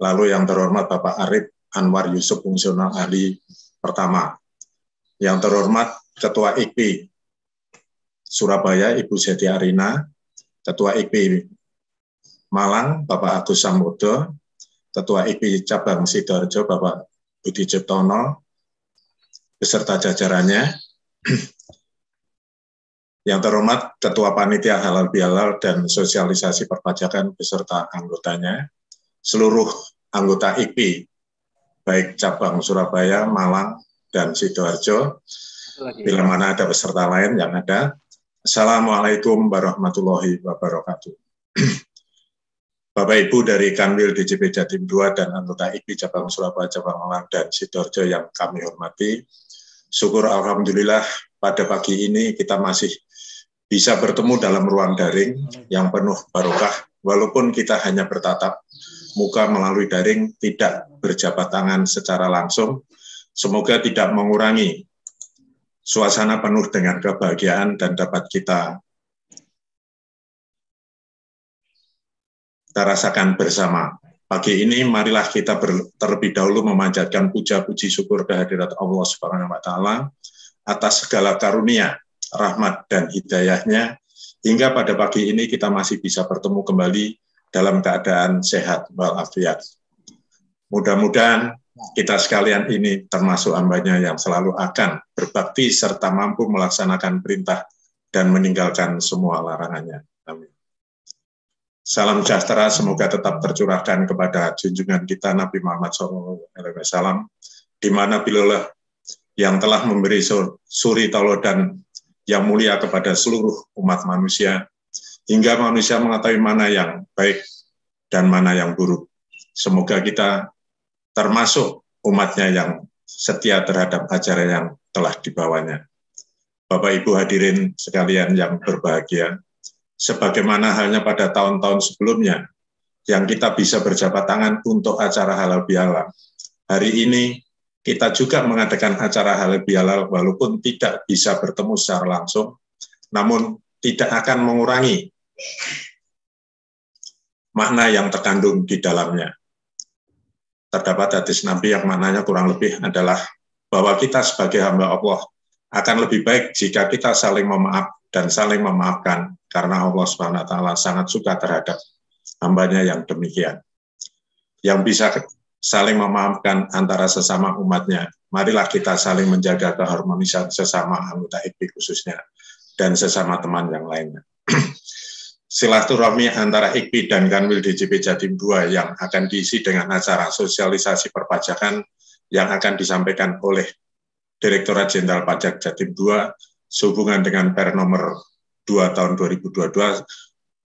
lalu yang terhormat Bapak Arif Anwar Yusuf Fungsional Ahli Pertama, yang terhormat Ketua IP Surabaya Ibu Seti Arina, Ketua IP Malang Bapak Agus Samudo, Ketua IP Cabang Sidoarjo Bapak Budi Ciptono, beserta jajarannya, yang terhormat Ketua Panitia Halal Bihalal dan Sosialisasi Perpajakan beserta anggotanya, seluruh anggota IP, baik cabang Surabaya, Malang, dan Sidoarjo. Bila mana ada peserta lain yang ada. Assalamualaikum warahmatullahi wabarakatuh. Bapak Ibu dari Kanwil DJP Jatim II dan anggota IP Cabang Surabaya, Cabang Malang, dan Sidoarjo yang kami hormati. Syukur Alhamdulillah pada pagi ini kita masih bisa bertemu dalam ruang daring yang penuh barokah, walaupun kita hanya bertatap muka melalui daring, tidak berjabat tangan secara langsung. Semoga tidak mengurangi suasana penuh dengan kebahagiaan dan dapat kita kita rasakan bersama. Pagi ini marilah kita ber, terlebih dahulu memanjatkan puja puji syukur kehadirat Allah Subhanahu wa taala atas segala karunia, rahmat dan hidayahnya hingga pada pagi ini kita masih bisa bertemu kembali dalam keadaan sehat walafiat. Mudah-mudahan kita sekalian ini termasuk hambanya yang selalu akan berbakti serta mampu melaksanakan perintah dan meninggalkan semua larangannya. Amin. Salam sejahtera semoga tetap tercurahkan kepada junjungan kita Nabi Muhammad SAW, di mana bilolah yang telah memberi suri dan yang mulia kepada seluruh umat manusia hingga manusia mengetahui mana yang baik dan mana yang buruk. Semoga kita termasuk umatnya yang setia terhadap ajaran yang telah dibawanya. Bapak Ibu hadirin sekalian yang berbahagia, sebagaimana halnya pada tahun-tahun sebelumnya, yang kita bisa berjabat tangan untuk acara halal bihalal. Hari ini kita juga mengadakan acara halal bihalal walaupun tidak bisa bertemu secara langsung, namun tidak akan mengurangi makna yang terkandung di dalamnya. Terdapat hadis Nabi yang maknanya kurang lebih adalah bahwa kita sebagai hamba Allah akan lebih baik jika kita saling memaaf dan saling memaafkan karena Allah swt sangat suka terhadap hambanya yang demikian. Yang bisa saling memaafkan antara sesama umatnya. Marilah kita saling menjaga keharmonisan sesama anggota IPI khususnya dan sesama teman yang lainnya. silaturahmi antara IKPI dan Kanwil DJP Jatim II yang akan diisi dengan acara sosialisasi perpajakan yang akan disampaikan oleh Direktorat Jenderal Pajak Jatim II sehubungan dengan per nomor 2 tahun 2022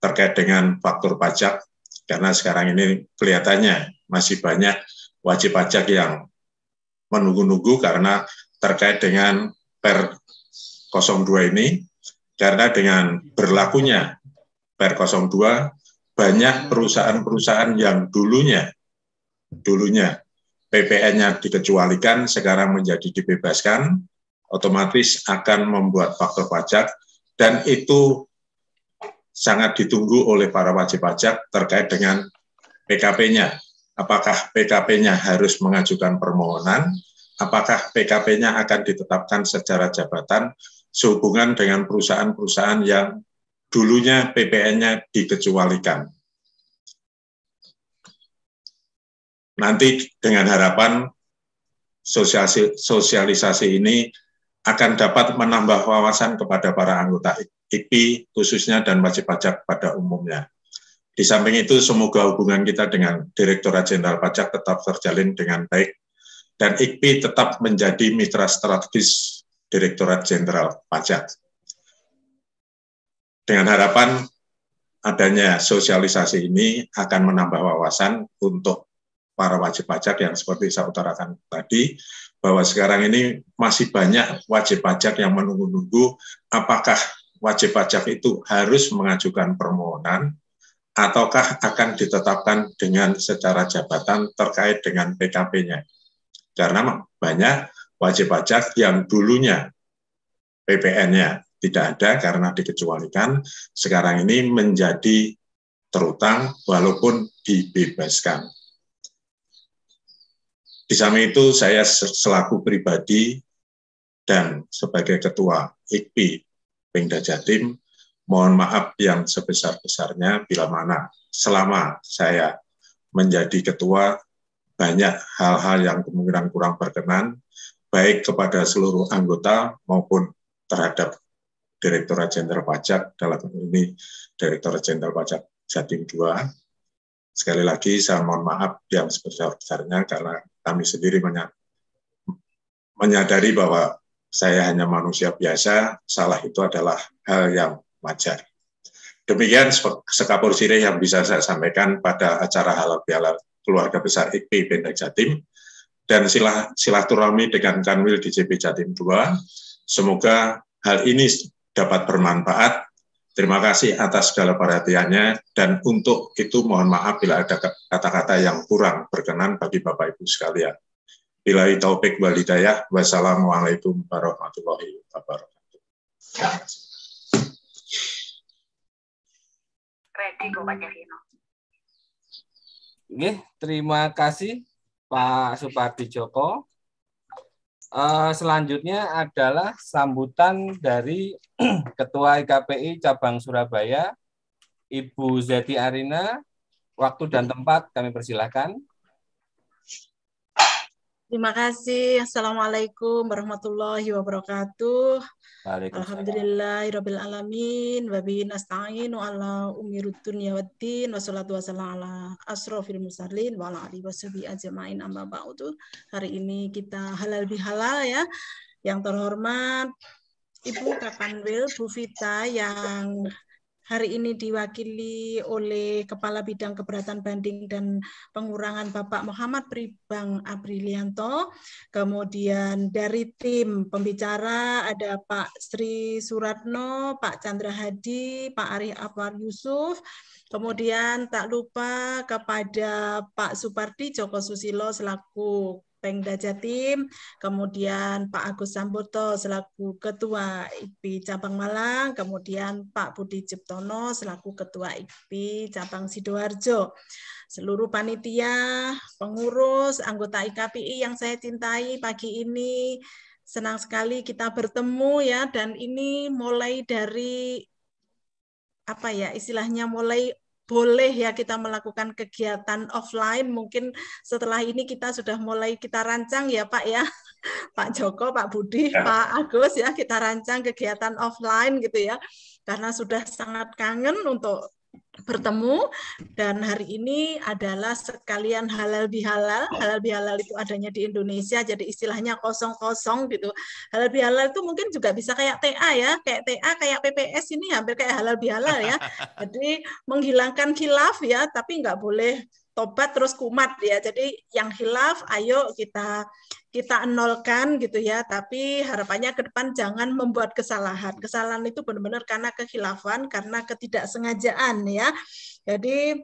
terkait dengan faktor pajak karena sekarang ini kelihatannya masih banyak wajib pajak yang menunggu-nunggu karena terkait dengan per 02 ini karena dengan berlakunya PR02 banyak hmm. perusahaan-perusahaan yang dulunya dulunya PPN-nya dikecualikan sekarang menjadi dibebaskan otomatis akan membuat faktor pajak dan itu sangat ditunggu oleh para wajib pajak terkait dengan PKP-nya. Apakah PKP-nya harus mengajukan permohonan? Apakah PKP-nya akan ditetapkan secara jabatan sehubungan dengan perusahaan-perusahaan yang dulunya PPN-nya dikecualikan. Nanti dengan harapan sosialisasi, sosialisasi ini akan dapat menambah wawasan kepada para anggota IP khususnya dan wajib pajak pada umumnya. Di samping itu, semoga hubungan kita dengan Direktorat Jenderal Pajak tetap terjalin dengan baik dan IP tetap menjadi mitra strategis Direktorat Jenderal Pajak dengan harapan adanya sosialisasi ini akan menambah wawasan untuk para wajib pajak yang seperti saya utarakan tadi, bahwa sekarang ini masih banyak wajib pajak yang menunggu-nunggu apakah wajib pajak itu harus mengajukan permohonan ataukah akan ditetapkan dengan secara jabatan terkait dengan PKP-nya. Karena banyak wajib pajak yang dulunya PPN-nya tidak ada karena dikecualikan sekarang ini menjadi terutang walaupun dibebaskan. Di samping itu saya selaku pribadi dan sebagai ketua IKPI Pengda Jatim mohon maaf yang sebesar-besarnya bila mana selama saya menjadi ketua banyak hal-hal yang kemungkinan kurang berkenan baik kepada seluruh anggota maupun terhadap Direktorat Jenderal Pajak dalam ini Direktorat Jenderal Pajak Jatim 2. Sekali lagi saya mohon maaf yang sebesar-besarnya karena kami sendiri menyadari bahwa saya hanya manusia biasa, salah itu adalah hal yang wajar. Demikian sekapur sirih yang bisa saya sampaikan pada acara halal bihalal keluarga besar IPI Pendek Jatim dan silah, silaturahmi dengan Kanwil DJP Jatim 2. Semoga hal ini dapat bermanfaat. Terima kasih atas segala perhatiannya dan untuk itu mohon maaf bila ada kata-kata yang kurang berkenan bagi Bapak Ibu sekalian. Bila taufik wal hidayah. Wassalamualaikum warahmatullahi wabarakatuh. Ready, Pak terima kasih Pak Supardi Joko. Eh, selanjutnya adalah sambutan dari Ketua IKPI Cabang Surabaya, Ibu Zeti Arina. Waktu dan tempat kami persilahkan. Terima kasih. Assalamualaikum warahmatullahi wabarakatuh. Alhamdulillah, Rabbil alamin Babi nasta'inu ala umuri dunya waddin wassalatu wassalamu ala asrofil mursalin wa ala alihi washabi ajmain amma Hari ini kita halal bihalal ya. Yang terhormat Ibu Kapanwil Bu Vita yang hari ini diwakili oleh Kepala Bidang Keberatan Banding dan Pengurangan Bapak Muhammad Pribang Aprilianto. Kemudian dari tim pembicara ada Pak Sri Suratno, Pak Chandra Hadi, Pak Ari Afwar Yusuf, Kemudian tak lupa kepada Pak Supardi Joko Susilo selaku Pengda Jatim, kemudian Pak Agus Sambuto selaku Ketua IPI Cabang Malang, kemudian Pak Budi Ciptono selaku Ketua IPI Cabang Sidoarjo. Seluruh panitia, pengurus, anggota IKPI yang saya cintai pagi ini, senang sekali kita bertemu ya dan ini mulai dari apa ya istilahnya mulai boleh ya kita melakukan kegiatan offline. Mungkin setelah ini kita sudah mulai kita rancang ya Pak ya. Pak Joko, Pak Budi, ya. Pak Agus ya kita rancang kegiatan offline gitu ya. Karena sudah sangat kangen untuk bertemu dan hari ini adalah sekalian halal bihalal. Halal bihalal itu adanya di Indonesia jadi istilahnya kosong-kosong gitu. Halal bihalal itu mungkin juga bisa kayak TA ya, kayak TA kayak PPS ini hampir kayak halal bihalal ya. Jadi menghilangkan khilaf ya, tapi nggak boleh tobat terus kumat ya. Jadi yang hilaf ayo kita kita nolkan gitu ya, tapi harapannya ke depan jangan membuat kesalahan. Kesalahan itu benar-benar karena kehilafan karena ketidaksengajaan ya. Jadi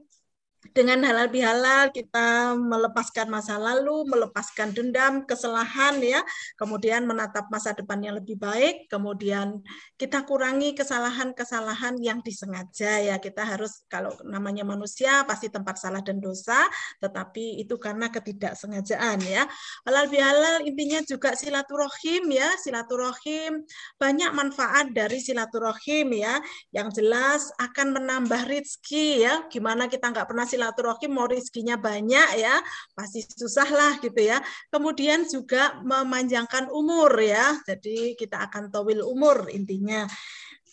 dengan halal bihalal kita melepaskan masa lalu, melepaskan dendam, kesalahan ya, kemudian menatap masa depan yang lebih baik, kemudian kita kurangi kesalahan-kesalahan yang disengaja ya. Kita harus kalau namanya manusia pasti tempat salah dan dosa, tetapi itu karena ketidaksengajaan ya. Halal bihalal intinya juga silaturahim ya, silaturahim banyak manfaat dari silaturahim ya. Yang jelas akan menambah rezeki ya. Gimana kita nggak pernah silaturahim mau rezekinya banyak ya pasti susah lah gitu ya kemudian juga memanjangkan umur ya jadi kita akan towil umur intinya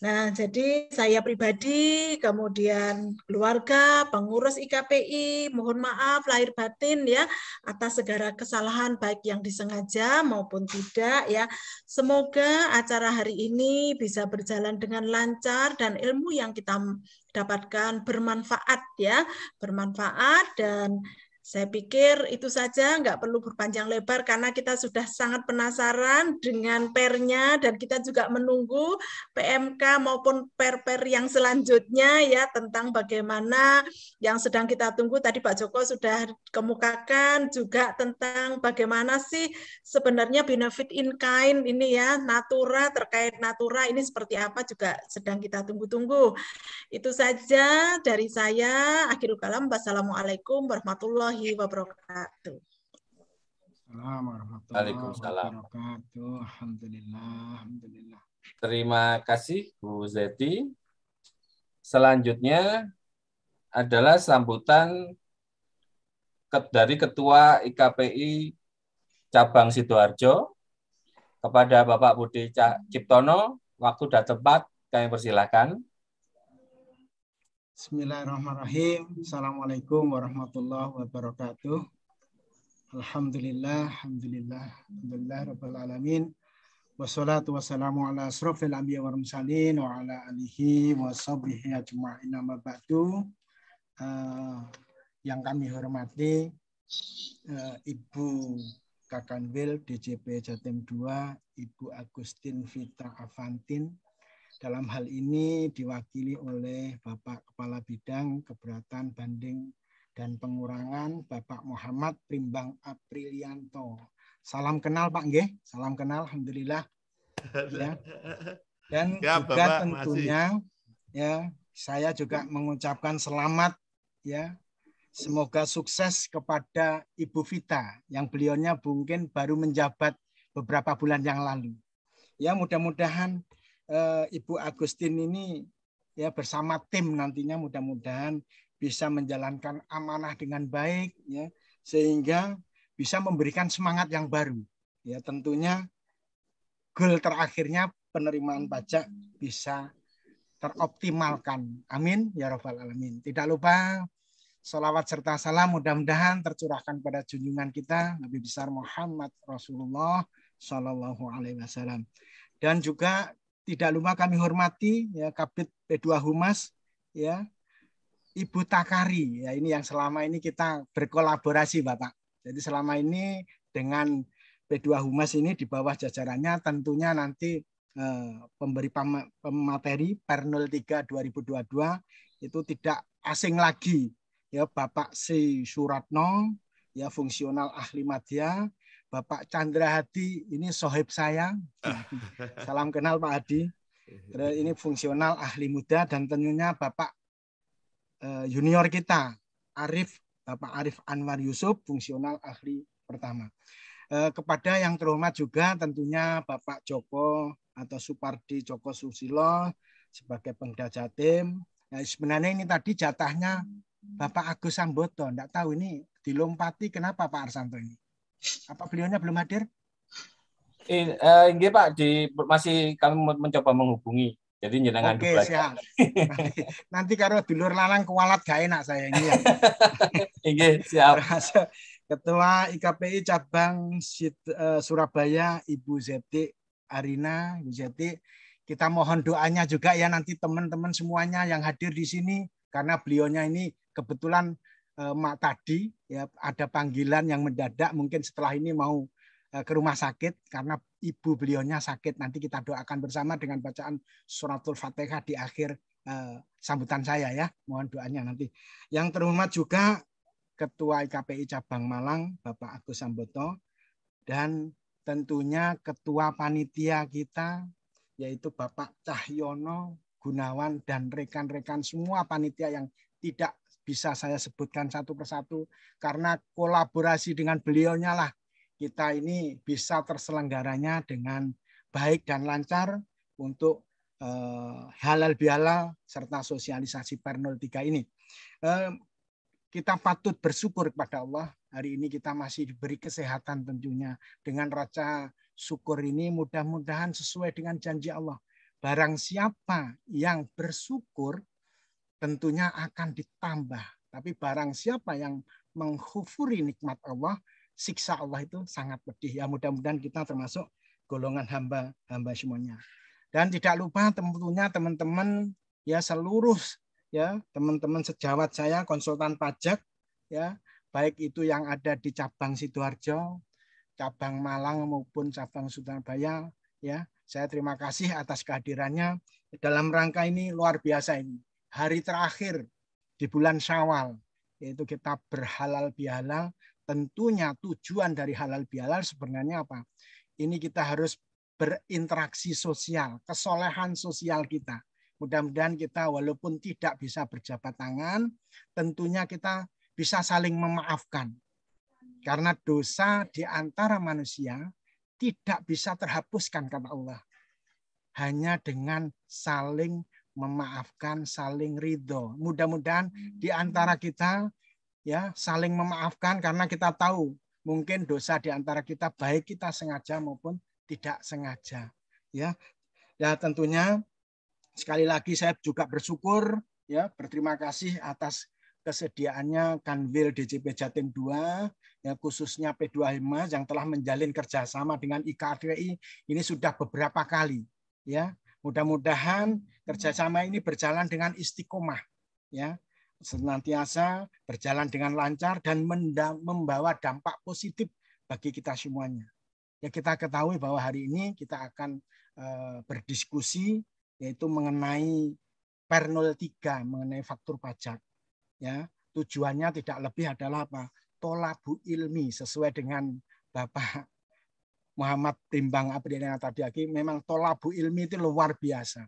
Nah, jadi saya pribadi, kemudian keluarga, pengurus IKPI, mohon maaf lahir batin ya atas segala kesalahan baik yang disengaja maupun tidak ya. Semoga acara hari ini bisa berjalan dengan lancar dan ilmu yang kita dapatkan bermanfaat ya, bermanfaat dan saya pikir itu saja, nggak perlu berpanjang lebar karena kita sudah sangat penasaran dengan pernya dan kita juga menunggu PMK maupun per-per yang selanjutnya ya tentang bagaimana yang sedang kita tunggu tadi Pak Joko sudah kemukakan juga tentang bagaimana sih sebenarnya benefit in kind ini ya natura terkait natura ini seperti apa juga sedang kita tunggu-tunggu. Itu saja dari saya. Akhirul kalam. Wassalamualaikum warahmatullahi warahmatullahi wabarakatuh. Waalaikumsalam. Alhamdulillah. Alhamdulillah. Terima kasih Bu Zeti. Selanjutnya adalah sambutan dari Ketua IKPI Cabang Sidoarjo kepada Bapak Budi Ciptono. Waktu dan tempat kami persilahkan. Bismillahirrahmanirrahim. Assalamualaikum warahmatullahi wabarakatuh. Alhamdulillah, alhamdulillah, alhamdulillah rabbal alamin. Wassalatu wassalamu ala asrafil anbiya wal mursalin wa ala alihi wa sahbihi ajma'in amma ba'du. Uh, yang kami hormati uh, Ibu Kakanwil DJP Jatim 2, Ibu Agustin Vita Avantin, dalam hal ini diwakili oleh Bapak Kepala Bidang Keberatan Banding dan Pengurangan Bapak Muhammad Primbang Aprilianto. Salam kenal Pak Nge, salam kenal alhamdulillah. Ya. Dan ya, juga Bapak, tentunya masih. ya saya juga mengucapkan selamat ya. Semoga sukses kepada Ibu Vita yang beliaunya mungkin baru menjabat beberapa bulan yang lalu. Ya mudah-mudahan Eh, Ibu Agustin ini ya bersama tim nantinya mudah-mudahan bisa menjalankan amanah dengan baik ya sehingga bisa memberikan semangat yang baru ya tentunya goal terakhirnya penerimaan pajak bisa teroptimalkan amin ya robbal alamin tidak lupa Salawat serta salam mudah-mudahan tercurahkan pada junjungan kita Nabi besar Muhammad Rasulullah Shallallahu Alaihi Wasallam dan juga tidak lupa kami hormati ya Kabit P2 Humas ya Ibu Takari ya ini yang selama ini kita berkolaborasi Bapak. Jadi selama ini dengan P2 Humas ini di bawah jajarannya tentunya nanti eh, pemberi pemateri per 03 2022 itu tidak asing lagi ya Bapak Si Suratno ya fungsional ahli madya Bapak Chandra Hadi, ini sohib saya. Salam kenal Pak Hadi. ini fungsional ahli muda dan tentunya Bapak eh, junior kita, Arif Bapak Arif Anwar Yusuf, fungsional ahli pertama. Eh, kepada yang terhormat juga tentunya Bapak Joko atau Supardi Joko Susilo sebagai Pengda Jatim. Nah, sebenarnya ini tadi jatahnya Bapak Agus Samboto. Tidak tahu ini dilompati kenapa Pak Arsanto ini? Apa beliaunya belum hadir? In, uh, eh, enggak, eh, Pak, di masih kami mencoba menghubungi. Jadi nyenengan Nanti, nanti kalau dulur lanang kualat gak enak saya ini. Ya. siap. Ketua IKPI cabang eh, Surabaya Ibu Zeti Arina, Ibu Zeti, kita mohon doanya juga ya nanti teman-teman semuanya yang hadir di sini karena beliaunya ini kebetulan Eh, mak tadi ya ada panggilan yang mendadak mungkin setelah ini mau eh, ke rumah sakit karena ibu beliaunya sakit nanti kita doakan bersama dengan bacaan suratul fatihah di akhir eh, sambutan saya ya mohon doanya nanti yang terhormat juga ketua IKPI cabang Malang Bapak Agus Samboto dan tentunya ketua panitia kita yaitu Bapak Cahyono Gunawan dan rekan-rekan semua panitia yang tidak bisa saya sebutkan satu persatu karena kolaborasi dengan beliaunya lah kita ini bisa terselenggaranya dengan baik dan lancar untuk uh, halal bihalal serta sosialisasi per 03 ini. Uh, kita patut bersyukur kepada Allah. Hari ini kita masih diberi kesehatan tentunya. Dengan raca syukur ini mudah-mudahan sesuai dengan janji Allah. Barang siapa yang bersyukur, tentunya akan ditambah. Tapi barang siapa yang menghufuri nikmat Allah, siksa Allah itu sangat pedih. Ya mudah-mudahan kita termasuk golongan hamba-hamba semuanya. Dan tidak lupa tentunya teman-teman ya seluruh ya teman-teman sejawat saya konsultan pajak ya baik itu yang ada di cabang Sidoarjo, cabang Malang maupun cabang Surabaya ya. Saya terima kasih atas kehadirannya dalam rangka ini luar biasa ini hari terakhir di bulan Syawal, yaitu kita berhalal bihalal. Tentunya tujuan dari halal bihalal sebenarnya apa? Ini kita harus berinteraksi sosial, kesolehan sosial kita. Mudah-mudahan kita walaupun tidak bisa berjabat tangan, tentunya kita bisa saling memaafkan. Karena dosa di antara manusia tidak bisa terhapuskan kata Allah. Hanya dengan saling memaafkan, saling ridho. Mudah-mudahan di antara kita ya saling memaafkan karena kita tahu mungkin dosa di antara kita baik kita sengaja maupun tidak sengaja. Ya. Ya tentunya sekali lagi saya juga bersyukur ya berterima kasih atas kesediaannya Kanwil DJP Jatim 2 ya khususnya P2 Hima yang telah menjalin kerjasama dengan IKFWI ini sudah beberapa kali ya Mudah-mudahan kerjasama ini berjalan dengan istiqomah, ya senantiasa berjalan dengan lancar dan membawa dampak positif bagi kita semuanya. Ya kita ketahui bahwa hari ini kita akan eh, berdiskusi yaitu mengenai per 03 mengenai faktur pajak. Ya, tujuannya tidak lebih adalah apa? Tolabu ilmi sesuai dengan Bapak Muhammad Timbang Apri tadi lagi memang tolabu ilmi itu luar biasa.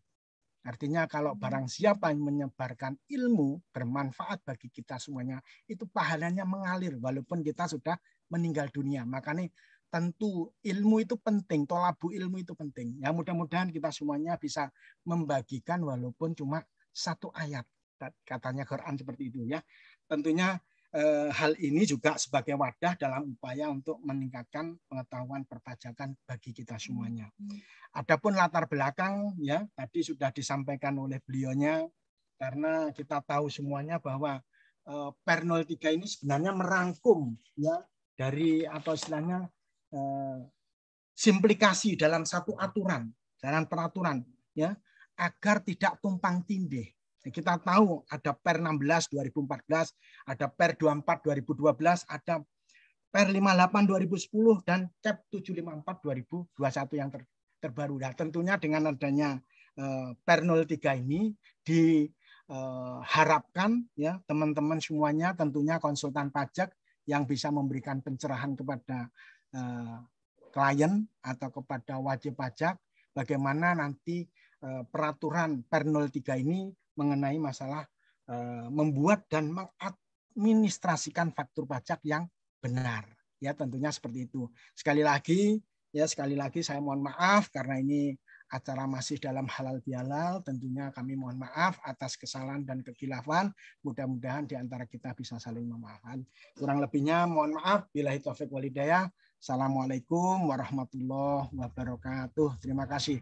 Artinya kalau hmm. barang siapa yang menyebarkan ilmu bermanfaat bagi kita semuanya, itu pahalanya mengalir walaupun kita sudah meninggal dunia. Makanya tentu ilmu itu penting, tolabu ilmu itu penting. Ya mudah-mudahan kita semuanya bisa membagikan walaupun cuma satu ayat katanya Quran seperti itu ya. Tentunya Eh, hal ini juga sebagai wadah dalam upaya untuk meningkatkan pengetahuan perpajakan bagi kita hmm, semuanya. Hmm. Adapun latar belakang ya tadi sudah disampaikan oleh beliaunya karena kita tahu semuanya bahwa eh, Per 03 ini sebenarnya merangkum ya dari atau istilahnya eh, simplikasi dalam satu aturan, dalam peraturan ya agar tidak tumpang tindih kita tahu ada per 16 2014, ada per 24 2012, ada per 58 2010 dan cap 754 2021 yang ter terbaru. Nah, tentunya dengan adanya uh, per 03 ini diharapkan eh, ya teman-teman semuanya tentunya konsultan pajak yang bisa memberikan pencerahan kepada uh, klien atau kepada wajib pajak bagaimana nanti peraturan per 03 ini mengenai masalah eh, membuat dan mengadministrasikan faktur pajak yang benar. Ya tentunya seperti itu. Sekali lagi ya sekali lagi saya mohon maaf karena ini acara masih dalam halal bihalal tentunya kami mohon maaf atas kesalahan dan kekhilafan mudah-mudahan di antara kita bisa saling memaafkan kurang lebihnya mohon maaf bila itu assalamualaikum warahmatullahi wabarakatuh terima kasih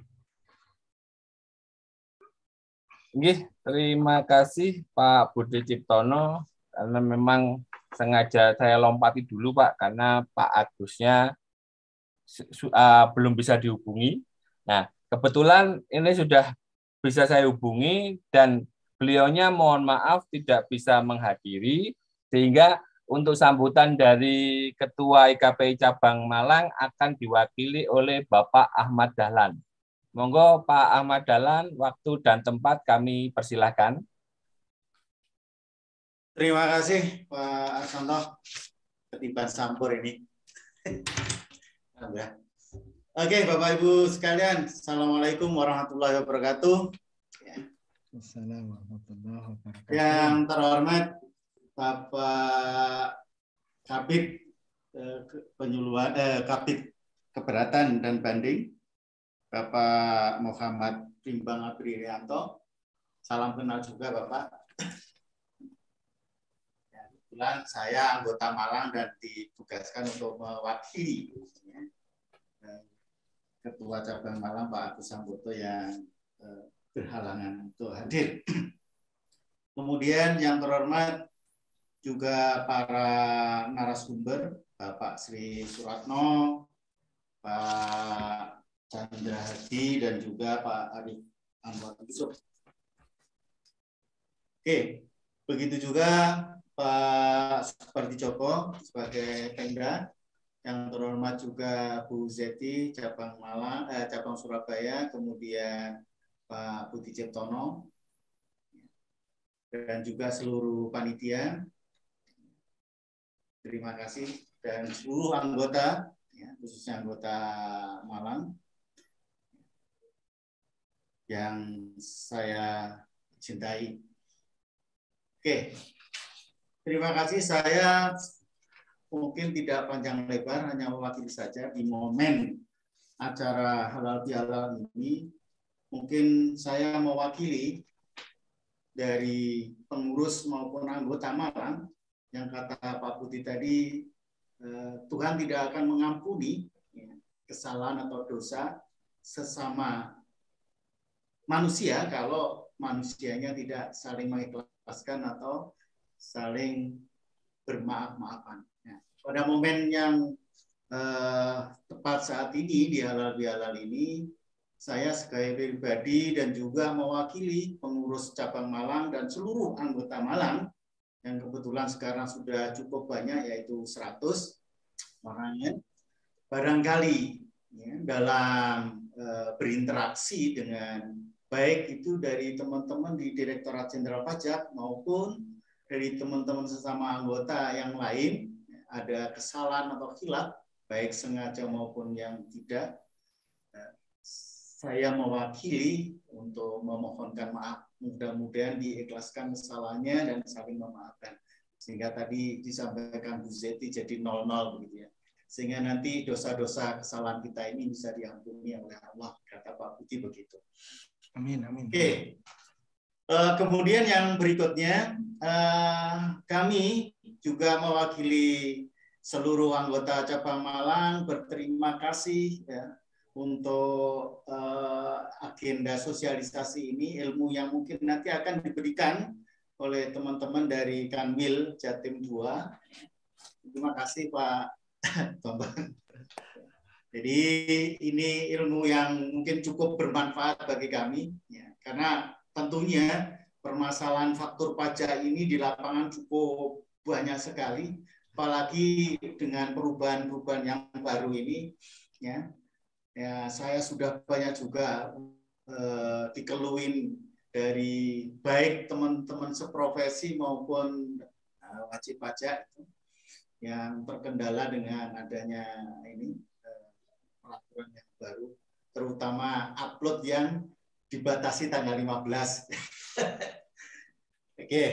Nggih, terima kasih Pak Budi Ciptono karena memang sengaja saya lompati dulu Pak karena Pak Agusnya uh, belum bisa dihubungi. Nah, kebetulan ini sudah bisa saya hubungi dan beliaunya mohon maaf tidak bisa menghadiri sehingga untuk sambutan dari Ketua IKPI Cabang Malang akan diwakili oleh Bapak Ahmad Dahlan. Monggo Pak Ahmad Dalan, waktu dan tempat kami persilahkan. Terima kasih Pak Arsanto, Ketiban sampur ini. Oke Bapak Ibu sekalian, Assalamualaikum warahmatullahi wabarakatuh. Assalamualaikum warahmatullahi wabarakatuh. Yang terhormat Bapak Kabit eh, Penyuluhan eh, Kabit Keberatan dan Banding, Bapak Muhammad Bimbang Abrianto. Salam kenal juga Bapak. Ya, kebetulan saya anggota Malang dan ditugaskan untuk mewakili ya. Ketua Cabang Malang Pak Agus Sambuto yang eh, berhalangan untuk hadir. Kemudian yang terhormat juga para narasumber Bapak Sri Suratno, Pak Chandra Hadi dan juga Pak Adi Anwar Yusuf. Oke, begitu juga Pak seperti Joko sebagai Pemda yang terhormat juga Bu Zeti Cabang Malang, eh, Cabang Surabaya, kemudian Pak Budi Ciptono dan juga seluruh panitia. Terima kasih dan seluruh anggota, ya, khususnya anggota Malang yang saya cintai. Oke, terima kasih. Saya mungkin tidak panjang lebar, hanya mewakili saja di momen acara halal bihalal ini. Mungkin saya mewakili dari pengurus maupun anggota Malang yang kata Pak Putih tadi, eh, Tuhan tidak akan mengampuni kesalahan atau dosa sesama manusia kalau manusianya tidak saling mengikhlaskan atau saling bermaaf-maafan. Ya. pada momen yang eh, tepat saat ini di halal bihalal ini, saya sebagai pribadi dan juga mewakili pengurus cabang Malang dan seluruh anggota Malang yang kebetulan sekarang sudah cukup banyak yaitu 100 orangnya barangkali ya, dalam e, berinteraksi dengan baik itu dari teman-teman di Direktorat Jenderal Pajak maupun dari teman-teman sesama anggota yang lain ada kesalahan atau kilat baik sengaja maupun yang tidak saya mewakili untuk memohonkan maaf mudah-mudahan diikhlaskan kesalahannya dan saling memaafkan sehingga tadi disampaikan Bu Zeti jadi 00 begitu ya sehingga nanti dosa-dosa kesalahan kita ini bisa diampuni oleh Allah kata Pak Budi begitu. Amin, amin. Oke. Okay. Uh, eh, kemudian yang berikutnya, uh, kami juga mewakili seluruh anggota cabang Malang berterima kasih ya untuk uh, agenda sosialisasi ini ilmu yang mungkin nanti akan diberikan oleh teman-teman dari Kanwil Jatim 2. Terima kasih Pak Bambang. Jadi ini ilmu yang mungkin cukup bermanfaat bagi kami, ya, karena tentunya permasalahan faktur pajak ini di lapangan cukup banyak sekali, apalagi dengan perubahan-perubahan yang baru ini, ya, ya saya sudah banyak juga eh, dikeluhin dari baik teman-teman seprofesi maupun eh, wajib pajak yang terkendala dengan adanya ini peraturan yang baru, terutama upload yang dibatasi tanggal 15. Oke,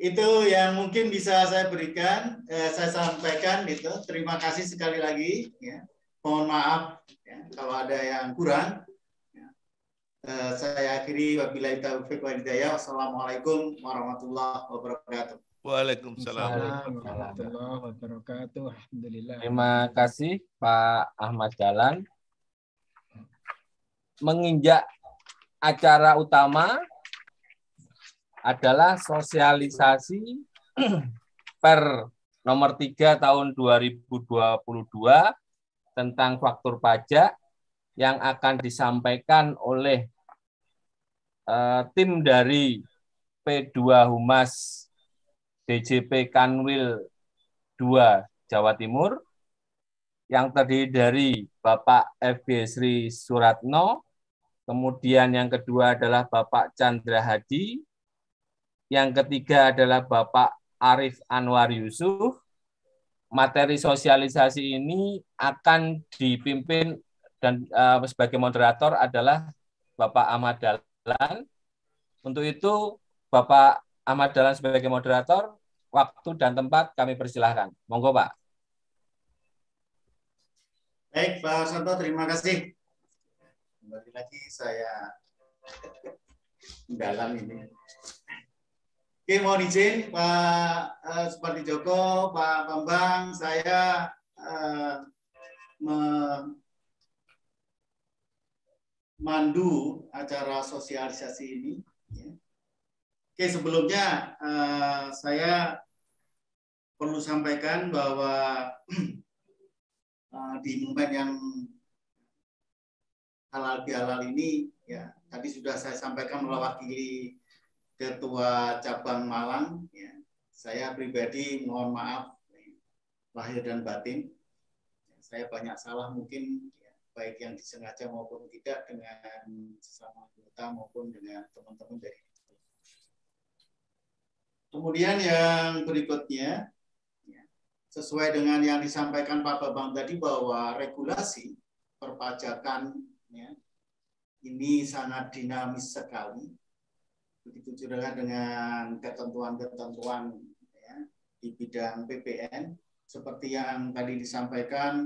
itu yang mungkin bisa saya berikan, eh, saya sampaikan gitu. Terima kasih sekali lagi. Ya. Mohon maaf ya, kalau ada yang kurang. Ya. Eh, saya akhiri wabillahi taufiq wa hidayah. Wassalamualaikum warahmatullahi wabarakatuh. Waalaikumsalam. Warahmatullahi wabarakatuh. Alhamdulillah. Terima kasih Pak Ahmad Jalan. Menginjak acara utama adalah sosialisasi per nomor 3 tahun 2022 tentang faktur pajak yang akan disampaikan oleh uh, tim dari P2 Humas DJP Kanwil 2 Jawa Timur yang terdiri dari Bapak FB Sri Suratno, kemudian yang kedua adalah Bapak Chandra Hadi, yang ketiga adalah Bapak Arif Anwar Yusuf. Materi sosialisasi ini akan dipimpin dan uh, sebagai moderator adalah Bapak Ahmad Dalan. Untuk itu Bapak Ahmad Dalan sebagai moderator, waktu dan tempat kami persilahkan. Monggo Pak. Baik Pak Santo terima kasih. Kembali lagi saya dalam ini. Oke, mohon izin Pak eh, Seperti Joko, Pak Bambang, saya eh, memandu acara sosialisasi ini Oke, sebelumnya uh, saya perlu sampaikan bahwa uh, di momen yang halal bihalal ini ya tadi sudah saya sampaikan mewakili ketua cabang Malang ya. Saya pribadi mohon maaf lahir dan batin. Saya banyak salah mungkin ya, baik yang disengaja maupun tidak dengan sesama anggota maupun dengan teman-teman dari Kemudian yang berikutnya, ya, sesuai dengan yang disampaikan Pak Bambang tadi bahwa regulasi perpajakan ya, ini sangat dinamis sekali. Begitu juga dengan ketentuan-ketentuan ya, di bidang PPN, seperti yang tadi disampaikan,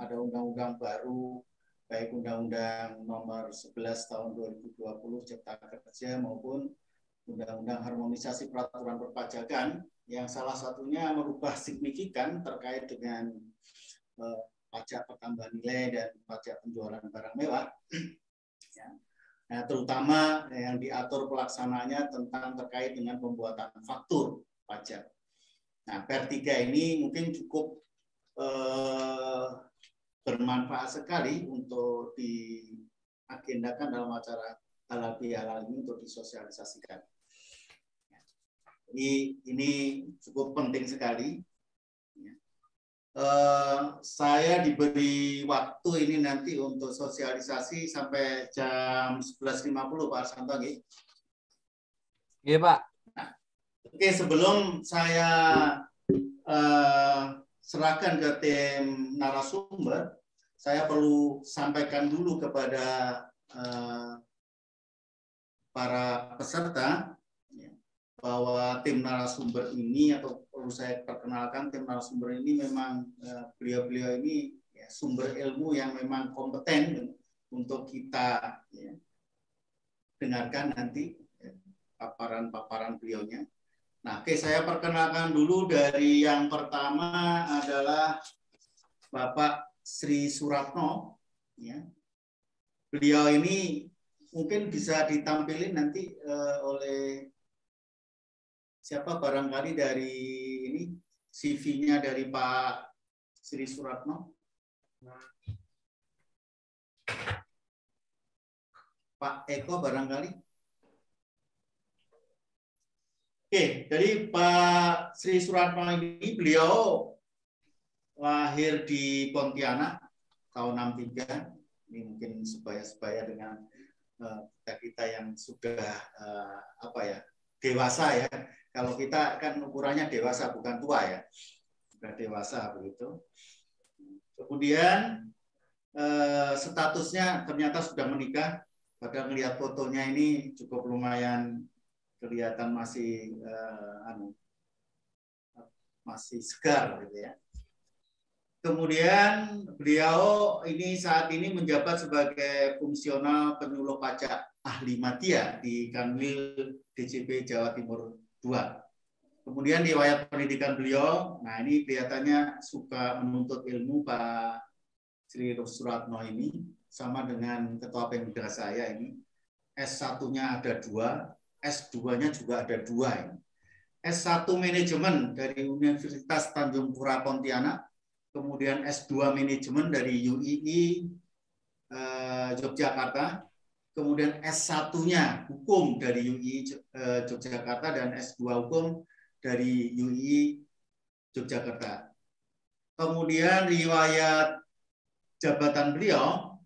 ada undang-undang baru, baik Undang-Undang nomor 11 tahun 2020 Cipta Kerja maupun Undang-Undang Harmonisasi Peraturan Perpajakan yang salah satunya merubah signifikan terkait dengan eh, pajak pertambahan nilai dan pajak penjualan barang mewah. ya. Nah, terutama yang diatur pelaksananya tentang terkait dengan pembuatan faktur pajak. Nah, per 3 ini mungkin cukup eh, bermanfaat sekali untuk diagendakan dalam acara halal bihalal ini untuk disosialisasikan. Ini, ini cukup penting sekali. Uh, saya diberi waktu ini nanti untuk sosialisasi sampai jam 11.50 Pak Santo Iya yeah, Pak. Nah, Oke okay, sebelum saya uh, serahkan ke tim narasumber, saya perlu sampaikan dulu kepada uh, para peserta bahwa tim narasumber ini atau perlu saya perkenalkan tim narasumber ini memang eh, beliau-beliau ini ya, sumber ilmu yang memang kompeten untuk kita ya, dengarkan nanti ya, paparan-paparan ya, beliaunya. Nah, oke saya perkenalkan dulu dari yang pertama adalah Bapak Sri Suratno. Ya. Beliau ini mungkin bisa ditampilkan nanti uh, oleh siapa barangkali dari ini CV-nya dari Pak Sri Suratno. Pak Eko barangkali. Oke, jadi Pak Sri Suratno ini beliau lahir di Pontianak tahun 63. Ini mungkin supaya supaya dengan eh, kita-kita yang sudah eh, apa ya, dewasa ya. Kalau kita kan ukurannya dewasa bukan tua ya, sudah dewasa begitu. Kemudian eh, statusnya ternyata sudah menikah. Padahal melihat fotonya ini cukup lumayan kelihatan masih eh, anu, masih segar gitu ya. Kemudian beliau ini saat ini menjabat sebagai fungsional penyuluh pajak ahli Matia di Kanwil DJP Jawa Timur Kemudian riwayat pendidikan beliau, nah ini kelihatannya suka menuntut ilmu Pak Sri Suratno ini, sama dengan ketua pemuda saya ini. S1-nya ada dua, S2-nya juga ada dua ini. S1 manajemen dari Universitas Tanjung Pura Pontianak, kemudian S2 manajemen dari UII eh, Yogyakarta, kemudian S1-nya hukum dari UI eh, Yogyakarta dan S2 hukum dari UI Yogyakarta. Kemudian riwayat jabatan beliau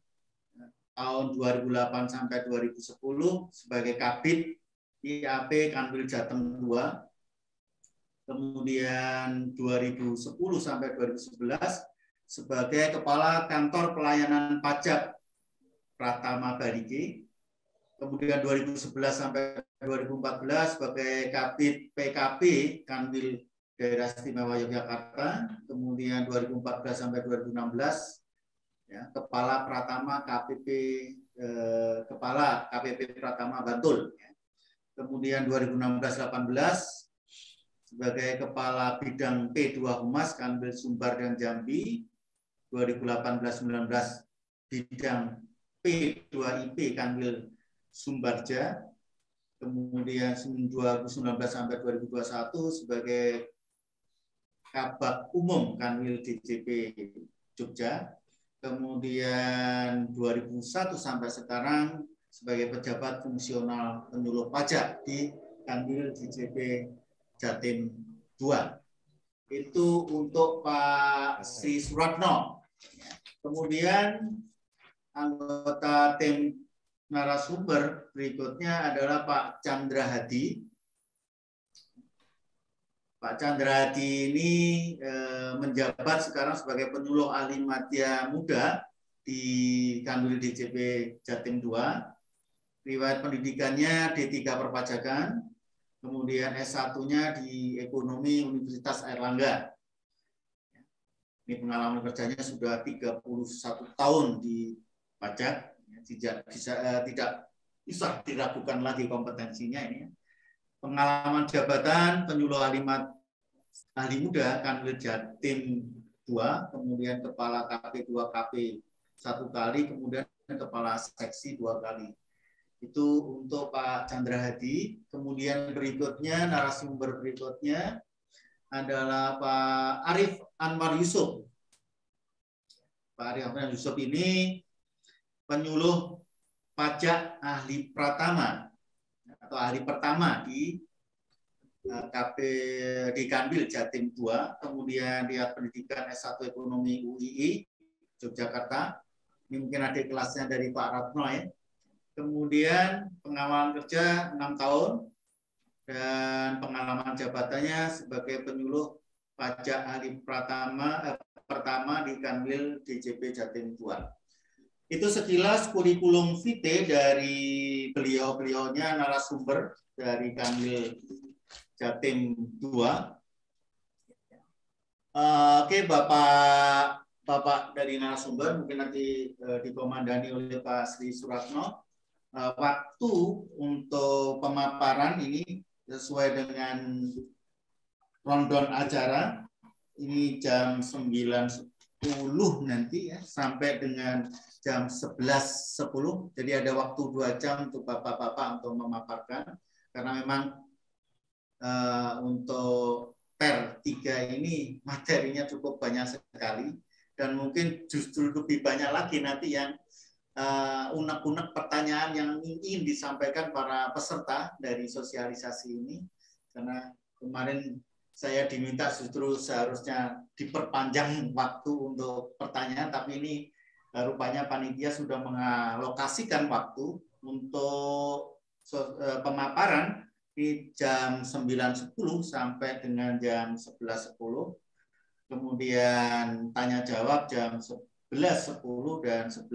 tahun 2008 sampai 2010 sebagai Kabit IAP Kanwil Jateng 2 kemudian 2010 sampai 2011 sebagai Kepala Kantor Pelayanan Pajak Pratama Bariki, Kemudian 2011 sampai 2014 sebagai Kabit PKP Kanwil Daerah Istimewa Yogyakarta. Kemudian 2014 sampai 2016 ya, Kepala Pratama KPP eh, Kepala KPP Pratama Bantul. Ya. Kemudian 2016-18 sebagai Kepala Bidang P2 Humas Kanwil Sumbar dan Jambi 2018-19 bidang P2IP Kanwil Sumbarja, kemudian 2019 sampai 2021 sebagai Kabak Umum Kanwil DJP Jogja, kemudian 2001 sampai sekarang sebagai pejabat fungsional penyuluh pajak di Kanwil DJP Jatim 2. Itu untuk Pak Sri Suratno. Kemudian anggota tim narasumber berikutnya adalah Pak Chandra Hadi. Pak Chandra Hadi ini eh, menjabat sekarang sebagai penyuluh ahli matia muda di Kanwil DJP Jatim II. Riwayat pendidikannya D3 perpajakan, kemudian S1-nya di Ekonomi Universitas Airlangga. Ini pengalaman kerjanya sudah 31 tahun di pajak ya, tidak bisa eh, tidak bisa diragukan lagi kompetensinya ini ya. pengalaman jabatan penyuluh alimat ahli muda kanwil jatim dua kemudian kepala KP dua KP satu kali kemudian kepala seksi dua kali itu untuk Pak Chandra Hadi kemudian berikutnya narasumber berikutnya adalah Pak Arif Anwar Yusuf Pak Arif Anwar Yusuf ini penyuluh pajak ahli pratama atau ahli pertama di eh, KP di Kanwil Jatim 2, kemudian dia pendidikan S1 Ekonomi UII Yogyakarta. Ini mungkin ada kelasnya dari Pak Ratno ya. Kemudian pengalaman kerja 6 tahun dan pengalaman jabatannya sebagai penyuluh pajak ahli pratama eh, pertama di Kanwil DJP Jatim 2. Itu sekilas kurikulum vitae dari beliau-beliaunya narasumber dari Kanwil Jatim 2. Eh, oke, Bapak Bapak dari narasumber mungkin nanti uh, dikomandani oleh Pak Sri Suratno. Eh, waktu untuk pemaparan ini sesuai dengan rondon acara ini jam 9.10 nanti ya sampai dengan jam 11.10. Jadi ada waktu dua jam untuk Bapak-Bapak untuk memaparkan. Karena memang uh, untuk per tiga ini materinya cukup banyak sekali. Dan mungkin justru lebih banyak lagi nanti yang eh, unek-unek uh, pertanyaan yang ingin disampaikan para peserta dari sosialisasi ini. Karena kemarin saya diminta justru seharusnya diperpanjang waktu untuk pertanyaan, tapi ini Eh, rupanya panitia sudah mengalokasikan waktu untuk eh, pemaparan di jam 9.10 sampai dengan jam 11.10. Kemudian tanya jawab jam 11.10 dan 11.50.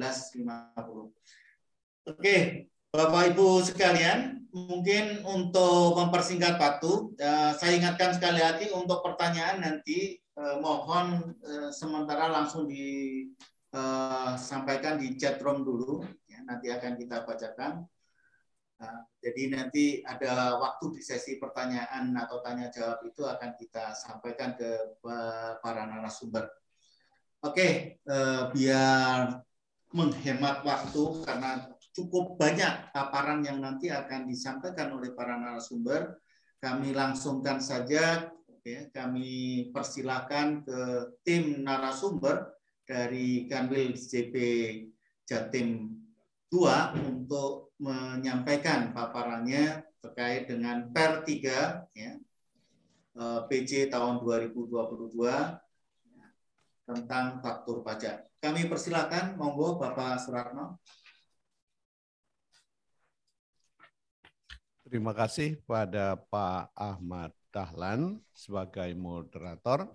Oke, Bapak Ibu sekalian, mungkin untuk mempersingkat waktu, eh, saya ingatkan sekali lagi untuk pertanyaan nanti mohon sementara langsung di Eh, sampaikan di chat room dulu, ya, nanti akan kita bacakan. Uh, jadi nanti ada waktu di sesi pertanyaan atau tanya jawab itu akan kita sampaikan ke para narasumber. Oke, okay, uh, eh, biar menghemat waktu karena cukup banyak paparan yang nanti akan disampaikan oleh para narasumber. Kami langsungkan saja, ya, kami persilahkan ke tim narasumber dari Kanwil JP Jatim 2 untuk menyampaikan paparannya terkait dengan Per 3 ya, PJ e, tahun 2022 ya, tentang faktur pajak. Kami persilakan, monggo Bapak Suratno. Terima kasih pada Pak Ahmad Dahlan sebagai moderator.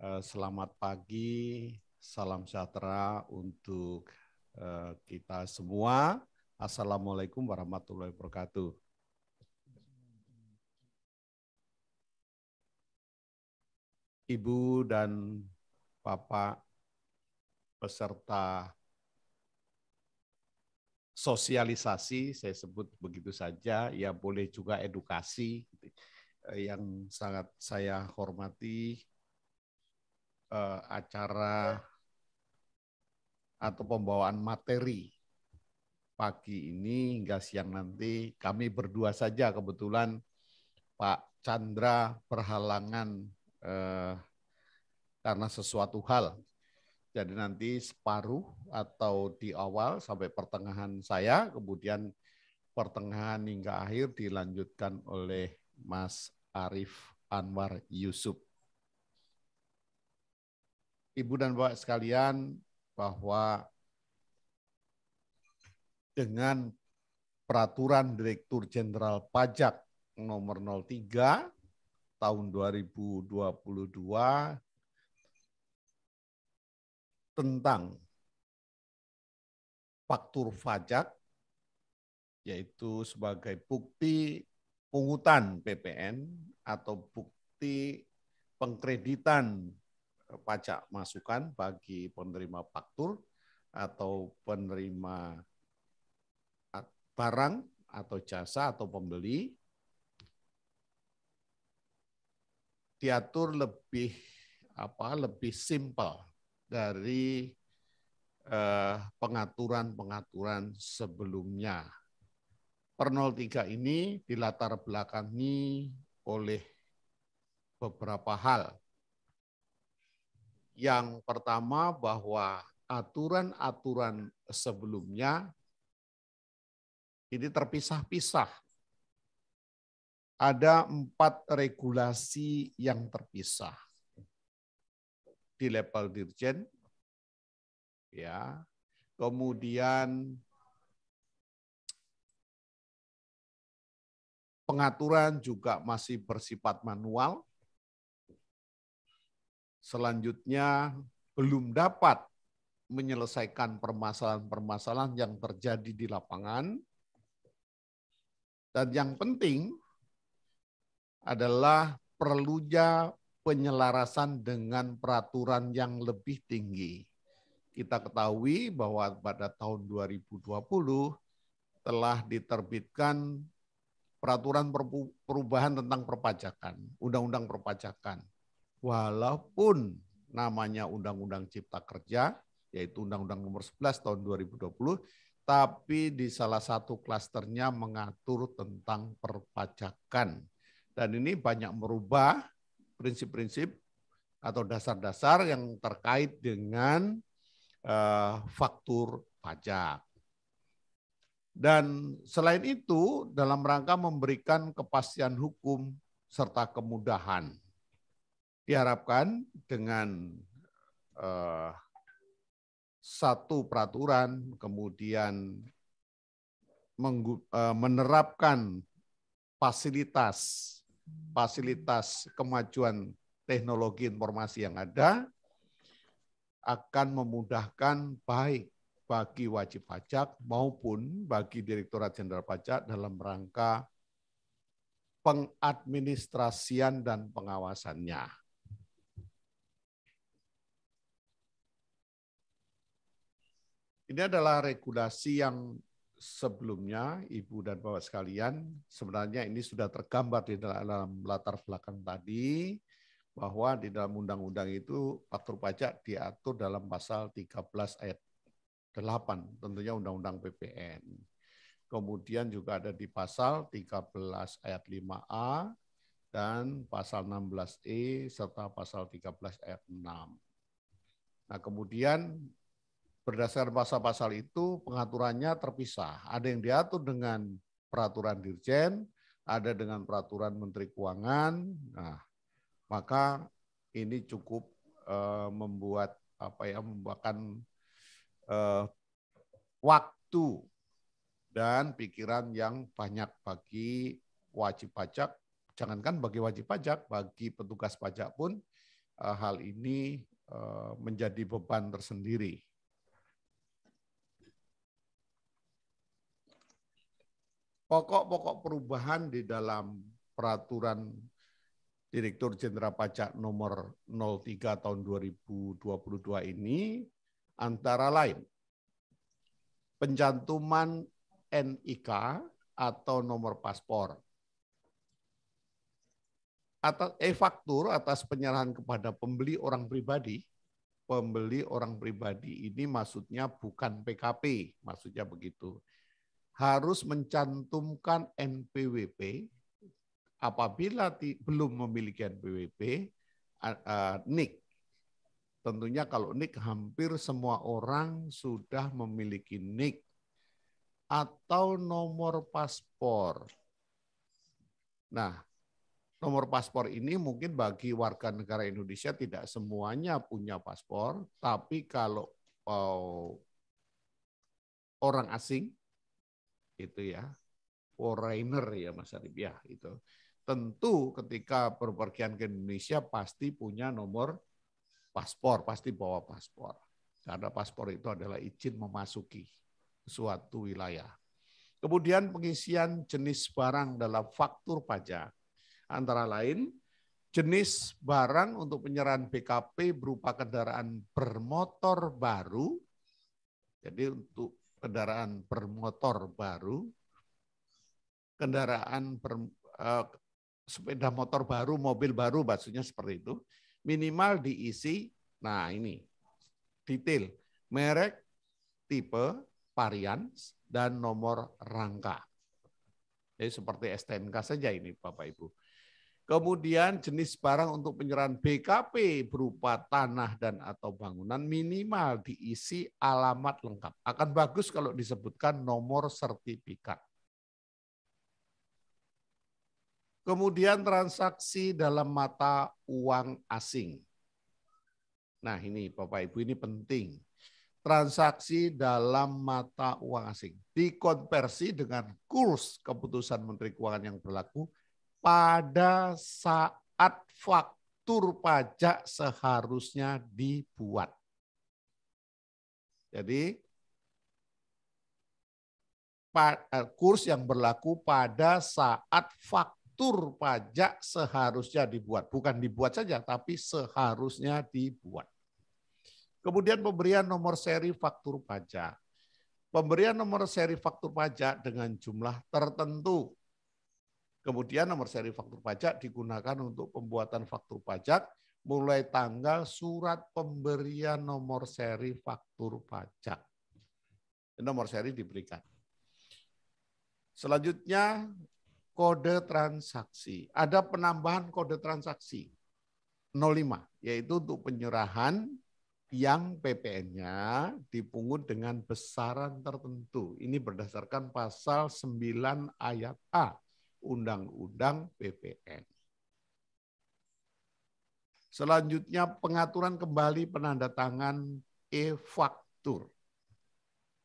Eh, selamat pagi, salam sejahtera untuk eh, kita semua. Assalamualaikum warahmatullahi wabarakatuh. Ibu dan Bapak peserta sosialisasi, saya sebut begitu saja, ya boleh juga edukasi eh, yang sangat saya hormati uh, acara atau pembawaan materi pagi ini hingga siang nanti kami berdua saja kebetulan Pak Chandra perhalangan eh, karena sesuatu hal. Jadi nanti separuh atau di awal sampai pertengahan saya, kemudian pertengahan hingga akhir dilanjutkan oleh Mas Arif Anwar Yusuf. Ibu dan Bapak sekalian bahwa dengan peraturan Direktur Jenderal Pajak nomor 03 tahun 2022 tentang faktur pajak yaitu sebagai bukti pungutan PPN atau bukti pengkreditan Eh, pajak masukan bagi penerima faktur atau penerima eh, barang atau jasa atau pembeli diatur lebih apa lebih simpel dari eh, pengaturan-pengaturan eh, sebelumnya. Per 03 ini dilatar belakangi oleh beberapa hal yang pertama bahwa aturan-aturan sebelumnya ini terpisah-pisah. Ada empat regulasi yang terpisah di level dirjen, ya. Kemudian pengaturan juga masih bersifat manual, selanjutnya belum dapat menyelesaikan permasalahan-permasalahan yang terjadi di lapangan. Dan yang penting adalah perlunya penyelarasan dengan peraturan yang lebih tinggi. Kita ketahui bahwa pada tahun 2020 telah diterbitkan peraturan perubahan tentang perpajakan, undang-undang perpajakan walaupun namanya Undang-Undang Cipta Kerja, yaitu Undang-Undang Nomor 11 Tahun 2020, tapi di salah satu klasternya mengatur tentang perpajakan. Dan ini banyak merubah prinsip-prinsip atau dasar-dasar yang terkait dengan eh, faktur pajak. Dan selain itu, dalam rangka memberikan kepastian hukum serta kemudahan diharapkan dengan uh, satu peraturan kemudian eh, menerapkan fasilitas fasilitas kemajuan teknologi informasi yang ada akan memudahkan baik bagi wajib pajak maupun bagi Direktorat Jenderal Pajak dalam rangka pengadministrasian dan pengawasannya. Ini adalah regulasi yang sebelumnya, Ibu dan Bapak sekalian, sebenarnya ini sudah tergambar di dalam latar belakang tadi, bahwa di dalam undang-undang itu patro pajak diatur dalam pasal 13 ayat 8, tentunya undang-undang PPN. Kemudian juga ada di pasal 13 ayat 5A dan pasal 16E serta pasal 13 ayat 6. Nah, kemudian berdasarkan pasal-pasal itu pengaturannya terpisah. Ada yang diatur dengan peraturan dirjen, ada dengan peraturan menteri keuangan. Nah, maka ini cukup uh, membuat apa ya membuatkan uh, eh, waktu dan pikiran yang banyak bagi wajib pajak. Jangankan bagi wajib pajak, bagi petugas pajak pun uh, hal ini menjadi beban tersendiri pokok-pokok perubahan di dalam peraturan Direktur Jenderal Pajak nomor 03 tahun 2022 ini antara lain pencantuman NIK atau nomor paspor atas e-faktur atas penyerahan kepada pembeli orang pribadi pembeli orang pribadi ini maksudnya bukan PKP maksudnya begitu harus mencantumkan NPWP apabila belum memiliki NPWP uh, NIK. Tentunya kalau NIK hampir semua orang sudah memiliki NIK atau nomor paspor. Nah, nomor paspor ini mungkin bagi warga negara Indonesia tidak semuanya punya paspor, tapi kalau oh, orang asing itu ya foreigner ya Mas Arif ya itu tentu ketika berpergian ke Indonesia pasti punya nomor paspor pasti bawa paspor karena paspor itu adalah izin memasuki suatu wilayah kemudian pengisian jenis barang dalam faktur pajak antara lain jenis barang untuk penyerahan BKP berupa kendaraan bermotor baru jadi untuk kendaraan bermotor baru, kendaraan per, uh, eh, sepeda motor baru, mobil baru, maksudnya seperti itu, minimal diisi, nah ini, detail, merek, tipe, varian, dan nomor rangka. Jadi seperti STNK saja ini Bapak Ibu. Kemudian jenis barang untuk penyerahan BKP berupa tanah dan atau bangunan minimal diisi alamat lengkap. Akan bagus kalau disebutkan nomor sertifikat. Kemudian transaksi dalam mata uang asing. Nah ini Bapak Ibu ini penting. Transaksi dalam mata uang asing dikonversi dengan kurs keputusan Menteri Keuangan yang berlaku pada saat faktur pajak seharusnya dibuat. Jadi eh, kurs yang berlaku pada saat faktur pajak seharusnya dibuat. Bukan dibuat saja, tapi seharusnya dibuat. Kemudian pemberian nomor seri faktur pajak. Pemberian nomor seri faktur pajak dengan jumlah tertentu Kemudian nomor seri faktur pajak digunakan untuk pembuatan faktur pajak mulai tanggal surat pemberian nomor seri faktur pajak. Nomor seri diberikan. Selanjutnya kode transaksi. Ada penambahan kode transaksi 05 yaitu untuk penyerahan yang PPN-nya dipungut dengan besaran tertentu. Ini berdasarkan pasal 9 ayat A Undang-Undang PPN. Selanjutnya pengaturan kembali penandatangan e-faktur.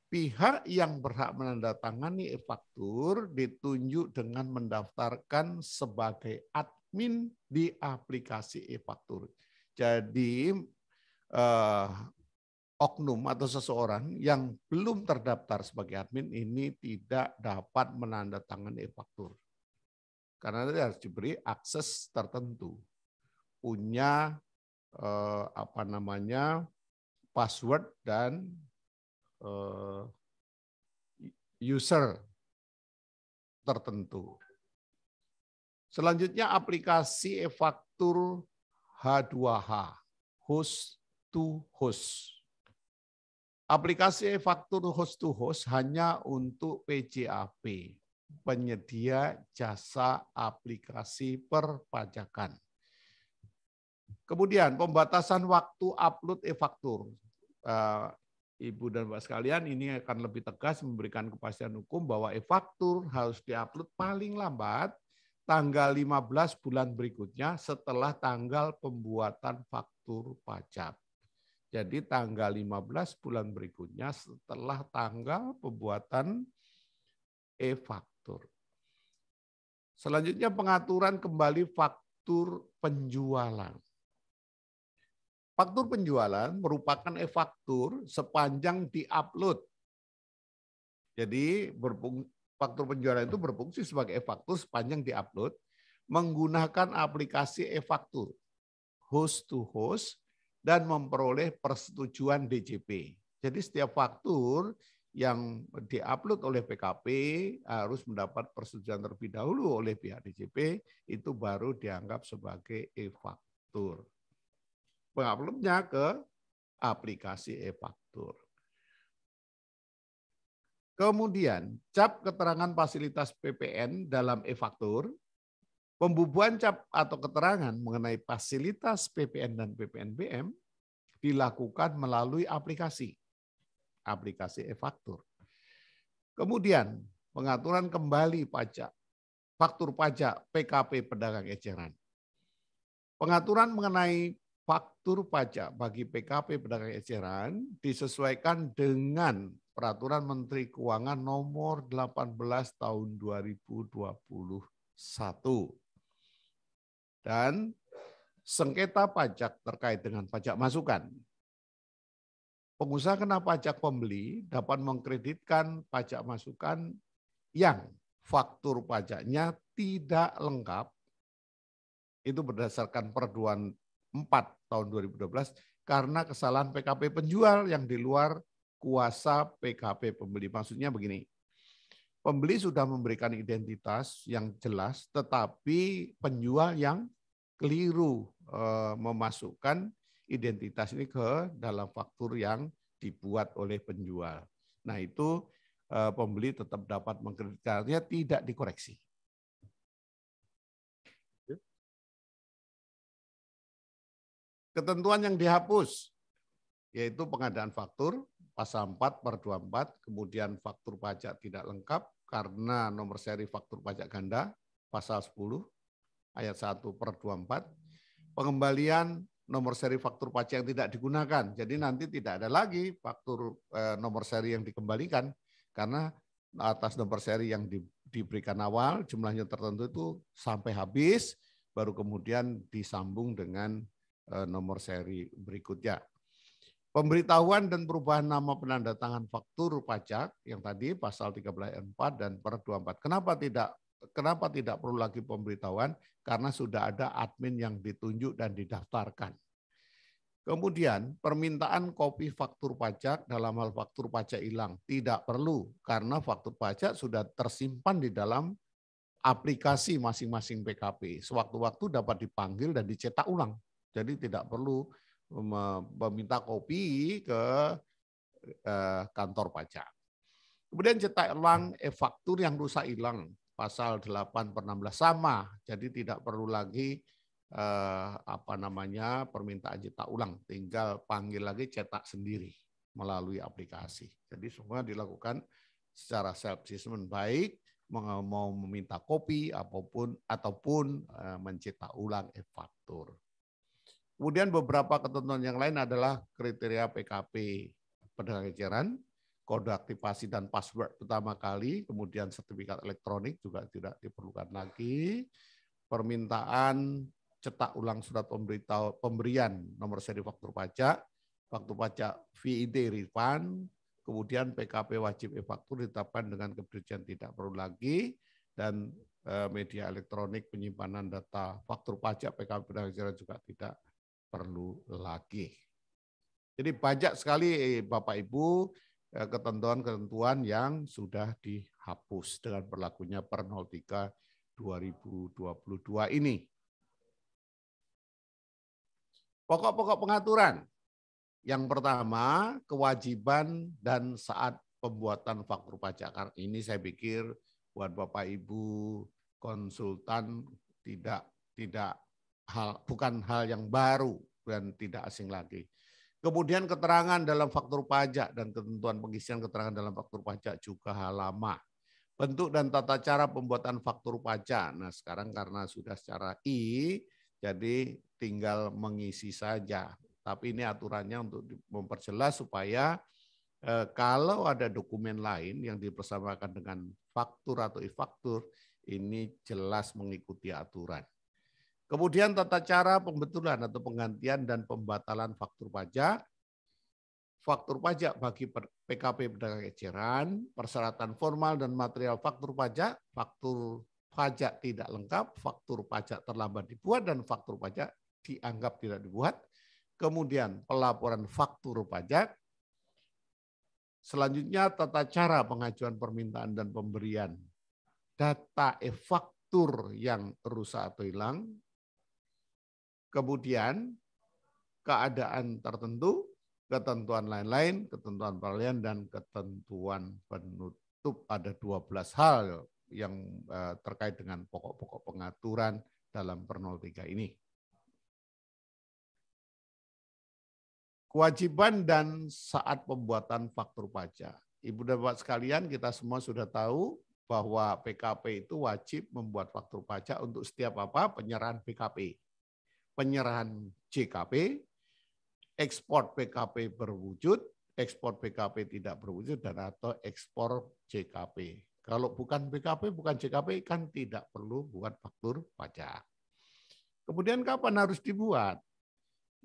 Pihak yang berhak menandatangani e-faktur ditunjuk dengan mendaftarkan sebagai admin di aplikasi e-faktur. Jadi eh, oknum atau seseorang yang belum terdaftar sebagai admin ini tidak dapat menandatangani e-faktur. Karena dia harus diberi akses tertentu. Punya eh, apa namanya password dan eh, user tertentu. Selanjutnya aplikasi e-faktur H2H, host to host. Aplikasi e-faktur host to host hanya untuk PCAP penyedia jasa aplikasi perpajakan. Kemudian pembatasan waktu upload e-faktur. Eh, Ibu dan Bapak sekalian, ini akan lebih tegas memberikan kepastian hukum bahwa e-faktur harus diupload paling lambat tanggal 15 bulan berikutnya setelah tanggal pembuatan faktur pajak. Jadi tanggal 15 bulan berikutnya setelah tanggal pembuatan e-faktur faktur. Selanjutnya pengaturan kembali faktur penjualan. Faktur penjualan merupakan e-faktur sepanjang di upload Jadi faktur penjualan itu berfungsi sebagai e-faktur sepanjang di upload menggunakan aplikasi e-faktur host to host dan memperoleh persetujuan DJP. Jadi setiap faktur yang diupload oleh PKP harus mendapat persetujuan terlebih dahulu oleh pihak DJP, itu baru dianggap sebagai e-faktur. Penguploadnya ke aplikasi e-faktur. Kemudian, cap keterangan fasilitas PPN dalam e-faktur, pembubuhan cap atau keterangan mengenai fasilitas PPN dan PPNBM dilakukan melalui aplikasi aplikasi e-faktur. Kemudian pengaturan kembali pajak, faktur pajak PKP pedagang eceran. Pengaturan mengenai faktur pajak bagi PKP pedagang eceran disesuaikan dengan Peraturan Menteri Keuangan nomor 18 tahun 2021. Dan sengketa pajak terkait dengan pajak masukan pengusaha kena pajak pembeli dapat mengkreditkan pajak masukan yang faktur pajaknya tidak lengkap. Itu berdasarkan perduan 4 tahun 2012 karena kesalahan PKP penjual yang di luar kuasa PKP pembeli. Maksudnya begini, pembeli sudah memberikan identitas yang jelas, tetapi penjual yang keliru eh, memasukkan identitas ini ke dalam faktur yang dibuat oleh penjual. Nah itu eh, pembeli tetap dapat mengkreditkannya tidak dikoreksi. Ketentuan yang dihapus yaitu pengadaan faktur pasal 4 per 24, kemudian faktur pajak tidak lengkap karena nomor seri faktur pajak ganda pasal 10 ayat 1 per 24, pengembalian nomor seri faktur pajak yang tidak digunakan. Jadi nanti tidak ada lagi faktur eh, nomor seri yang dikembalikan karena atas nomor seri yang di, diberikan awal jumlahnya tertentu itu sampai habis baru kemudian disambung dengan eh, nomor seri berikutnya. Pemberitahuan dan perubahan nama penandatangan faktur pajak yang tadi pasal 13 ayat 4 dan per 24. Kenapa tidak Kenapa tidak perlu lagi pemberitahuan? Karena sudah ada admin yang ditunjuk dan didaftarkan. Kemudian permintaan kopi faktur pajak dalam hal faktur pajak hilang tidak perlu karena faktur pajak sudah tersimpan di dalam aplikasi masing-masing PKP. Sewaktu-waktu dapat dipanggil dan dicetak ulang. Jadi tidak perlu meminta kopi ke eh, kantor pajak. Kemudian cetak ulang e-faktur eh, yang rusak hilang pasal 8 per 16 sama. Jadi tidak perlu lagi eh, apa namanya permintaan cetak ulang, tinggal panggil lagi cetak sendiri melalui aplikasi. Jadi semua dilakukan secara self system baik mau meminta kopi apapun ataupun eh, mencetak ulang e-faktur. Kemudian beberapa ketentuan yang lain adalah kriteria PKP pedagang eceran kode aktivasi dan password pertama kali, kemudian sertifikat elektronik juga tidak diperlukan lagi. Permintaan cetak ulang surat pemberitahu pemberian nomor seri faktur pajak, faktur pajak VID refund, kemudian PKP wajib e-faktur ditetapkan dengan kebijakan tidak perlu lagi dan eh, media elektronik penyimpanan data faktur pajak PKP penghasilan juga tidak perlu lagi. Jadi banyak sekali eh, Bapak Ibu Ya, ketentuan-ketentuan yang sudah dihapus dengan berlakunya per 03 2022 ini. Pokok-pokok pengaturan. Yang pertama, kewajiban dan saat pembuatan faktur pajak. Ini saya pikir buat Bapak Ibu konsultan tidak tidak hal bukan hal yang baru dan tidak asing lagi. Kemudian keterangan dalam faktur pajak dan ketentuan pengisian keterangan dalam faktur pajak juga lama. Bentuk dan tata cara pembuatan faktur pajak. Nah sekarang karena sudah secara I, jadi tinggal mengisi saja. Tapi ini aturannya untuk memperjelas supaya eh, kalau ada dokumen lain yang dipersamakan dengan faktur atau e-faktur, ini jelas mengikuti aturan. Kemudian tata cara pembetulan atau penggantian dan pembatalan faktur pajak. Faktur pajak bagi PKP pedagang eceran, persyaratan formal dan material faktur pajak, faktur pajak tidak lengkap, faktur pajak terlambat dibuat, dan faktur pajak dianggap tidak dibuat. Kemudian pelaporan faktur pajak, Selanjutnya tata cara pengajuan permintaan dan pemberian data e-faktur yang rusak atau hilang, Kemudian keadaan tertentu, ketentuan lain-lain, ketentuan peralihan dan ketentuan penutup ada 12 hal yang eh, terkait dengan pokok-pokok pengaturan dalam per 03 ini. Kewajiban dan saat pembuatan faktur pajak. Ibu dan Bapak sekalian, kita semua sudah tahu bahwa PKP itu wajib membuat faktur pajak untuk setiap apa penyerahan PKP penyerahan JKP, ekspor PKP berwujud, ekspor PKP tidak berwujud, dan atau ekspor JKP. Kalau bukan PKP, bukan JKP, kan tidak perlu buat faktur pajak. Kemudian kapan harus dibuat?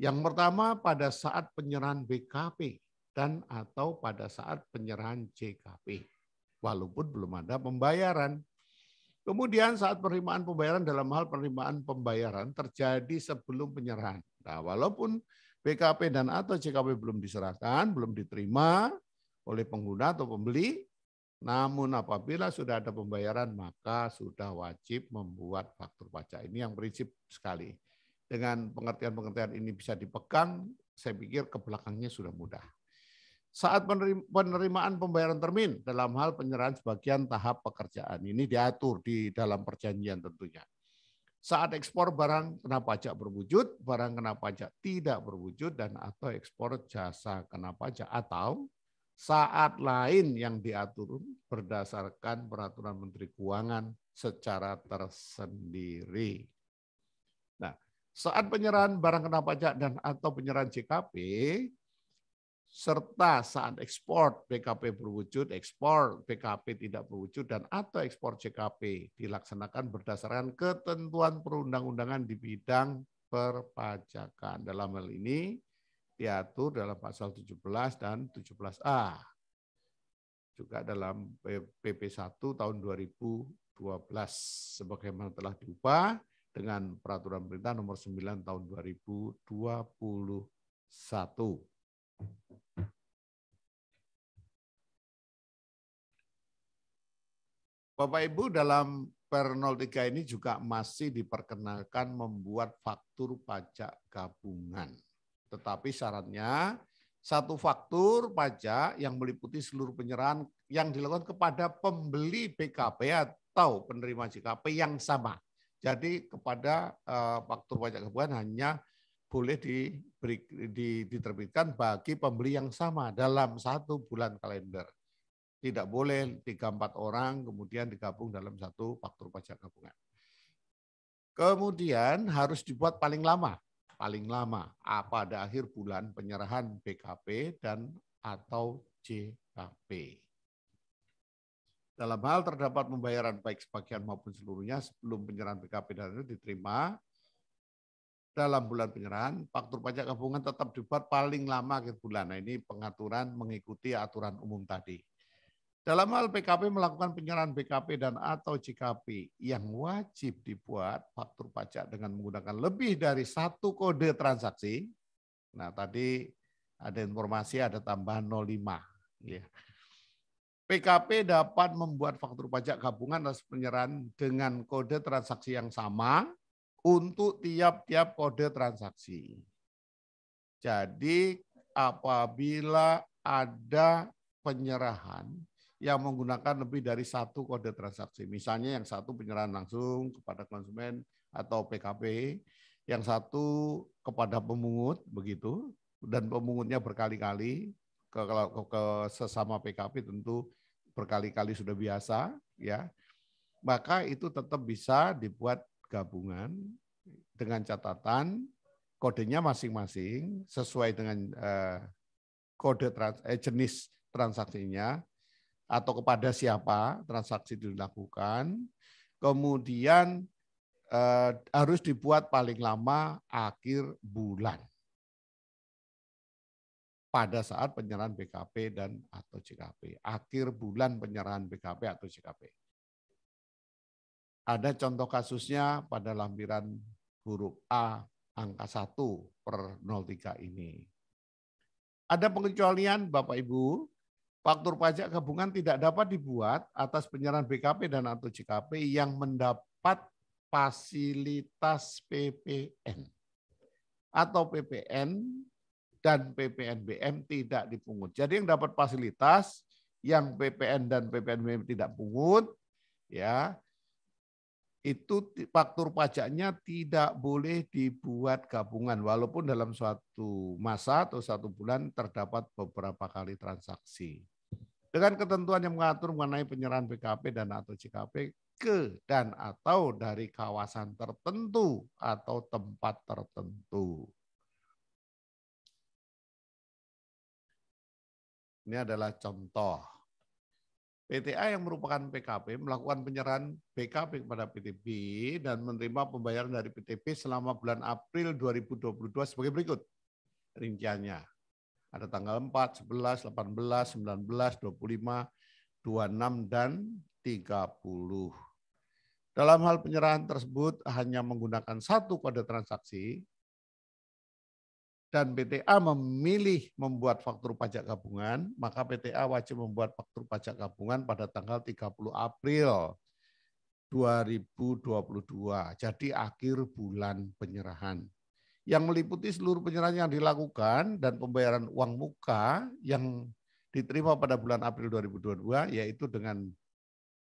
Yang pertama pada saat penyerahan BKP dan atau pada saat penyerahan JKP. Walaupun belum ada pembayaran. Kemudian saat penerimaan pembayaran dalam hal penerimaan pembayaran terjadi sebelum penyerahan. Nah, walaupun BKP dan atau JKP belum diserahkan, belum diterima oleh pengguna atau pembeli, namun apabila sudah ada pembayaran maka sudah wajib membuat faktur pajak. Ini yang prinsip sekali. Dengan pengertian-pengertian ini bisa dipegang, saya pikir kebelakangnya sudah mudah saat penerimaan pembayaran termin dalam hal penyerahan sebagian tahap pekerjaan. Ini diatur di dalam perjanjian tentunya. Saat ekspor barang kena pajak berwujud, barang kena pajak tidak berwujud, dan atau ekspor jasa kena pajak. Atau saat lain yang diatur berdasarkan peraturan Menteri Keuangan secara tersendiri. Nah, saat penyerahan barang kena pajak dan atau penyerahan JKP, serta saat ekspor PKP berwujud, ekspor PKP tidak berwujud, dan atau ekspor JKP dilaksanakan berdasarkan ketentuan perundang-undangan di bidang perpajakan. Dalam hal ini diatur dalam pasal 17 dan 17A. Juga dalam PP 1 tahun 2012 sebagaimana telah diubah dengan peraturan pemerintah nomor 9 tahun 2021. Bapak Ibu dalam per 03 ini juga masih diperkenalkan membuat faktur pajak gabungan. Tetapi syaratnya satu faktur pajak yang meliputi seluruh penyerahan yang dilakukan kepada pembeli BKP atau penerima JKP yang sama. Jadi kepada eh, faktur pajak gabungan hanya boleh diberi, diterbitkan bagi pembeli yang sama dalam satu bulan kalender. Tidak boleh tiga empat orang kemudian digabung dalam satu faktur pajak gabungan. Kemudian harus dibuat paling lama, paling lama apa? pada akhir bulan penyerahan BKP dan atau JKP. Dalam hal terdapat pembayaran baik sebagian maupun seluruhnya sebelum penyerahan BKP dan itu diterima, dalam bulan penyerahan, faktur pajak gabungan tetap dibuat paling lama akhir bulan. Nah, ini pengaturan mengikuti aturan umum tadi. Dalam hal PKP melakukan penyerahan BKP dan atau JKP yang wajib dibuat faktur pajak dengan menggunakan lebih dari satu kode transaksi. Nah tadi ada informasi ada tambahan 05. Ya. PKP dapat membuat faktur pajak gabungan atas penyerahan dengan kode transaksi yang sama untuk tiap-tiap kode transaksi. Jadi apabila ada penyerahan yang menggunakan lebih dari satu kode transaksi. Misalnya yang satu penyerahan langsung kepada konsumen atau PKP, yang satu kepada pemungut begitu dan pemungutnya berkali-kali ke, ke, ke sesama PKP tentu berkali-kali sudah biasa ya. Maka itu tetap bisa dibuat gabungan dengan catatan kodenya masing-masing sesuai dengan eh, kode trans, eh, jenis transaksinya atau kepada siapa transaksi dilakukan. Kemudian eh, harus dibuat paling lama akhir bulan pada saat penyerahan BKP dan atau CKP Akhir bulan penyerahan BKP atau CKP Ada contoh kasusnya pada lampiran huruf A angka 1 per 03 ini. Ada pengecualian Bapak Ibu faktur pajak gabungan tidak dapat dibuat atas penyerahan BKP dan atau JKP yang mendapat fasilitas PPN atau PPN dan PPNBM tidak dipungut. Jadi yang dapat fasilitas yang PPN dan PPNBM tidak pungut ya itu faktur pajaknya tidak boleh dibuat gabungan walaupun dalam suatu masa atau satu bulan terdapat beberapa kali transaksi dengan ketentuan yang mengatur mengenai penyerahan BKP dan atau JKP ke dan atau dari kawasan tertentu atau tempat tertentu. Ini adalah contoh. PTA yang merupakan PKP melakukan penyerahan BKP kepada PTB dan menerima pembayaran dari PTB selama bulan April 2022 sebagai berikut rinciannya. Ada tanggal 4, 11, 18, 19, 25, 26, dan 30. Dalam hal penyerahan tersebut hanya menggunakan satu kode transaksi dan PTA memilih membuat faktur pajak gabungan, maka PTA wajib membuat faktur pajak gabungan pada tanggal 30 April 2022. Jadi akhir bulan penyerahan yang meliputi seluruh penyerahan yang dilakukan dan pembayaran uang muka yang diterima pada bulan April 2022 yaitu dengan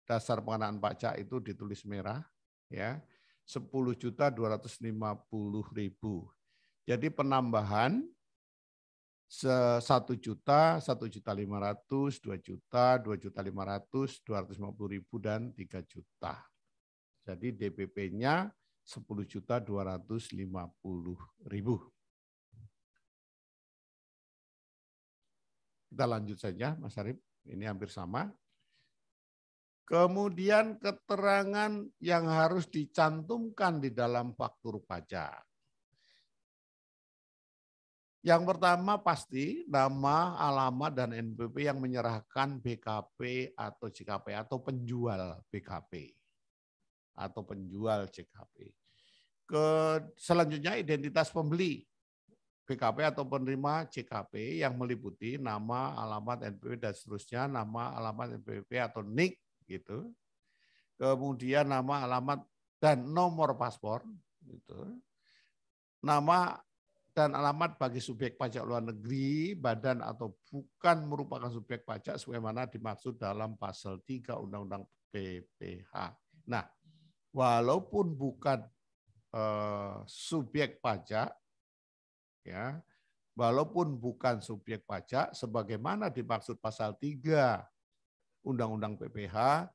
dasar pengenaan pajak itu ditulis merah ya ribu Jadi penambahan satu juta, satu juta lima ratus, dua juta, dua juta lima ratus, dua ratus lima puluh ribu dan tiga juta. Jadi DPP-nya Sepuluh juta dua ratus lima puluh ribu. Kita lanjut saja, Mas Arif. Ini hampir sama. Kemudian keterangan yang harus dicantumkan di dalam faktur pajak. Yang pertama pasti nama, alamat, dan NPP yang menyerahkan BKP atau JKP atau penjual BKP atau penjual ckp Ke selanjutnya identitas pembeli BKP atau penerima ckp yang meliputi nama, alamat NPWP dan seterusnya, nama, alamat NPWP atau NIK gitu. Kemudian nama, alamat dan nomor paspor gitu. Nama dan alamat bagi subjek pajak luar negeri, badan atau bukan merupakan subjek pajak sebagaimana dimaksud dalam pasal 3 Undang-Undang PPH. Nah, walaupun bukan eh, subjek pajak, ya, walaupun bukan subjek pajak, sebagaimana dimaksud pasal 3 Undang-Undang PPH,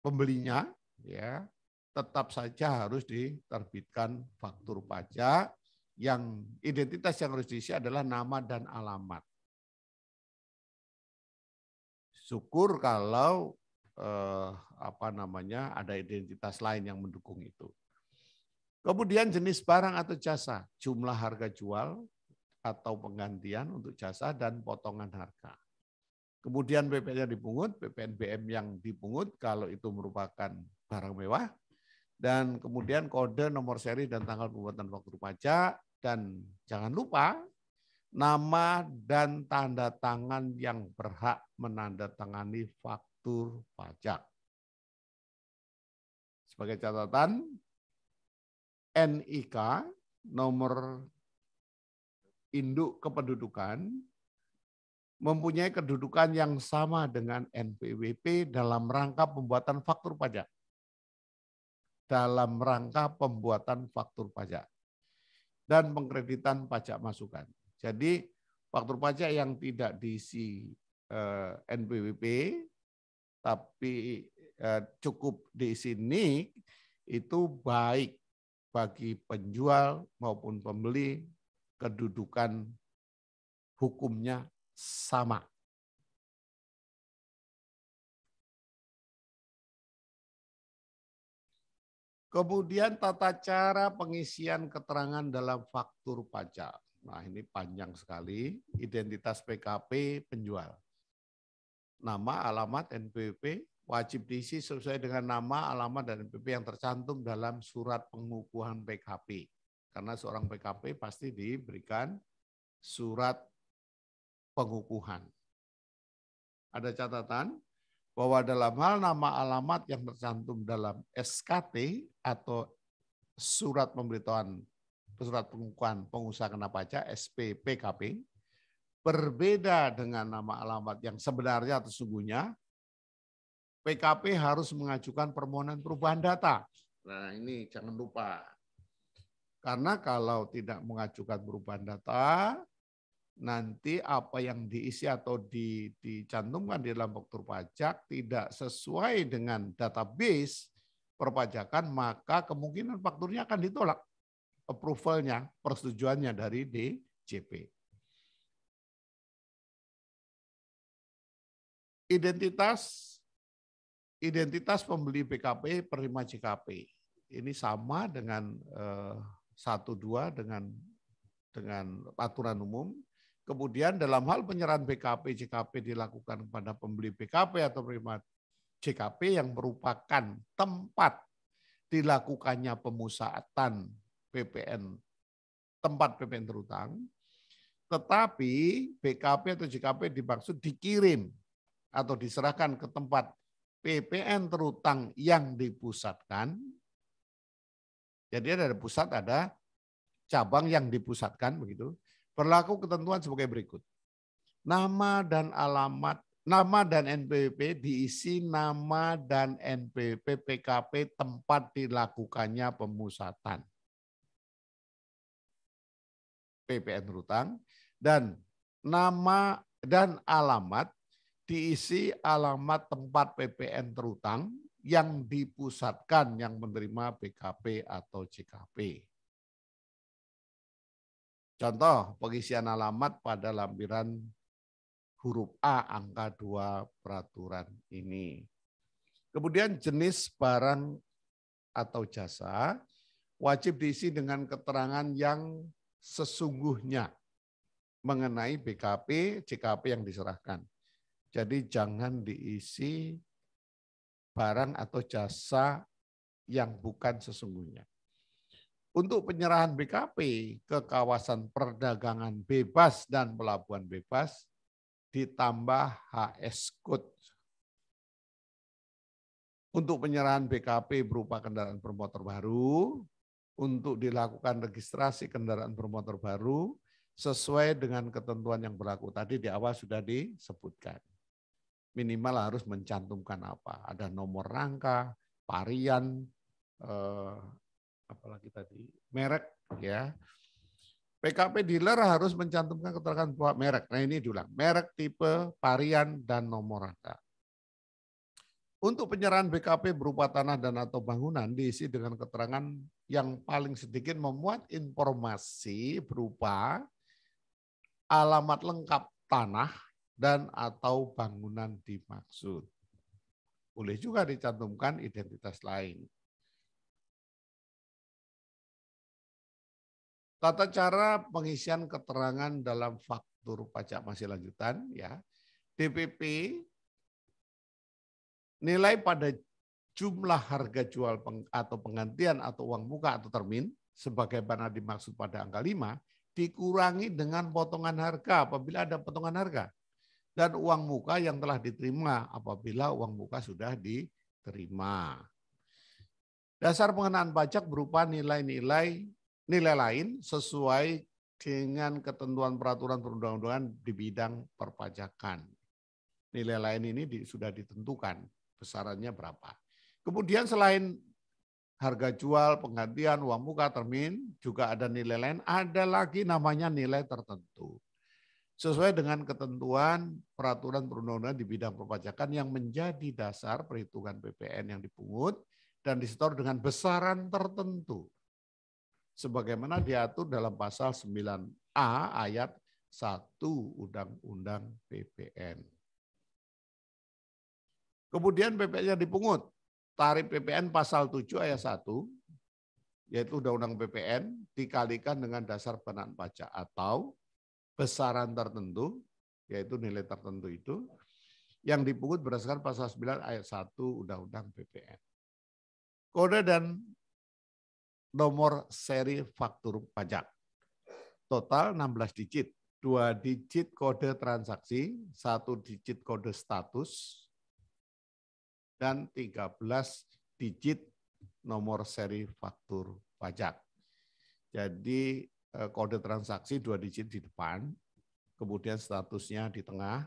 pembelinya ya tetap saja harus diterbitkan faktur pajak yang identitas yang harus diisi adalah nama dan alamat. Syukur kalau eh, apa namanya ada identitas lain yang mendukung itu. Kemudian jenis barang atau jasa, jumlah harga jual atau penggantian untuk jasa dan potongan harga. Kemudian PPN yang dipungut, PPNBM yang dipungut kalau itu merupakan barang mewah. Dan kemudian kode nomor seri dan tanggal pembuatan faktur pajak. Dan jangan lupa nama dan tanda tangan yang berhak menandatangani faktur faktur pajak. Sebagai catatan, NIK nomor induk kependudukan mempunyai kedudukan yang sama dengan NPWP dalam rangka pembuatan faktur pajak. Dalam rangka pembuatan faktur pajak dan pengkreditan pajak masukan. Jadi faktur pajak yang tidak diisi eh, NPWP tapi eh, cukup di sini itu baik bagi penjual maupun pembeli kedudukan hukumnya sama. Kemudian tata cara pengisian keterangan dalam faktur pajak. Nah ini panjang sekali, identitas PKP penjual nama, alamat NPWP wajib diisi sesuai dengan nama, alamat, dan NPWP yang tercantum dalam surat pengukuhan PKP. Karena seorang PKP pasti diberikan surat pengukuhan. Ada catatan bahwa dalam hal nama alamat yang tercantum dalam SKT atau surat pemberitahuan surat pengukuhan pengusaha kena pajak SPPKP berbeda dengan nama alamat yang sebenarnya atau sesungguhnya, PKP harus mengajukan permohonan perubahan data. Nah ini jangan lupa. Karena kalau tidak mengajukan perubahan data, nanti apa yang diisi atau di, dicantumkan di dalam faktur pajak tidak sesuai dengan database perpajakan, maka kemungkinan fakturnya akan ditolak approvalnya, persetujuannya dari DJP. Identitas identitas pembeli BKP penerima JKP ini sama dengan eh, satu eh, dua dengan dengan aturan umum. Kemudian dalam hal penyerahan BKP JKP dilakukan kepada pembeli BKP atau penerima JKP yang merupakan tempat dilakukannya pemusatan PPN tempat PPN terutang, tetapi BKP atau JKP dimaksud dikirim atau diserahkan ke tempat PPN terutang yang dipusatkan. Jadi ada pusat, ada cabang yang dipusatkan begitu. Berlaku ketentuan sebagai berikut. Nama dan alamat Nama dan NPWP diisi nama dan NPWP PKP tempat dilakukannya pemusatan. PPN terutang dan nama dan alamat diisi alamat tempat PPN terutang yang dipusatkan yang menerima BKP atau JKP. Contoh pengisian alamat pada lampiran huruf A angka 2 peraturan ini. Kemudian jenis barang atau jasa wajib diisi dengan keterangan yang sesungguhnya mengenai BKP, JKP yang diserahkan. Jadi jangan diisi barang atau jasa yang bukan sesungguhnya. Untuk penyerahan BKP ke kawasan perdagangan bebas dan pelabuhan bebas ditambah HS Code. Untuk penyerahan BKP berupa kendaraan bermotor baru, untuk dilakukan registrasi kendaraan bermotor baru sesuai dengan ketentuan yang berlaku. Tadi di awal sudah disebutkan minimal harus mencantumkan apa. Ada nomor rangka, varian, eh, apalagi tadi merek ya. PKP dealer harus mencantumkan keterangan bahwa merek. Nah ini diulang, merek, tipe, varian, dan nomor rangka. Untuk penyerahan BKP berupa tanah dan atau bangunan diisi dengan keterangan yang paling sedikit memuat informasi berupa alamat lengkap tanah, dan atau bangunan dimaksud. Boleh juga dicantumkan identitas lain. Tata cara pengisian keterangan dalam faktur pajak masih lanjutan ya. DPP nilai pada jumlah harga jual peng, atau penggantian atau uang muka atau termin sebagaimana dimaksud pada angka 5 dikurangi dengan potongan harga apabila ada potongan harga dan uang muka yang telah diterima apabila uang muka sudah diterima. Dasar pengenaan pajak berupa nilai-nilai nilai lain sesuai dengan ketentuan peraturan perundang-undangan di bidang perpajakan. Nilai lain ini di, sudah ditentukan besarannya berapa. Kemudian selain harga jual, penggantian, uang muka, termin, juga ada nilai lain, ada lagi namanya nilai tertentu sesuai dengan ketentuan peraturan perundang-undangan di bidang perpajakan yang menjadi dasar perhitungan PPN yang dipungut dan disetor dengan besaran tertentu sebagaimana diatur dalam pasal 9A ayat 1 Undang-Undang PPN. Kemudian PPN yang dipungut, tarif PPN pasal 7 ayat 1 yaitu Undang-Undang PPN dikalikan dengan dasar penan pajak atau besaran tertentu, yaitu nilai tertentu itu, yang dipungut berdasarkan pasal 9 ayat 1 Undang-Undang PPN Kode dan nomor seri faktur pajak. Total 16 digit, dua digit kode transaksi, satu digit kode status, dan 13 digit nomor seri faktur pajak. Jadi Eh, kode transaksi dua digit di depan, kemudian statusnya di tengah,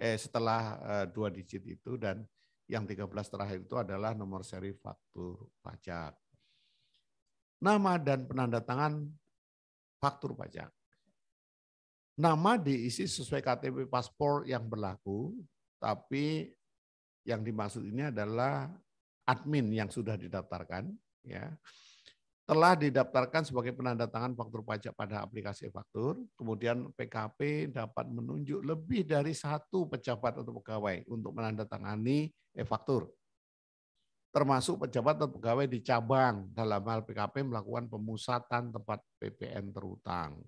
eh setelah eh, dua digit itu dan yang 13 terakhir itu adalah nomor seri faktur pajak. Nama dan penanda tangan faktur pajak. Nama diisi sesuai KTP paspor yang berlaku, tapi yang dimaksud ini adalah admin yang sudah didaftarkan, ya telah didaftarkan sebagai penanda tangan faktur pajak pada aplikasi faktur kemudian PKP dapat menunjuk lebih dari satu pejabat atau pegawai untuk menandatangani e-faktur. Termasuk pejabat atau pegawai di cabang dalam hal PKP melakukan pemusatan tempat PPN terutang.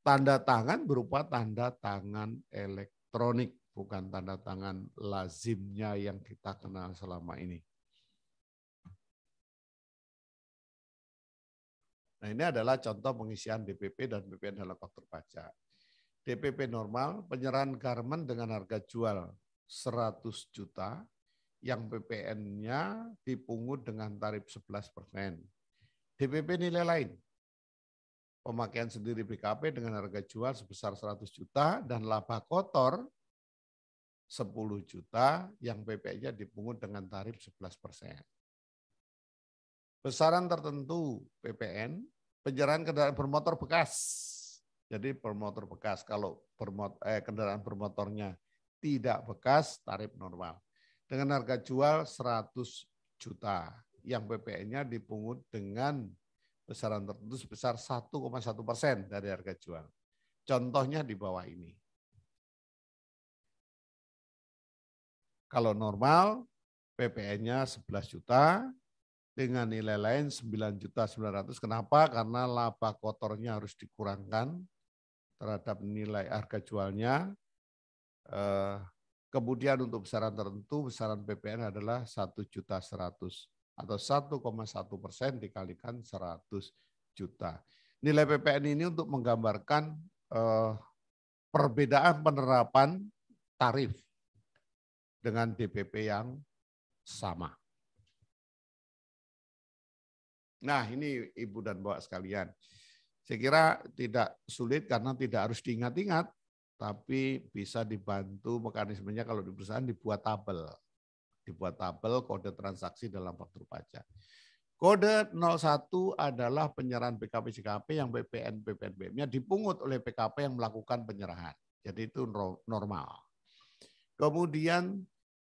Tanda tangan berupa tanda tangan elektronik, bukan tanda tangan lazimnya yang kita kenal selama ini. Nah ini adalah contoh pengisian DPP dan BPN dalam faktur pajak. DPP normal penyerahan garment dengan harga jual 100 juta, yang PPN-nya dipungut dengan tarif 11 persen. DPP nilai lain, pemakaian sendiri BKP dengan harga jual sebesar 100 juta dan laba kotor 10 juta yang PPN-nya dipungut dengan tarif 11 persen besaran tertentu PPN, penyerahan kendaraan bermotor bekas. Jadi bermotor bekas kalau bermot, eh, kendaraan bermotornya tidak bekas tarif normal dengan harga jual 100 juta yang PPN-nya dipungut dengan besaran tertentu sebesar 1,1 persen dari harga jual. Contohnya di bawah ini. Kalau normal, PPN-nya 11 juta, dengan nilai lain juta 9.900. Kenapa? Karena laba kotornya harus dikurangkan terhadap nilai harga jualnya. Eh, kemudian untuk besaran tertentu, besaran PPN adalah juta 1.100 atau 1,1 persen dikalikan 100 juta. Nilai PPN ini untuk menggambarkan eh, perbedaan penerapan tarif dengan DPP yang sama. Nah, ini Ibu dan Bapak sekalian. Saya kira tidak sulit karena tidak harus diingat-ingat, tapi bisa dibantu mekanismenya kalau di perusahaan dibuat tabel. Dibuat tabel kode transaksi dalam faktur pajak. Kode 01 adalah penyerahan PKP JKP yang BPN BPNBM-nya dipungut oleh PKP yang melakukan penyerahan. Jadi itu normal. Kemudian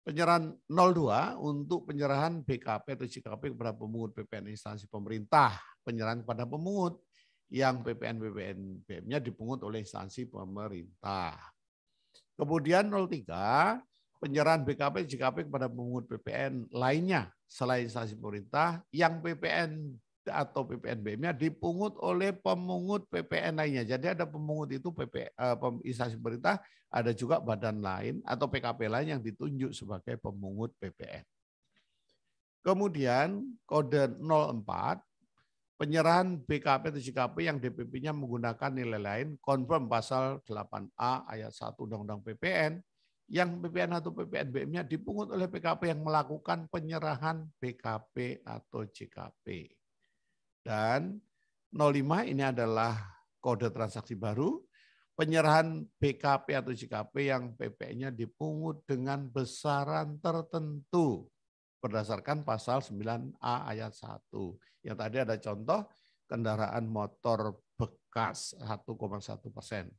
penyerahan 02 untuk penyerahan BKP atau JKP kepada pemungut PPN instansi pemerintah, penyerahan kepada pemungut yang PPN BM nya dipungut oleh instansi pemerintah. Kemudian 03 penyerahan BKP JKP kepada pemungut PPN lainnya selain instansi pemerintah yang PPN atau PPNBM-nya dipungut oleh pemungut PPN lainnya. Jadi ada pemungut itu PP, eh, instansi pemerintah, ada juga badan lain atau PKP lain yang ditunjuk sebagai pemungut PPN. Kemudian kode 04 penyerahan BKP atau JKP yang DPP-nya menggunakan nilai lain confirm pasal 8A ayat 1 Undang-Undang PPN yang PPN atau PPNBM-nya dipungut oleh PKP yang melakukan penyerahan BKP atau JKP. Dan 05 ini adalah kode transaksi baru, penyerahan BKP atau JKP yang PPN-nya dipungut dengan besaran tertentu berdasarkan pasal 9A ayat 1. Yang tadi ada contoh kendaraan motor bekas 1,1 persen.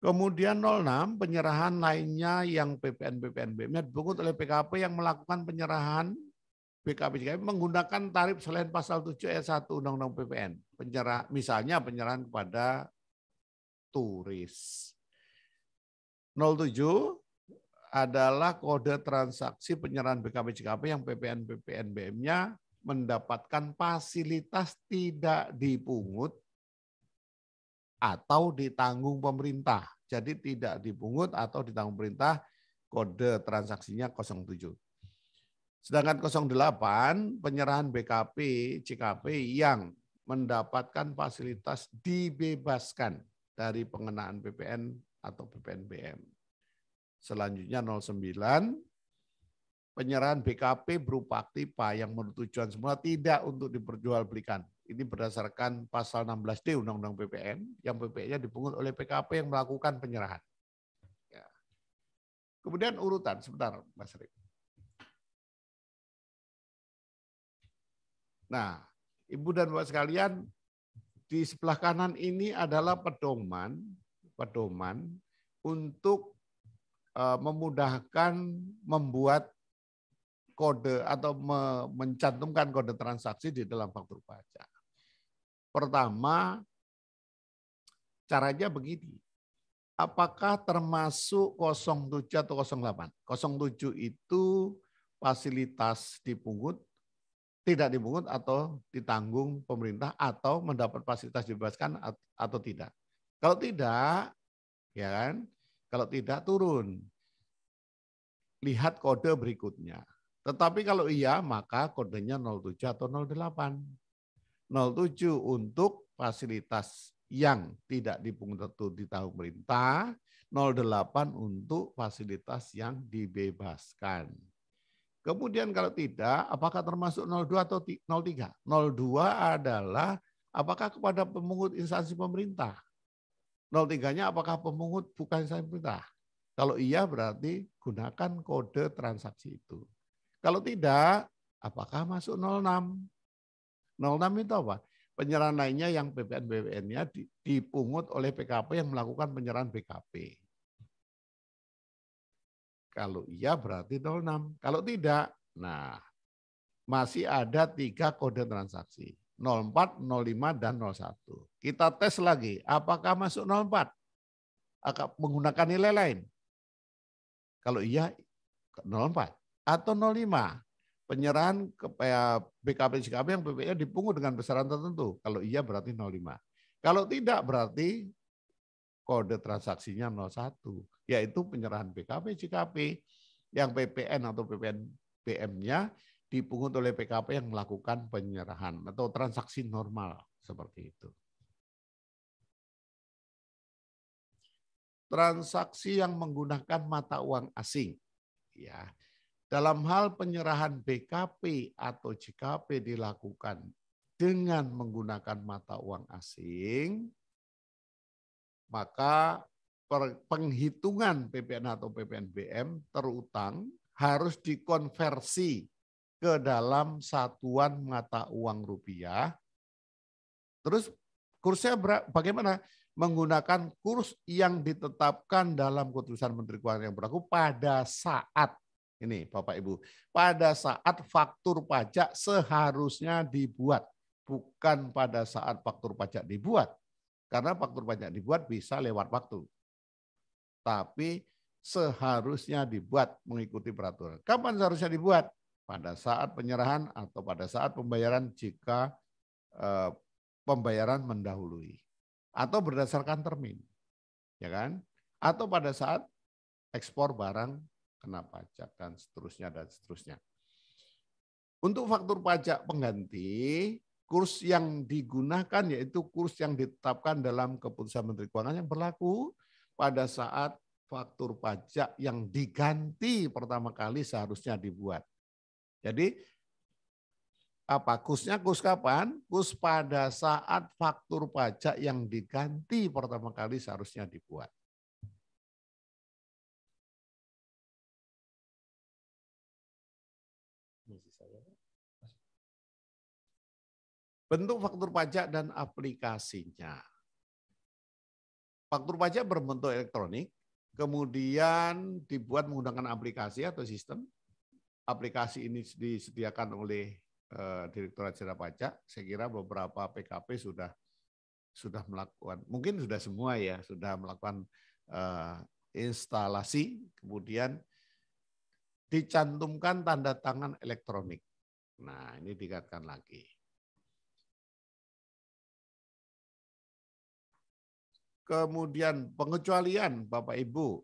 Kemudian 06 penyerahan lainnya yang PPN PPNBM dipungut oleh PKP yang melakukan penyerahan BKP menggunakan tarif selain pasal 7 ayat 1 Undang-Undang PPN. Penyerah, misalnya penyerahan kepada turis. 07 adalah kode transaksi penyerahan BKP JKP yang PPN PPNBM-nya mendapatkan fasilitas tidak dipungut atau ditanggung pemerintah. Jadi tidak dipungut atau ditanggung pemerintah kode transaksinya 07. Sedangkan 08 penyerahan BKP CKP yang mendapatkan fasilitas dibebaskan dari pengenaan PPN atau PPNBM. Selanjutnya 09 penyerahan BKP berupa aktiva yang menurut tujuan semula tidak untuk diperjualbelikan. Ini berdasarkan pasal 16D Undang-Undang PPN yang PPN-nya dipungut oleh PKP yang melakukan penyerahan. Ya. Kemudian urutan, sebentar Mas Rik. Nah, Ibu dan Bapak sekalian, di sebelah kanan ini adalah pedoman, pedoman untuk eh, memudahkan membuat kode atau mencantumkan kode transaksi di dalam faktur pajak. Pertama, caranya begini. Apakah termasuk 07 atau 08? 07 itu fasilitas dipungut tidak dipungut atau ditanggung pemerintah atau mendapat fasilitas dibebaskan atau tidak. Kalau tidak, ya kan? Kalau tidak turun. Lihat kode berikutnya. Tetapi kalau iya, maka kodenya 07 atau 08. 07 untuk fasilitas yang tidak dipungut atau ditanggung pemerintah, 08 untuk fasilitas yang dibebaskan. Kemudian kalau tidak, apakah termasuk 02 atau 03? 02 adalah apakah kepada pemungut instansi pemerintah? 03-nya apakah pemungut bukan instansi pemerintah? Kalau iya berarti gunakan kode transaksi itu. Kalau tidak, apakah masuk 06? 06 itu apa? Penyerahan lainnya yang ppn bpn nya dipungut oleh PKP yang melakukan penyerahan BKP. Kalau iya berarti 06. Kalau tidak, nah masih ada tiga kode transaksi. 04, 05, dan 01. Kita tes lagi, apakah masuk 04? Akan menggunakan nilai lain. Kalau iya, 04. Atau 05. Penyerahan ke BKP JKP yang BPA dipungut dengan besaran tertentu. Kalau iya berarti 05. Kalau tidak berarti kode transaksinya 01 yaitu penyerahan PKP JKP yang PPN atau PPN BM-nya dipungut oleh PKP yang melakukan penyerahan atau transaksi normal seperti itu. Transaksi yang menggunakan mata uang asing. Ya. Dalam hal penyerahan BKP atau JKP dilakukan dengan menggunakan mata uang asing, maka penghitungan PPN atau PPNBM terutang harus dikonversi ke dalam satuan mata uang rupiah. Terus kursnya bagaimana? Menggunakan kurs yang ditetapkan dalam keputusan Menteri Keuangan yang berlaku pada saat ini Bapak Ibu, pada saat faktur pajak seharusnya dibuat, bukan pada saat faktur pajak dibuat. Karena faktur pajak dibuat bisa lewat waktu tapi seharusnya dibuat mengikuti peraturan. Kapan seharusnya dibuat? Pada saat penyerahan atau pada saat pembayaran jika eh, pembayaran mendahului atau berdasarkan termin. Ya kan? Atau pada saat ekspor barang kena pajak dan seterusnya dan seterusnya. Untuk faktur pajak pengganti, kurs yang digunakan yaitu kurs yang ditetapkan dalam keputusan Menteri Keuangan yang berlaku pada saat faktur pajak yang diganti pertama kali seharusnya dibuat. Jadi apa kusnya kus kapan? Kus pada saat faktur pajak yang diganti pertama kali seharusnya dibuat. Ya. Bentuk faktur pajak dan aplikasinya. Faktur pajak berbentuk elektronik, kemudian dibuat menggunakan aplikasi atau sistem. Aplikasi ini disediakan oleh eh, Direktorat Jenderal Pajak. Saya kira beberapa PKP sudah sudah melakukan, mungkin sudah semua ya, sudah melakukan uh, instalasi, kemudian dicantumkan tanda tangan elektronik. Nah, ini dikatakan lagi. kemudian pengecualian Bapak Ibu,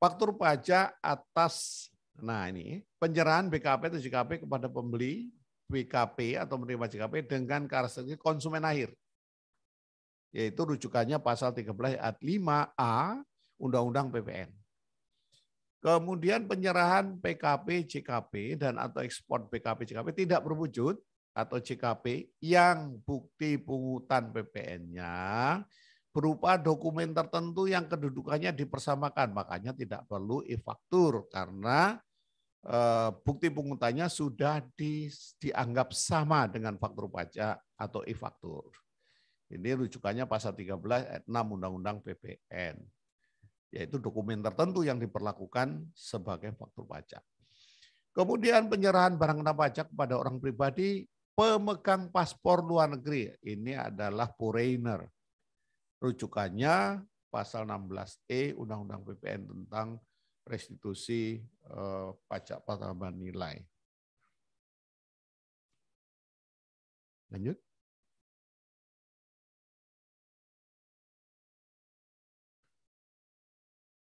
faktur pajak atas nah ini penyerahan BKP atau JKP kepada pembeli BKP atau menerima JKP dengan karakteristik konsumen akhir yaitu rujukannya pasal 13 ayat 5A Undang-Undang PPN. Kemudian penyerahan PKP JKP dan atau ekspor BKP JKP tidak berwujud atau JKP yang bukti pungutan PPN-nya berupa dokumen tertentu yang kedudukannya dipersamakan. Makanya tidak perlu e-faktur karena eh, bukti pungutannya sudah di, dianggap sama dengan faktur pajak atau e-faktur. Ini rujukannya pasal 13 ayat 6 Undang-Undang PPN, yaitu dokumen tertentu yang diperlakukan sebagai faktur pajak. Kemudian penyerahan barang kena pajak kepada orang pribadi pemegang paspor luar negeri. Ini adalah foreigner rujukannya pasal 16E Undang-Undang PPN tentang restitusi eh, pajak Pertambahan nilai. Lanjut.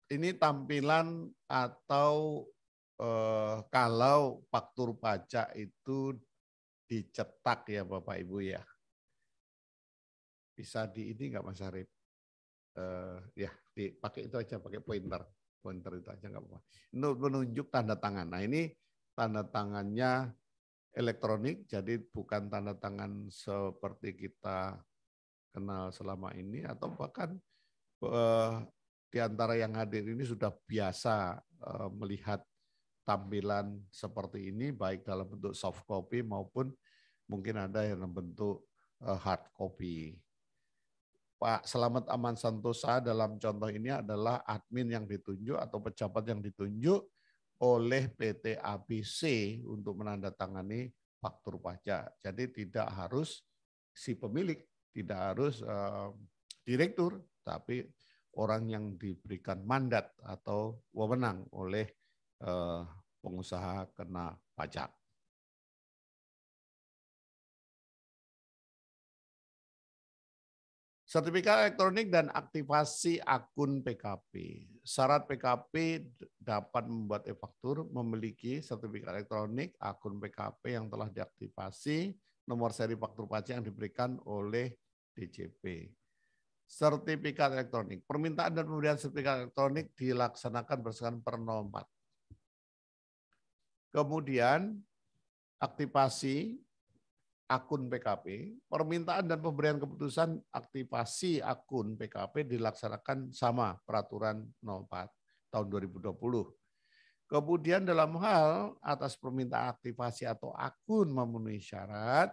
Ini tampilan atau eh, kalau faktur pajak itu dicetak ya Bapak Ibu ya bisa di ini nggak Mas Arif? Uh, ya, dipakai itu aja, pakai pointer. Pointer itu aja nggak apa-apa. Menunjuk tanda tangan. Nah ini tanda tangannya elektronik, jadi bukan tanda tangan seperti kita kenal selama ini, atau bahkan uh, di antara yang hadir ini sudah biasa uh, melihat tampilan seperti ini, baik dalam bentuk soft copy maupun mungkin ada yang bentuk hard copy. Pak Selamat Aman Santosa dalam contoh ini adalah admin yang ditunjuk atau pejabat yang ditunjuk oleh PT ABC untuk menandatangani faktur pajak. Jadi tidak harus si pemilik, tidak harus uh, direktur, tapi orang yang diberikan mandat atau wewenang oleh uh, pengusaha kena pajak. Sertifikat elektronik dan aktivasi akun PKP. Syarat PKP dapat membuat e-faktur memiliki sertifikat elektronik akun PKP yang telah diaktifasi, nomor seri faktur pajak yang diberikan oleh DJP. Sertifikat elektronik. Permintaan dan pemberian sertifikat elektronik dilaksanakan berdasarkan 4. Kemudian aktivasi akun PKP, permintaan dan pemberian keputusan aktivasi akun PKP dilaksanakan sama peraturan 04 tahun 2020. Kemudian dalam hal atas permintaan aktivasi atau akun memenuhi syarat,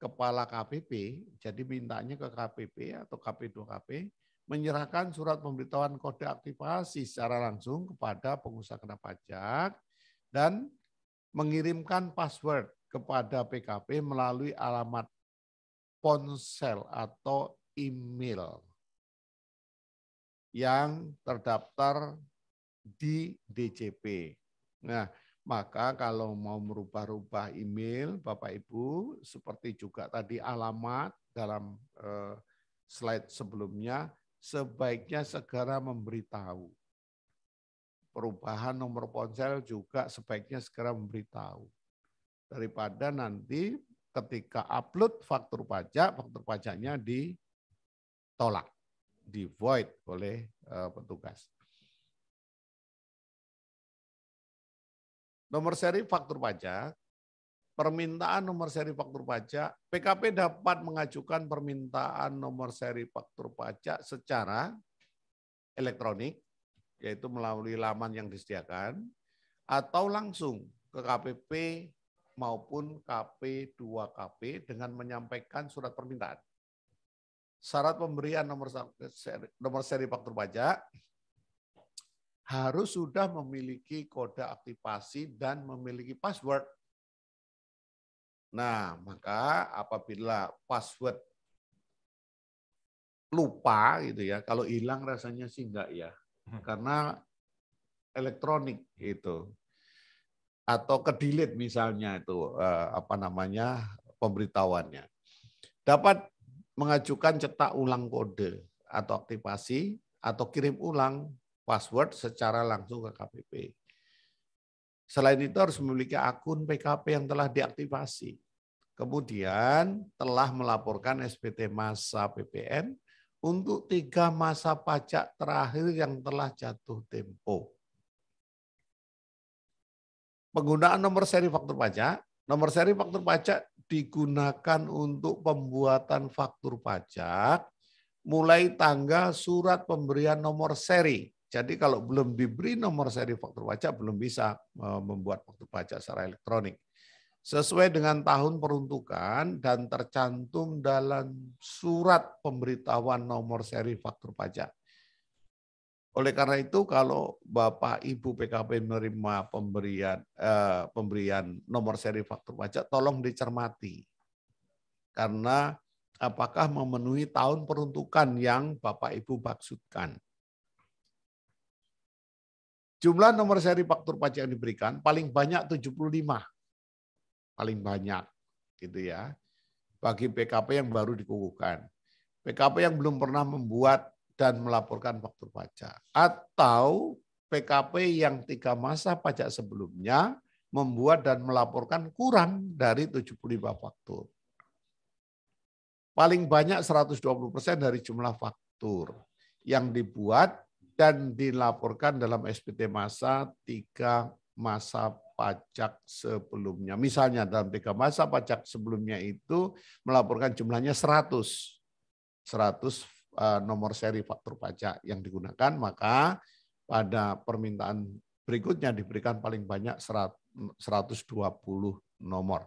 kepala KPP, jadi mintanya ke KPP atau KP2KP, menyerahkan surat pemberitahuan kode aktivasi secara langsung kepada pengusaha kena pajak dan mengirimkan password kepada PKP melalui alamat ponsel atau email yang terdaftar di DJP. Nah, maka kalau mau merubah-rubah email Bapak Ibu seperti juga tadi alamat dalam eh, slide sebelumnya sebaiknya segera memberitahu. Perubahan nomor ponsel juga sebaiknya segera memberitahu daripada nanti ketika upload faktur pajak, faktur pajaknya ditolak, di void oleh eh, petugas. Nomor seri faktur pajak, permintaan nomor seri faktur pajak, PKP dapat mengajukan permintaan nomor seri faktur pajak secara elektronik, yaitu melalui laman yang disediakan, atau langsung ke KPP maupun KP2KP dengan menyampaikan surat permintaan. Syarat pemberian nomor seri, nomor seri faktur pajak harus sudah memiliki kode aktivasi dan memiliki password. Nah, maka apabila password lupa gitu ya, kalau hilang rasanya sih enggak ya. Hmm. Karena elektronik itu atau kedilit misalnya itu eh, apa namanya pemberitahuannya. Dapat mengajukan cetak ulang kode atau aktivasi atau kirim ulang password secara langsung ke KPP. Selain itu harus memiliki akun PKP yang telah diaktivasi. Kemudian telah melaporkan SPT masa PPN untuk tiga masa pajak terakhir yang telah jatuh tempo penggunaan nomor seri faktur pajak, nomor seri faktur pajak digunakan untuk pembuatan faktur pajak mulai tanggal surat pemberian nomor seri. Jadi kalau belum diberi nomor seri faktur pajak belum bisa e, membuat faktur pajak secara elektronik. Sesuai dengan tahun peruntukan dan tercantum dalam surat pemberitahuan nomor seri faktur pajak. Oleh karena itu kalau Bapak Ibu PKP menerima pemberian eh, pemberian nomor seri faktur pajak tolong dicermati. Karena apakah memenuhi tahun peruntukan yang Bapak Ibu maksudkan. Jumlah nomor seri faktur pajak yang diberikan paling banyak 75. Paling banyak gitu ya. Bagi PKP yang baru dikukuhkan. PKP yang belum pernah membuat dan melaporkan faktur pajak. Atau PKP yang tiga masa pajak sebelumnya membuat dan melaporkan kurang dari 75 faktur. Paling banyak 120 persen dari jumlah faktur yang dibuat dan dilaporkan dalam SPT masa tiga masa pajak sebelumnya. Misalnya dalam tiga masa pajak sebelumnya itu melaporkan jumlahnya 100. 100 Eh, nomor seri faktur pajak yang digunakan, maka pada permintaan berikutnya diberikan paling banyak 120 nomor.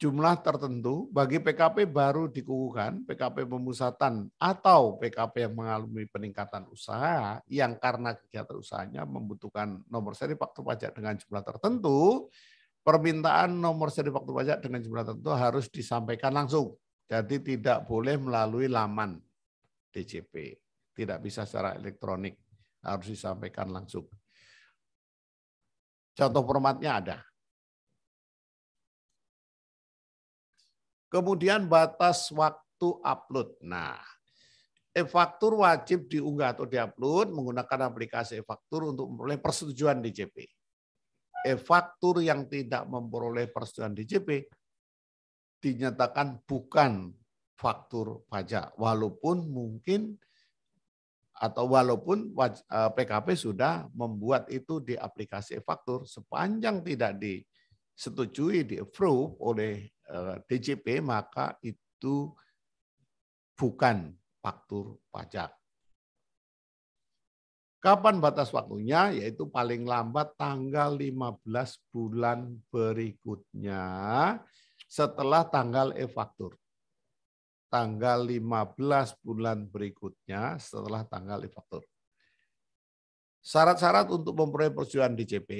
Jumlah tertentu bagi PKP baru dikukuhkan, PKP pemusatan atau PKP yang mengalami peningkatan usaha yang karena kegiatan usahanya membutuhkan nomor seri faktur pajak dengan jumlah tertentu, permintaan nomor seri faktur pajak dengan jumlah tertentu harus disampaikan langsung jadi tidak boleh melalui laman DJP. Tidak bisa secara elektronik. Harus disampaikan langsung. Contoh formatnya ada. Kemudian batas waktu upload. Nah, e-faktur wajib diunggah atau diupload menggunakan aplikasi e-faktur untuk memperoleh persetujuan DJP. E-faktur yang tidak memperoleh persetujuan DJP dinyatakan bukan faktur pajak walaupun mungkin atau walaupun PKP e, sudah membuat itu di aplikasi faktur sepanjang tidak disetujui di approve oleh e, DJP maka itu bukan faktur pajak. Kapan batas waktunya? Yaitu paling lambat tanggal 15 bulan berikutnya setelah tanggal e-faktur. Tanggal 15 bulan berikutnya setelah tanggal e-faktur. Syarat-syarat untuk memperoleh persetujuan DJP,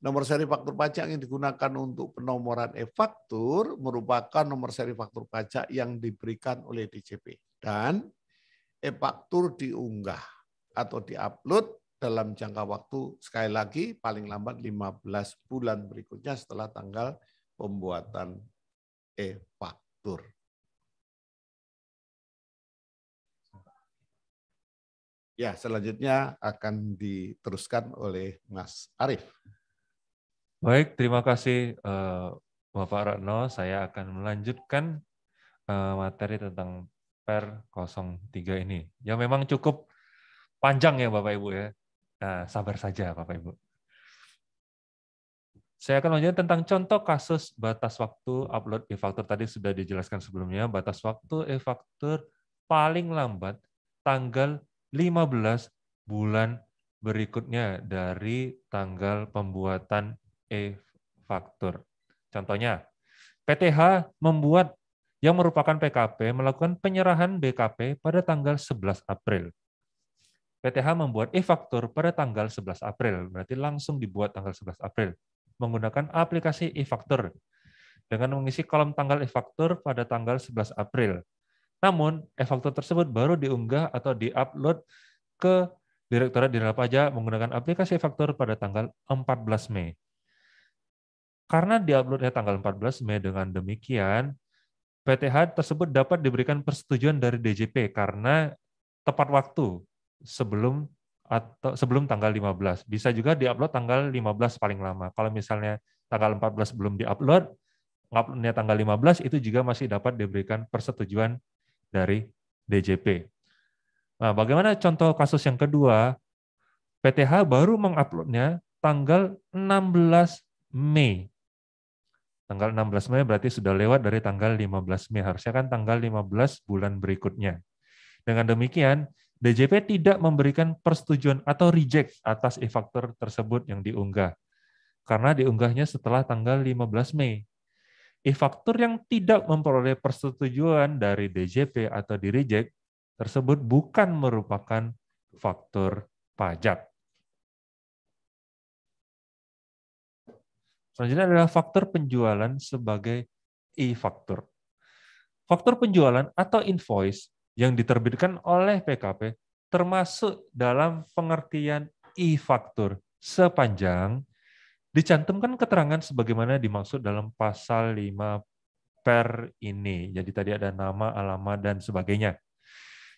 nomor seri faktur pajak yang digunakan untuk penomoran e-faktur merupakan nomor seri faktur pajak yang diberikan oleh DJP. Dan e-faktur diunggah atau diupload dalam jangka waktu sekali lagi paling lambat 15 bulan berikutnya setelah tanggal pembuatan e-faktur. Ya, selanjutnya akan diteruskan oleh Mas Arief. Baik, terima kasih eh, Bapak Ratno. Saya akan melanjutkan eh, materi tentang Per 03 ini. Yang memang cukup panjang ya Bapak Ibu ya. Nah, sabar saja Bapak Ibu. Saya akan lanjutkan tentang contoh kasus batas waktu upload e-faktur tadi sudah dijelaskan sebelumnya. Batas waktu e-faktur paling lambat tanggal 15 bulan berikutnya dari tanggal pembuatan e-faktur. Contohnya, PTH membuat yang merupakan PKP melakukan penyerahan BKP pada tanggal 11 April. PTH membuat e-faktur pada tanggal 11 April, berarti langsung dibuat tanggal 11 April menggunakan aplikasi e-faktur dengan mengisi kolom tanggal e-faktur pada tanggal 11 April. Namun, e-faktur tersebut baru diunggah atau di-upload ke Direktorat Jenderal Pajak menggunakan aplikasi e-faktur pada tanggal 14 Mei. Karena di-uploadnya tanggal 14 Mei dengan demikian, PTH tersebut dapat diberikan persetujuan dari DJP karena tepat waktu sebelum atau sebelum tanggal 15. Bisa juga diupload tanggal 15 paling lama. Kalau misalnya tanggal 14 belum diupload, uploadnya tanggal 15 itu juga masih dapat diberikan persetujuan dari DJP. Nah, bagaimana contoh kasus yang kedua? PTH baru menguploadnya tanggal 16 Mei. Tanggal 16 Mei berarti sudah lewat dari tanggal 15 Mei. Harusnya kan tanggal 15 bulan berikutnya. Dengan demikian, DJP tidak memberikan persetujuan atau reject atas e faktor tersebut yang diunggah, karena diunggahnya setelah tanggal 15 Mei. e faktor yang tidak memperoleh persetujuan dari DJP atau di reject tersebut bukan merupakan faktor pajak. Selanjutnya adalah faktor penjualan sebagai e faktor Faktor penjualan atau invoice yang diterbitkan oleh PKP termasuk dalam pengertian e-faktur sepanjang dicantumkan keterangan sebagaimana dimaksud dalam pasal 5 per ini. Jadi tadi ada nama, alamat, dan sebagainya.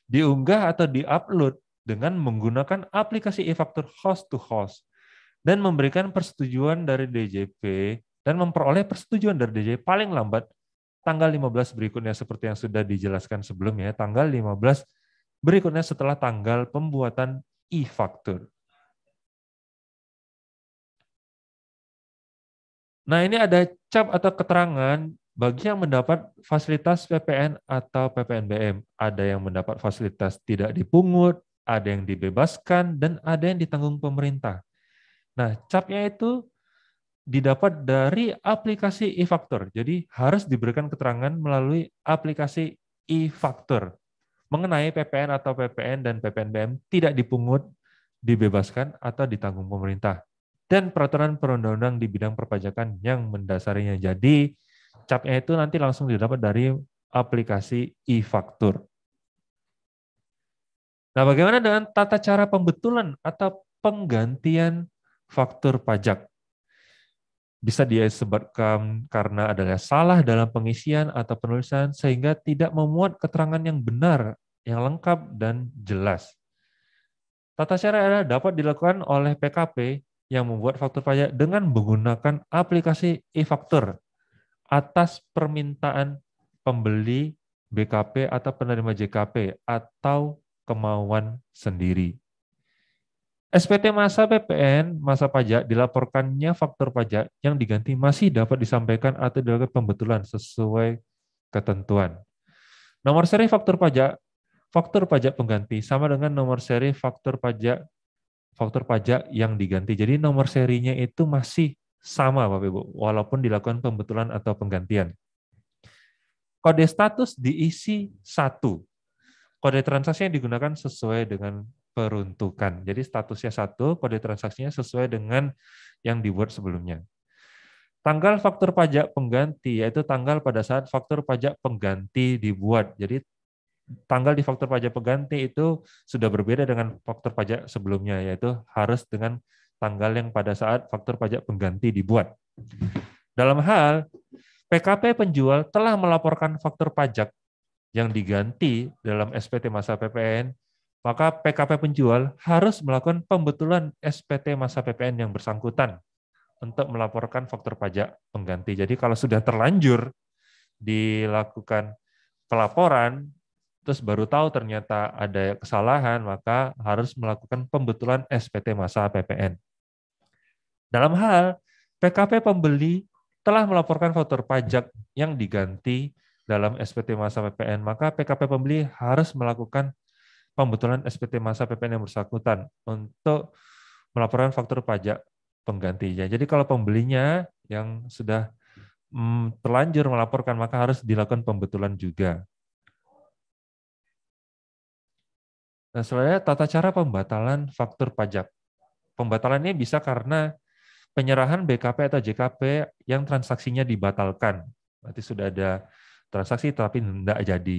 Diunggah atau diupload dengan menggunakan aplikasi e-faktur host to host dan memberikan persetujuan dari DJP dan memperoleh persetujuan dari DJP paling lambat tanggal 15 berikutnya seperti yang sudah dijelaskan sebelumnya, tanggal 15 berikutnya setelah tanggal pembuatan e-faktur. Nah, ini ada cap atau keterangan bagi yang mendapat fasilitas PPN atau PPNBM. Ada yang mendapat fasilitas tidak dipungut, ada yang dibebaskan, dan ada yang ditanggung pemerintah. Nah, capnya itu didapat dari aplikasi e faktur Jadi harus diberikan keterangan melalui aplikasi e faktur mengenai PPN atau PPN dan PPNBM tidak dipungut, dibebaskan atau ditanggung pemerintah. Dan peraturan perundang-undang di bidang perpajakan yang mendasarinya. Jadi capnya itu nanti langsung didapat dari aplikasi e-faktur. Nah, bagaimana dengan tata cara pembetulan atau penggantian faktur pajak? bisa disebabkan karena adanya salah dalam pengisian atau penulisan sehingga tidak memuat keterangan yang benar, yang lengkap dan jelas. Tata cara dapat dilakukan oleh PKP yang membuat faktur pajak dengan menggunakan aplikasi e-faktur atas permintaan pembeli BKP atau penerima JKP atau kemauan sendiri. SPT masa PPN, masa pajak, dilaporkannya faktor pajak yang diganti masih dapat disampaikan atau dilakukan pembetulan sesuai ketentuan. Nomor seri faktor pajak, faktor pajak pengganti sama dengan nomor seri faktor pajak faktor pajak yang diganti. Jadi nomor serinya itu masih sama Bapak Ibu, walaupun dilakukan pembetulan atau penggantian. Kode status diisi satu. Kode transaksi yang digunakan sesuai dengan peruntukan. Jadi statusnya satu, kode transaksinya sesuai dengan yang dibuat sebelumnya. Tanggal faktur pajak pengganti, yaitu tanggal pada saat faktur pajak pengganti dibuat. Jadi tanggal di faktur pajak pengganti itu sudah berbeda dengan faktur pajak sebelumnya, yaitu harus dengan tanggal yang pada saat faktur pajak pengganti dibuat. Dalam hal, PKP penjual telah melaporkan faktur pajak yang diganti dalam SPT masa PPN maka PKP penjual harus melakukan pembetulan SPT masa PPN yang bersangkutan untuk melaporkan faktor pajak pengganti. Jadi kalau sudah terlanjur dilakukan pelaporan, terus baru tahu ternyata ada kesalahan, maka harus melakukan pembetulan SPT masa PPN. Dalam hal PKP pembeli telah melaporkan faktor pajak yang diganti dalam SPT masa PPN, maka PKP pembeli harus melakukan pembetulan SPT masa PPN yang bersangkutan untuk melaporkan faktur pajak penggantinya. Jadi kalau pembelinya yang sudah mm, terlanjur melaporkan maka harus dilakukan pembetulan juga. Nah, selanjutnya tata cara pembatalan faktur pajak. Pembatalannya bisa karena penyerahan BKP atau JKP yang transaksinya dibatalkan. Berarti sudah ada transaksi tapi tidak jadi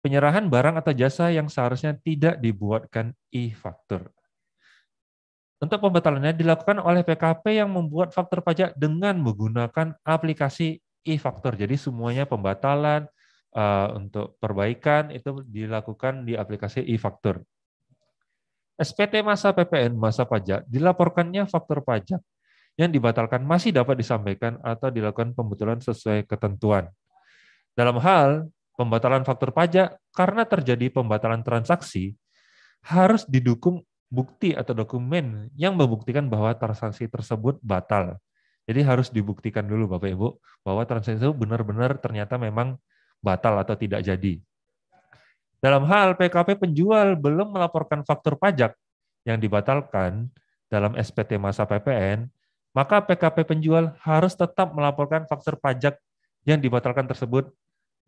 penyerahan barang atau jasa yang seharusnya tidak dibuatkan e-faktur. Untuk pembatalannya dilakukan oleh PKP yang membuat faktur pajak dengan menggunakan aplikasi e-faktur. Jadi semuanya pembatalan uh, untuk perbaikan itu dilakukan di aplikasi e-faktur. SPT masa PPN masa pajak dilaporkannya faktur pajak yang dibatalkan masih dapat disampaikan atau dilakukan pembetulan sesuai ketentuan. Dalam hal pembatalan faktur pajak karena terjadi pembatalan transaksi harus didukung bukti atau dokumen yang membuktikan bahwa transaksi tersebut batal. Jadi harus dibuktikan dulu Bapak Ibu bahwa transaksi itu benar-benar ternyata memang batal atau tidak jadi. Dalam hal PKP penjual belum melaporkan faktur pajak yang dibatalkan dalam SPT masa PPN, maka PKP penjual harus tetap melaporkan faktor pajak yang dibatalkan tersebut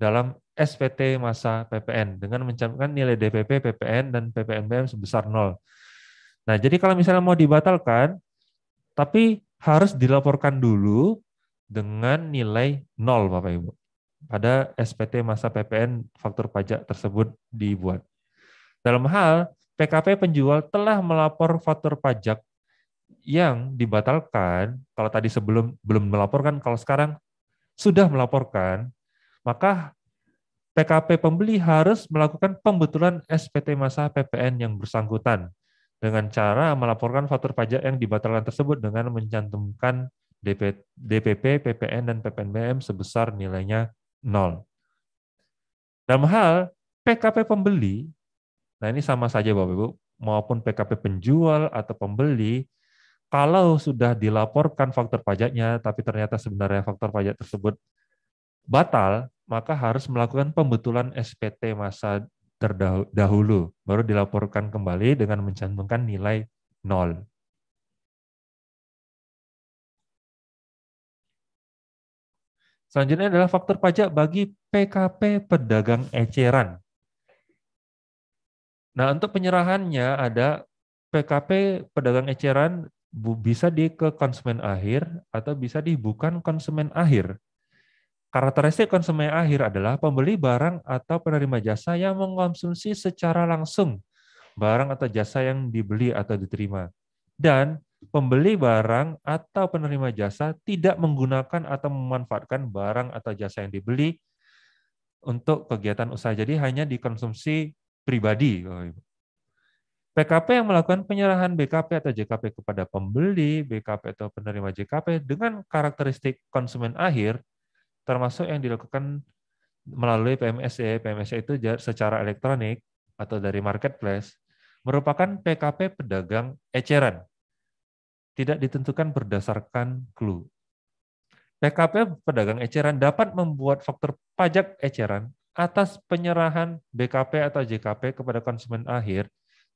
dalam SPT masa PPN dengan mencampurkan nilai DPP PPN dan PPNBM sebesar 0. Nah, jadi kalau misalnya mau dibatalkan, tapi harus dilaporkan dulu dengan nilai 0, Bapak Ibu. Pada SPT masa PPN faktur pajak tersebut dibuat. Dalam hal PKP penjual telah melapor faktur pajak yang dibatalkan, kalau tadi sebelum belum melaporkan, kalau sekarang sudah melaporkan, maka PKP pembeli harus melakukan pembetulan SPT masa PPN yang bersangkutan dengan cara melaporkan faktur pajak yang dibatalkan tersebut dengan mencantumkan DPP, PPN, dan PPNBM sebesar nilainya nol. Dalam hal PKP pembeli, nah ini sama saja Bapak-Ibu, maupun PKP penjual atau pembeli, kalau sudah dilaporkan faktor pajaknya, tapi ternyata sebenarnya faktor pajak tersebut batal, maka harus melakukan pembetulan SPT masa terdahulu, baru dilaporkan kembali dengan mencantumkan nilai nol. Selanjutnya adalah faktor pajak bagi PKP pedagang eceran. Nah, untuk penyerahannya ada PKP pedagang eceran bisa di ke konsumen akhir atau bisa di bukan konsumen akhir. Karakteristik konsumen akhir adalah pembeli barang atau penerima jasa yang mengkonsumsi secara langsung barang atau jasa yang dibeli atau diterima. Dan pembeli barang atau penerima jasa tidak menggunakan atau memanfaatkan barang atau jasa yang dibeli untuk kegiatan usaha. Jadi hanya dikonsumsi pribadi. PKP oh, iya. yang melakukan penyerahan BKP atau JKP kepada pembeli, BKP atau penerima JKP dengan karakteristik konsumen akhir termasuk yang dilakukan melalui PMSE. Ya. PMSE itu secara elektronik atau dari marketplace merupakan PKP pedagang eceran. Tidak ditentukan berdasarkan clue. PKP pedagang eceran dapat membuat faktor pajak eceran atas penyerahan BKP atau JKP kepada konsumen akhir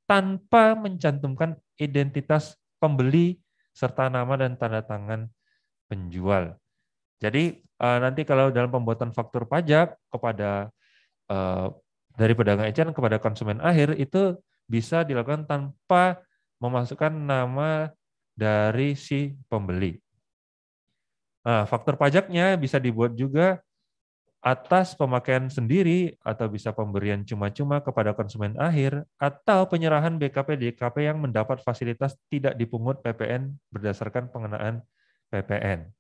tanpa mencantumkan identitas pembeli serta nama dan tanda tangan penjual. Jadi eh, nanti kalau dalam pembuatan faktur pajak kepada eh, dari pedagang eceran kepada konsumen akhir itu bisa dilakukan tanpa memasukkan nama dari si pembeli. Nah, faktor pajaknya bisa dibuat juga atas pemakaian sendiri atau bisa pemberian cuma-cuma kepada konsumen akhir atau penyerahan BKP DKP yang mendapat fasilitas tidak dipungut PPN berdasarkan pengenaan PPN.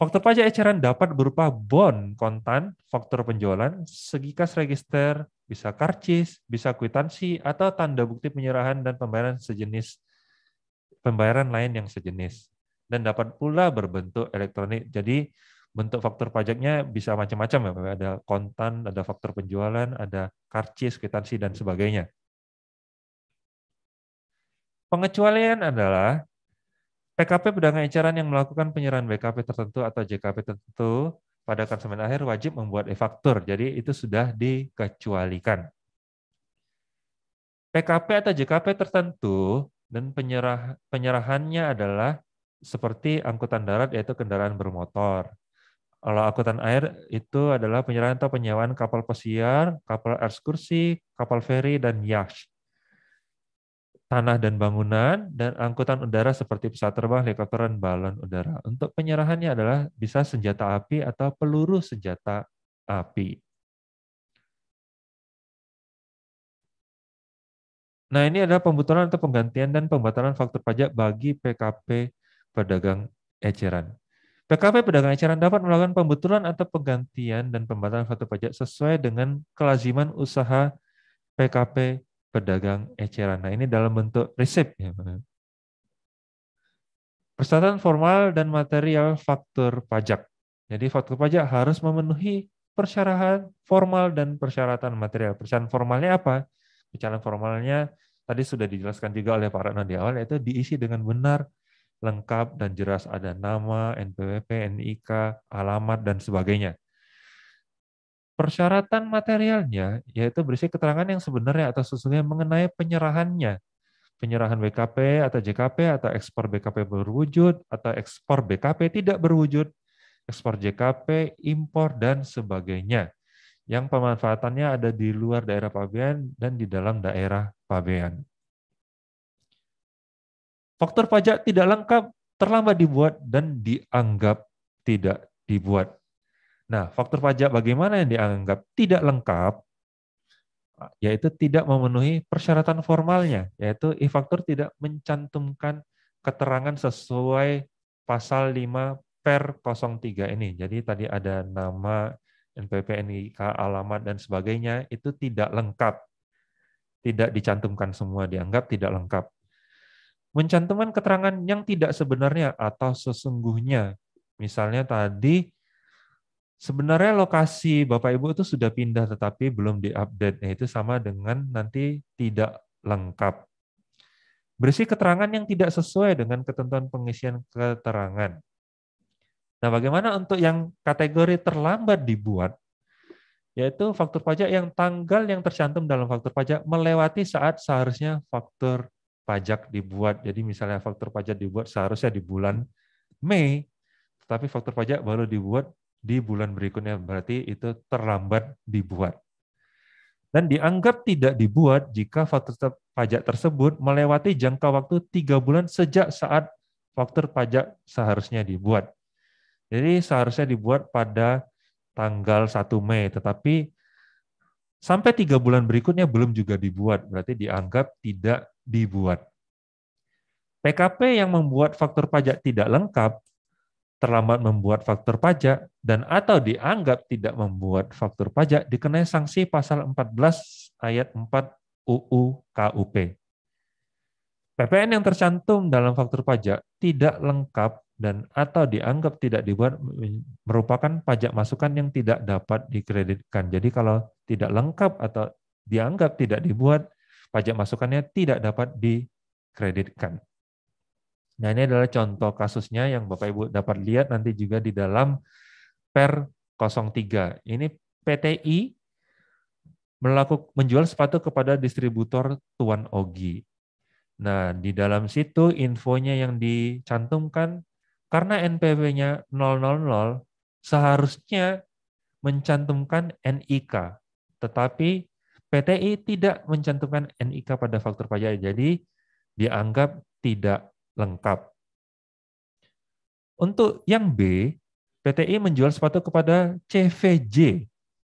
Faktor pajak eceran dapat berupa bon kontan, faktor penjualan, segi kas register, bisa karcis, bisa kwitansi, atau tanda bukti penyerahan dan pembayaran sejenis pembayaran lain yang sejenis. Dan dapat pula berbentuk elektronik. Jadi bentuk faktor pajaknya bisa macam-macam ya, ada kontan, ada faktor penjualan, ada karcis, kwitansi dan sebagainya. Pengecualian adalah PKP pedagang eceran yang melakukan penyerahan BKP tertentu atau JKP tertentu pada konsumen akhir wajib membuat e-faktur. Jadi itu sudah dikecualikan. PKP atau JKP tertentu dan penyerah, penyerahannya adalah seperti angkutan darat yaitu kendaraan bermotor. Kalau angkutan air itu adalah penyerahan atau penyewaan kapal pesiar, kapal ekskursi, kapal feri, dan yacht tanah dan bangunan, dan angkutan udara seperti pesawat terbang, helikopter, dan balon udara. Untuk penyerahannya adalah bisa senjata api atau peluru senjata api. Nah, ini adalah pembetulan atau penggantian dan pembatalan faktor pajak bagi PKP pedagang eceran. PKP pedagang eceran dapat melakukan pembetulan atau penggantian dan pembatalan faktor pajak sesuai dengan kelaziman usaha PKP pedagang eceran. Nah, ini dalam bentuk resep ya, Persyaratan formal dan material faktur pajak. Jadi faktur pajak harus memenuhi persyaratan formal dan persyaratan material. Persyaratan formalnya apa? Persyaratan formalnya tadi sudah dijelaskan juga oleh Pak Ratno di awal, yaitu diisi dengan benar, lengkap dan jelas ada nama, NPWP, NIK, alamat, dan sebagainya. Persyaratan materialnya yaitu berisi keterangan yang sebenarnya atau sesungguhnya mengenai penyerahannya. Penyerahan BKP atau JKP atau ekspor BKP berwujud atau ekspor BKP tidak berwujud, ekspor JKP, impor, dan sebagainya. Yang pemanfaatannya ada di luar daerah pabean dan di dalam daerah pabean. Faktor pajak tidak lengkap, terlambat dibuat, dan dianggap tidak dibuat. Nah, faktor pajak bagaimana yang dianggap tidak lengkap yaitu tidak memenuhi persyaratan formalnya, yaitu e-faktur tidak mencantumkan keterangan sesuai pasal 5 per 03 ini. Jadi tadi ada nama NPP, NIK, alamat dan sebagainya itu tidak lengkap. Tidak dicantumkan semua dianggap tidak lengkap. Mencantumkan keterangan yang tidak sebenarnya atau sesungguhnya. Misalnya tadi Sebenarnya lokasi Bapak Ibu itu sudah pindah tetapi belum diupdate. Nah, itu sama dengan nanti tidak lengkap. Berisi keterangan yang tidak sesuai dengan ketentuan pengisian keterangan. Nah, bagaimana untuk yang kategori terlambat dibuat? Yaitu faktur pajak yang tanggal yang tercantum dalam faktur pajak melewati saat seharusnya faktur pajak dibuat. Jadi misalnya faktur pajak dibuat seharusnya di bulan Mei, tetapi faktur pajak baru dibuat di bulan berikutnya. Berarti itu terlambat dibuat. Dan dianggap tidak dibuat jika faktor pajak tersebut melewati jangka waktu tiga bulan sejak saat faktor pajak seharusnya dibuat. Jadi seharusnya dibuat pada tanggal 1 Mei, tetapi sampai tiga bulan berikutnya belum juga dibuat, berarti dianggap tidak dibuat. PKP yang membuat faktor pajak tidak lengkap terlambat membuat faktur pajak dan atau dianggap tidak membuat faktur pajak dikenai sanksi pasal 14 ayat 4 UU KUP. PPN yang tercantum dalam faktur pajak tidak lengkap dan atau dianggap tidak dibuat merupakan pajak masukan yang tidak dapat dikreditkan. Jadi kalau tidak lengkap atau dianggap tidak dibuat, pajak masukannya tidak dapat dikreditkan. Nah ini adalah contoh kasusnya yang Bapak Ibu dapat lihat nanti juga di dalam per 03. Ini PTI melakukan menjual sepatu kepada distributor Tuan Ogi. Nah, di dalam situ infonya yang dicantumkan karena NPW-nya 000 seharusnya mencantumkan NIK, tetapi PTI tidak mencantumkan NIK pada faktor pajak. Jadi dianggap tidak lengkap. Untuk yang B, PTI menjual sepatu kepada CVJ.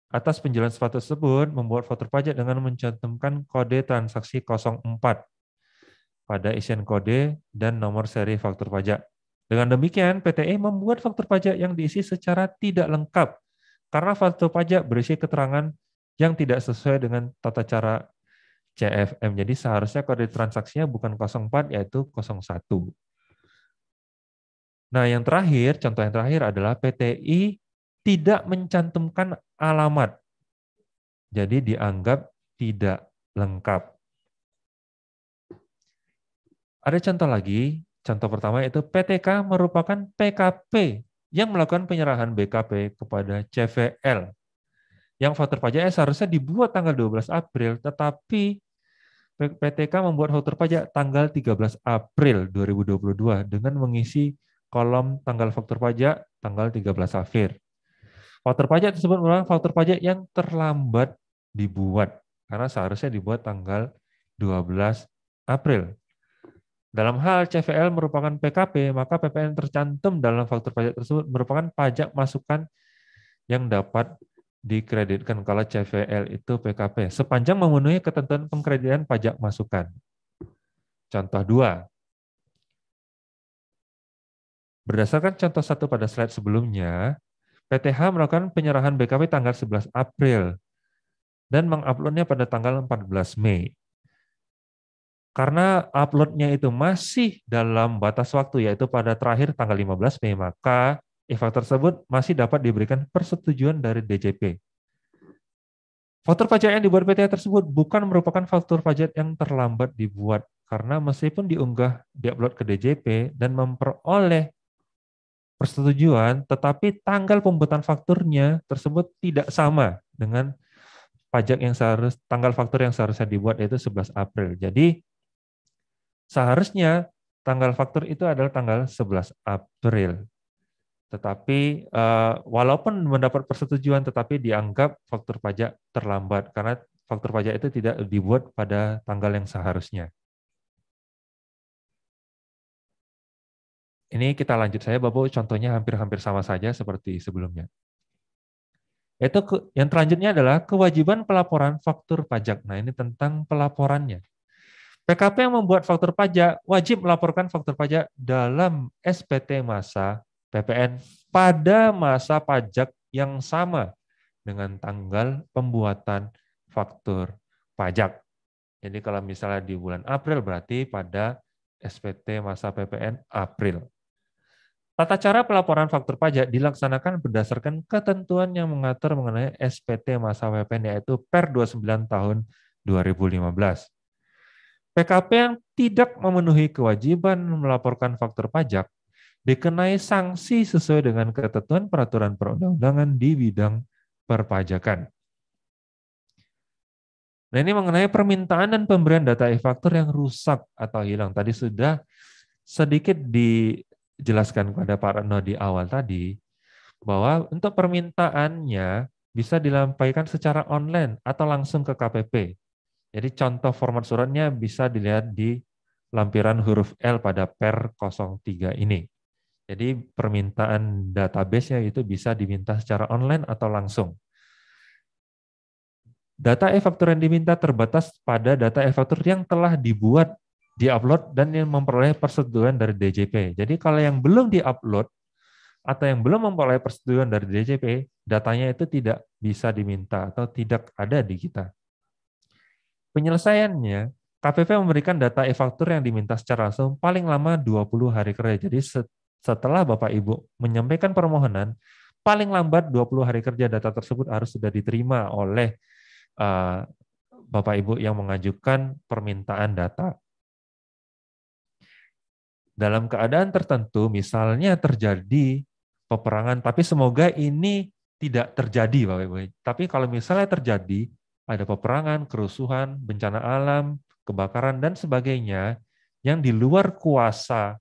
Atas penjualan sepatu tersebut, membuat faktur pajak dengan mencantumkan kode transaksi 04 pada isian kode dan nomor seri faktur pajak. Dengan demikian, PTI membuat faktur pajak yang diisi secara tidak lengkap karena faktur pajak berisi keterangan yang tidak sesuai dengan tata cara CFM. Jadi seharusnya kode transaksinya bukan 04 yaitu 01. Nah, yang terakhir, contoh yang terakhir adalah PTI tidak mencantumkan alamat. Jadi dianggap tidak lengkap. Ada contoh lagi, contoh pertama yaitu PTK merupakan PKP yang melakukan penyerahan BKP kepada CVL yang faktor pajaknya seharusnya dibuat tanggal 12 April, tetapi PTK membuat faktur pajak tanggal 13 April 2022 dengan mengisi kolom tanggal faktur pajak tanggal 13 akhir. Faktur pajak tersebut merupakan faktur pajak yang terlambat dibuat karena seharusnya dibuat tanggal 12 April. Dalam hal CVL merupakan PKP, maka PPN tercantum dalam faktur pajak tersebut merupakan pajak masukan yang dapat dikreditkan kalau CVL itu PKP sepanjang memenuhi ketentuan pengkreditan pajak masukan. Contoh 2. Berdasarkan contoh satu pada slide sebelumnya, PTH melakukan penyerahan BKP tanggal 11 April dan menguploadnya pada tanggal 14 Mei. Karena uploadnya itu masih dalam batas waktu, yaitu pada terakhir tanggal 15 Mei, maka IFA tersebut masih dapat diberikan persetujuan dari DJP. Faktur pajak yang dibuat PT tersebut bukan merupakan faktur pajak yang terlambat dibuat karena meskipun diunggah, diupload ke DJP dan memperoleh persetujuan, tetapi tanggal pembuatan fakturnya tersebut tidak sama dengan pajak yang seharus tanggal faktur yang seharusnya dibuat yaitu 11 April. Jadi seharusnya tanggal faktur itu adalah tanggal 11 April tetapi uh, walaupun mendapat persetujuan tetapi dianggap faktur pajak terlambat karena faktur pajak itu tidak dibuat pada tanggal yang seharusnya. Ini kita lanjut saya Bapak contohnya hampir-hampir sama saja seperti sebelumnya. Itu ke, yang selanjutnya adalah kewajiban pelaporan faktur pajak. Nah, ini tentang pelaporannya. PKP yang membuat faktur pajak wajib melaporkan faktur pajak dalam SPT masa PPN pada masa pajak yang sama dengan tanggal pembuatan faktur pajak. Jadi kalau misalnya di bulan April berarti pada SPT masa PPN April. Tata cara pelaporan faktur pajak dilaksanakan berdasarkan ketentuan yang mengatur mengenai SPT masa PPN yaitu Per 29 tahun 2015. PKP yang tidak memenuhi kewajiban melaporkan faktur pajak dikenai sanksi sesuai dengan ketentuan peraturan perundang-undangan di bidang perpajakan. Nah ini mengenai permintaan dan pemberian data e-faktur yang rusak atau hilang. Tadi sudah sedikit dijelaskan kepada Pak Reno di awal tadi, bahwa untuk permintaannya bisa dilampaikan secara online atau langsung ke KPP. Jadi contoh format suratnya bisa dilihat di lampiran huruf L pada per 03 ini. Jadi permintaan database-nya itu bisa diminta secara online atau langsung. Data e-faktur yang diminta terbatas pada data e-faktur yang telah dibuat, diupload dan yang memperoleh persetujuan dari DJP. Jadi kalau yang belum diupload atau yang belum memperoleh persetujuan dari DJP, datanya itu tidak bisa diminta atau tidak ada di kita. Penyelesaiannya, KPP memberikan data e-faktur yang diminta secara langsung paling lama 20 hari kerja. Jadi setelah Bapak Ibu menyampaikan permohonan, paling lambat 20 hari kerja data tersebut harus sudah diterima oleh eh, Bapak Ibu yang mengajukan permintaan data. Dalam keadaan tertentu, misalnya terjadi peperangan, tapi semoga ini tidak terjadi, Bapak Ibu. Tapi kalau misalnya terjadi, ada peperangan, kerusuhan, bencana alam, kebakaran, dan sebagainya yang di luar kuasa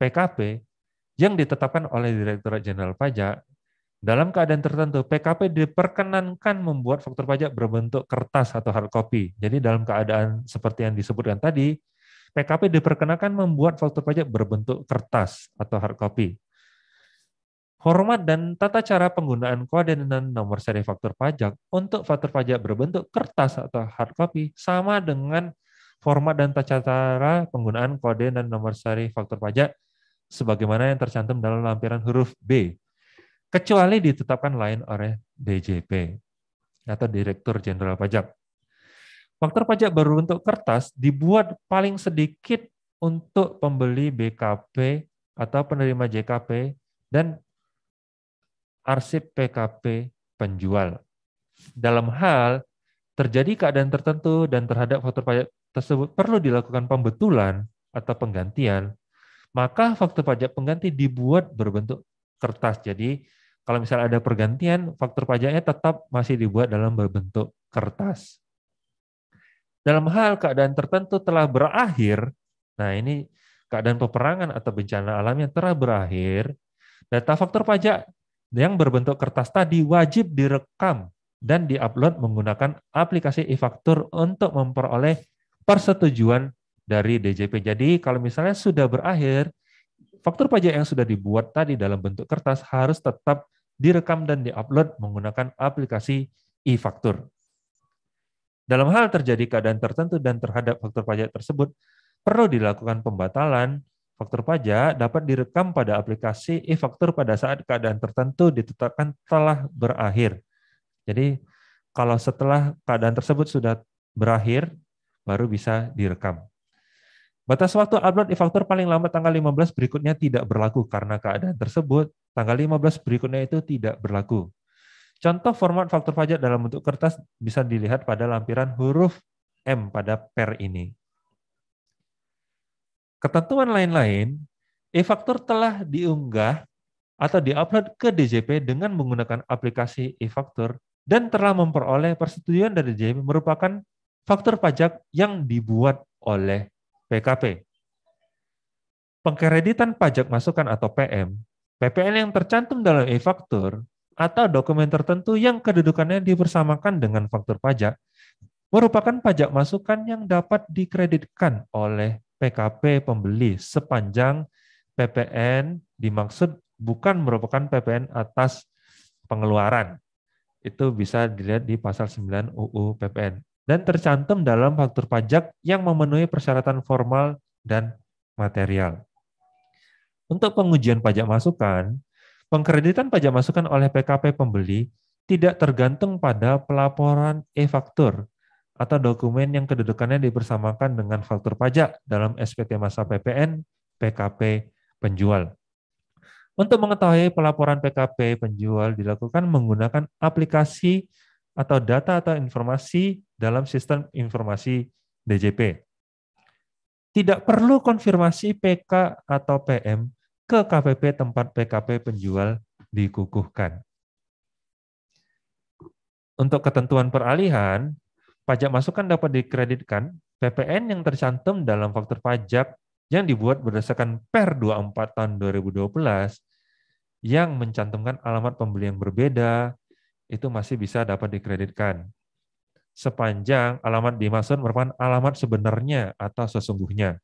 PKP, yang ditetapkan oleh Direktorat Jenderal Pajak, dalam keadaan tertentu PKP diperkenankan membuat faktur pajak berbentuk kertas atau hard copy. Jadi dalam keadaan seperti yang disebutkan tadi, PKP diperkenankan membuat faktur pajak berbentuk kertas atau hard copy. Hormat dan tata cara penggunaan kode dan nomor seri faktur pajak untuk faktur pajak berbentuk kertas atau hard copy sama dengan format dan tata cara penggunaan kode dan nomor seri faktur pajak sebagaimana yang tercantum dalam lampiran huruf B, kecuali ditetapkan lain oleh DJP atau Direktur Jenderal Pajak. Faktor pajak baru untuk kertas dibuat paling sedikit untuk pembeli BKP atau penerima JKP dan arsip PKP penjual. Dalam hal terjadi keadaan tertentu dan terhadap faktor pajak tersebut perlu dilakukan pembetulan atau penggantian maka faktor pajak pengganti dibuat berbentuk kertas. Jadi kalau misalnya ada pergantian, faktor pajaknya tetap masih dibuat dalam berbentuk kertas. Dalam hal keadaan tertentu telah berakhir, nah ini keadaan peperangan atau bencana alam yang telah berakhir, data faktor pajak yang berbentuk kertas tadi wajib direkam dan diupload menggunakan aplikasi e-faktur untuk memperoleh persetujuan dari DJP. Jadi kalau misalnya sudah berakhir, faktur pajak yang sudah dibuat tadi dalam bentuk kertas harus tetap direkam dan diupload menggunakan aplikasi e-faktur. Dalam hal terjadi keadaan tertentu dan terhadap faktur pajak tersebut, perlu dilakukan pembatalan faktur pajak dapat direkam pada aplikasi e-faktur pada saat keadaan tertentu ditetapkan telah berakhir. Jadi kalau setelah keadaan tersebut sudah berakhir, baru bisa direkam. Batas waktu upload e-faktur paling lama tanggal 15 berikutnya tidak berlaku karena keadaan tersebut, tanggal 15 berikutnya itu tidak berlaku. Contoh format faktur pajak dalam bentuk kertas bisa dilihat pada lampiran huruf M pada per ini. Ketentuan lain-lain, e-faktur telah diunggah atau diupload ke DJP dengan menggunakan aplikasi e-faktur dan telah memperoleh persetujuan dari DJP merupakan faktur pajak yang dibuat oleh PKP. Pengkreditan pajak masukan atau PM, PPN yang tercantum dalam e-faktur atau dokumen tertentu yang kedudukannya dipersamakan dengan faktur pajak merupakan pajak masukan yang dapat dikreditkan oleh PKP pembeli sepanjang PPN dimaksud bukan merupakan PPN atas pengeluaran. Itu bisa dilihat di pasal 9 UU PPN dan tercantum dalam faktur pajak yang memenuhi persyaratan formal dan material. Untuk pengujian pajak masukan, pengkreditan pajak masukan oleh PKP pembeli tidak tergantung pada pelaporan e-faktur atau dokumen yang kedudukannya dipersamakan dengan faktur pajak dalam SPT masa PPN, PKP penjual. Untuk mengetahui pelaporan PKP penjual dilakukan menggunakan aplikasi atau data atau informasi dalam sistem informasi DJP. Tidak perlu konfirmasi PK atau PM ke KPP tempat PKP penjual dikukuhkan. Untuk ketentuan peralihan, pajak masukan dapat dikreditkan PPN yang tercantum dalam faktor pajak yang dibuat berdasarkan Per 24 tahun 2012 yang mencantumkan alamat pembeli yang berbeda, itu masih bisa dapat dikreditkan sepanjang alamat dimaksud merupakan alamat sebenarnya atau sesungguhnya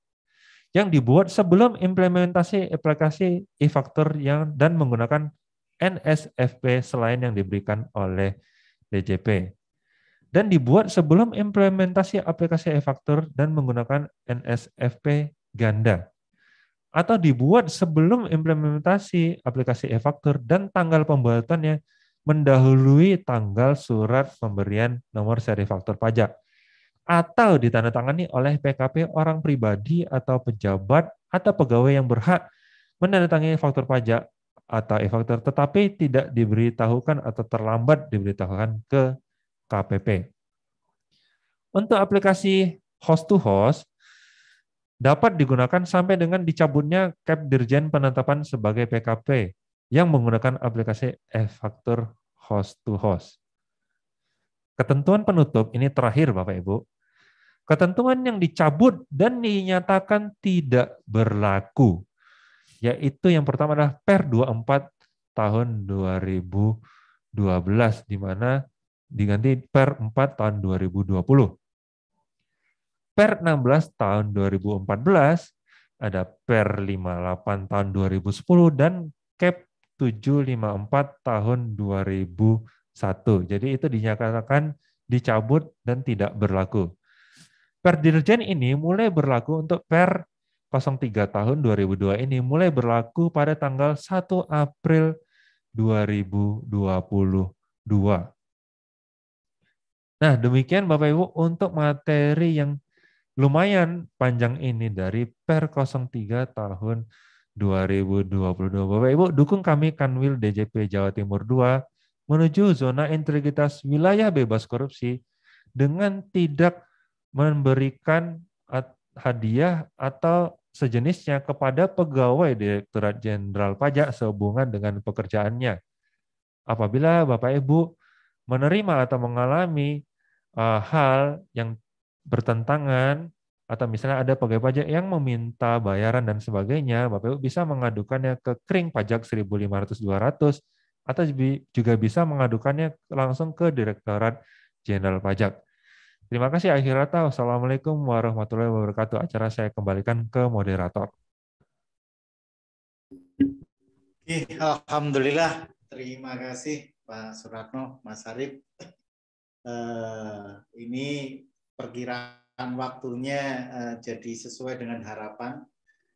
yang dibuat sebelum implementasi aplikasi e-faktur yang dan menggunakan NSFP selain yang diberikan oleh DJP dan dibuat sebelum implementasi aplikasi e-faktur dan menggunakan NSFP ganda atau dibuat sebelum implementasi aplikasi e-faktur dan tanggal pembuatannya mendahului tanggal surat pemberian nomor seri faktur pajak atau ditandatangani oleh PKP orang pribadi atau pejabat atau pegawai yang berhak menandatangani faktur pajak atau e-faktur tetapi tidak diberitahukan atau terlambat diberitahukan ke KPP. Untuk aplikasi host to host dapat digunakan sampai dengan dicabutnya Cap Dirjen Penetapan sebagai PKP yang menggunakan aplikasi e-faktur host to host. Ketentuan penutup ini terakhir Bapak Ibu. Ketentuan yang dicabut dan dinyatakan tidak berlaku yaitu yang pertama adalah Per 24 tahun 2012 di mana diganti Per 4 tahun 2020. Per 16 tahun 2014 ada Per 58 tahun 2010 dan cap 754 tahun 2001. Jadi itu dinyatakan dicabut dan tidak berlaku. Per Dirjen ini mulai berlaku untuk Per 03 tahun 2002 ini mulai berlaku pada tanggal 1 April 2022. Nah, demikian Bapak Ibu untuk materi yang lumayan panjang ini dari Per 03 tahun 2002. 2022. Bapak Ibu dukung kami Kanwil DJP Jawa Timur 2 menuju zona integritas wilayah bebas korupsi dengan tidak memberikan hadiah atau sejenisnya kepada pegawai Direktorat Jenderal Pajak sehubungan dengan pekerjaannya. Apabila Bapak Ibu menerima atau mengalami uh, hal yang bertentangan atau misalnya ada pegawai pajak yang meminta bayaran dan sebagainya, Bapak Ibu bisa mengadukannya ke kering pajak 1500-200 atau juga bisa mengadukannya langsung ke Direktorat Jenderal Pajak. Terima kasih akhir kata. Wassalamualaikum warahmatullahi wabarakatuh. Acara saya kembalikan ke moderator. Alhamdulillah. Terima kasih Pak Suratno, Mas Arif. Uh, ini perkiraan kan waktunya uh, jadi sesuai dengan harapan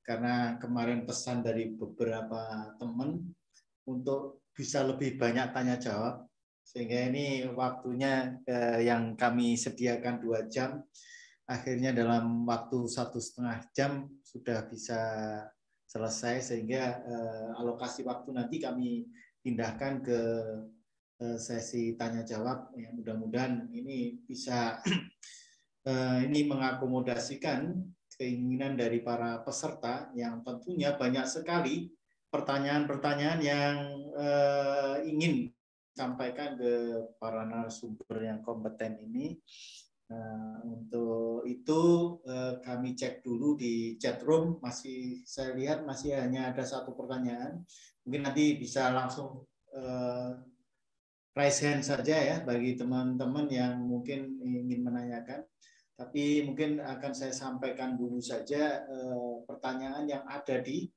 karena kemarin pesan dari beberapa teman untuk bisa lebih banyak tanya jawab sehingga ini waktunya uh, yang kami sediakan dua jam akhirnya dalam waktu satu setengah jam sudah bisa selesai sehingga uh, alokasi waktu nanti kami pindahkan ke uh, sesi tanya jawab ya mudah-mudahan ini bisa Eh, ini mengakomodasikan keinginan dari para peserta yang tentunya banyak sekali pertanyaan-pertanyaan yang eh, ingin sampaikan ke para narasumber yang kompeten ini. Nah, untuk itu eh, kami cek dulu di chat room masih saya lihat masih hanya ada satu pertanyaan. Mungkin nanti bisa langsung eh, raise hand saja ya bagi teman-teman yang mungkin ingin menanyakan. Tapi mungkin akan saya sampaikan dulu saja eh, pertanyaan yang ada di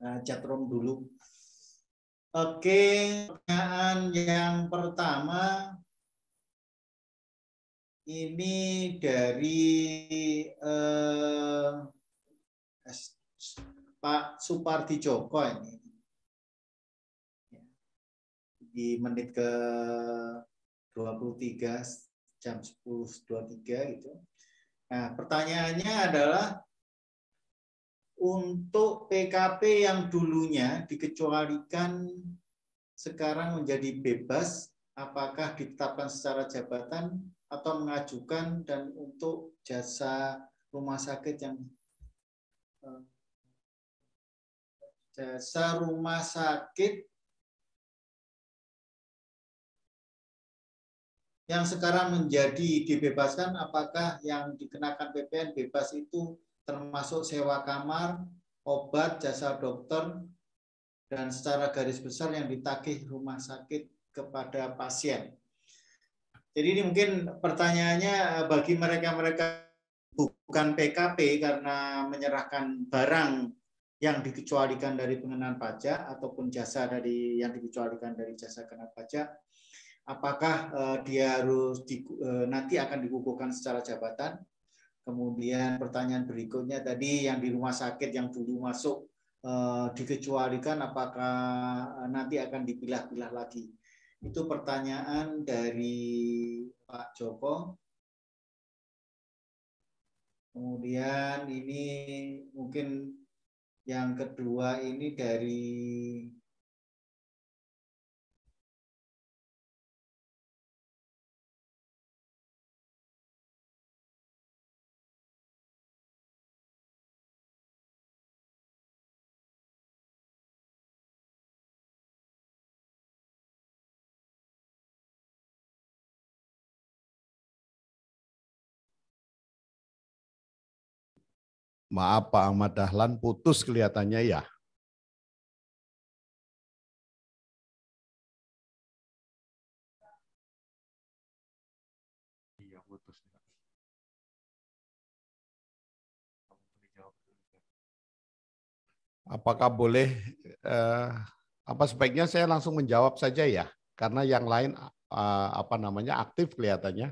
eh, chatroom dulu. Oke, pertanyaan yang pertama ini dari eh, Pak Supardi Joko ini di menit ke 23 jam 10.23 gitu. Nah, pertanyaannya adalah untuk PKP yang dulunya dikecualikan sekarang menjadi bebas, apakah ditetapkan secara jabatan atau mengajukan dan untuk jasa rumah sakit yang eh, jasa rumah sakit yang sekarang menjadi dibebaskan apakah yang dikenakan PPN bebas itu termasuk sewa kamar, obat, jasa dokter, dan secara garis besar yang ditagih rumah sakit kepada pasien. Jadi ini mungkin pertanyaannya eh, bagi mereka-mereka bukan PKP karena menyerahkan barang yang dikecualikan dari pengenaan pajak ataupun jasa dari yang dikecualikan dari jasa kena pajak apakah uh, dia harus di, uh, eh, nanti akan dikukuhkan secara jabatan. Kemudian pertanyaan berikutnya tadi yang di rumah sakit yang dulu masuk uh, dikecualikan apakah nanti akan dipilah-pilah lagi. Itu pertanyaan dari Pak Joko. Kemudian ini mungkin yang kedua ini dari Maaf Pak Ahmad Dahlan putus kelihatannya ya. Iya, Apakah boleh eh, apa sebaiknya saya langsung menjawab saja ya karena yang lain eh, apa namanya aktif kelihatannya.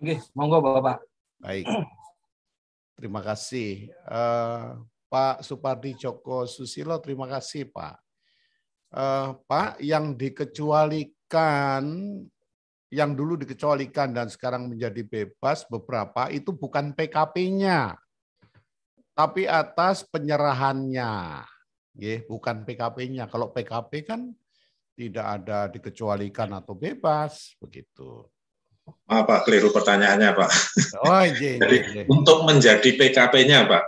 Oke, monggo Bapak. Baik. Terima kasih. Uh, Pak Supardi Joko Susilo, terima kasih Pak. Uh, Pak, yang dikecualikan, yang dulu dikecualikan dan sekarang menjadi bebas beberapa itu bukan PKP-nya, tapi atas penyerahannya. Yeah, bukan PKP-nya. Kalau PKP kan tidak ada dikecualikan atau bebas begitu. Maaf ah, Pak, keliru pertanyaannya, Pak. Oh, iya, iya, Jadi iya. untuk menjadi PKP-nya, Pak.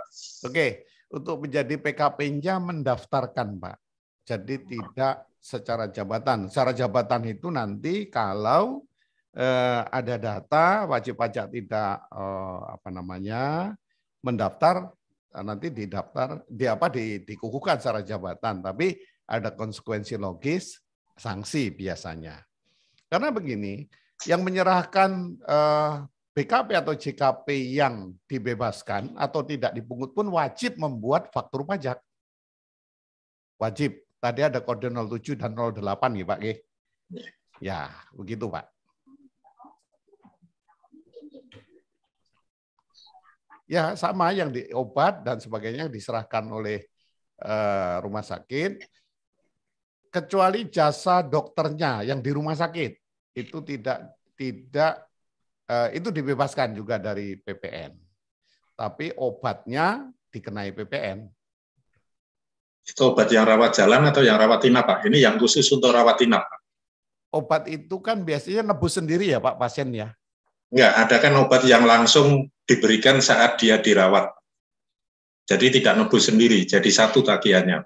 Oke, untuk menjadi PKP-nya mendaftarkan, Pak. Jadi tidak secara jabatan. Secara jabatan itu nanti kalau eh, ada data wajib pajak tidak eh, apa namanya mendaftar eh, nanti didaftar di apa di, dikukuhkan secara jabatan, tapi ada konsekuensi logis sanksi biasanya. Karena begini, yang menyerahkan uh, eh, BKP atau JKP yang dibebaskan atau tidak dipungut pun wajib membuat faktur pajak. Wajib. Tadi ada kode 07 dan 08 nih Pak. G. Ya, begitu Pak. Ya, sama yang diobat dan sebagainya diserahkan oleh eh, rumah sakit. Kecuali jasa dokternya yang di rumah sakit itu tidak tidak eh, itu dibebaskan juga dari PPN. Tapi obatnya dikenai PPN. Itu obat yang rawat jalan atau yang rawat inap, Pak? Ini yang khusus untuk rawat inap, Obat itu kan biasanya nebus sendiri ya, Pak, pasien ya? Enggak, ada kan obat yang langsung diberikan saat dia dirawat. Jadi tidak nebus sendiri, jadi satu tagihannya.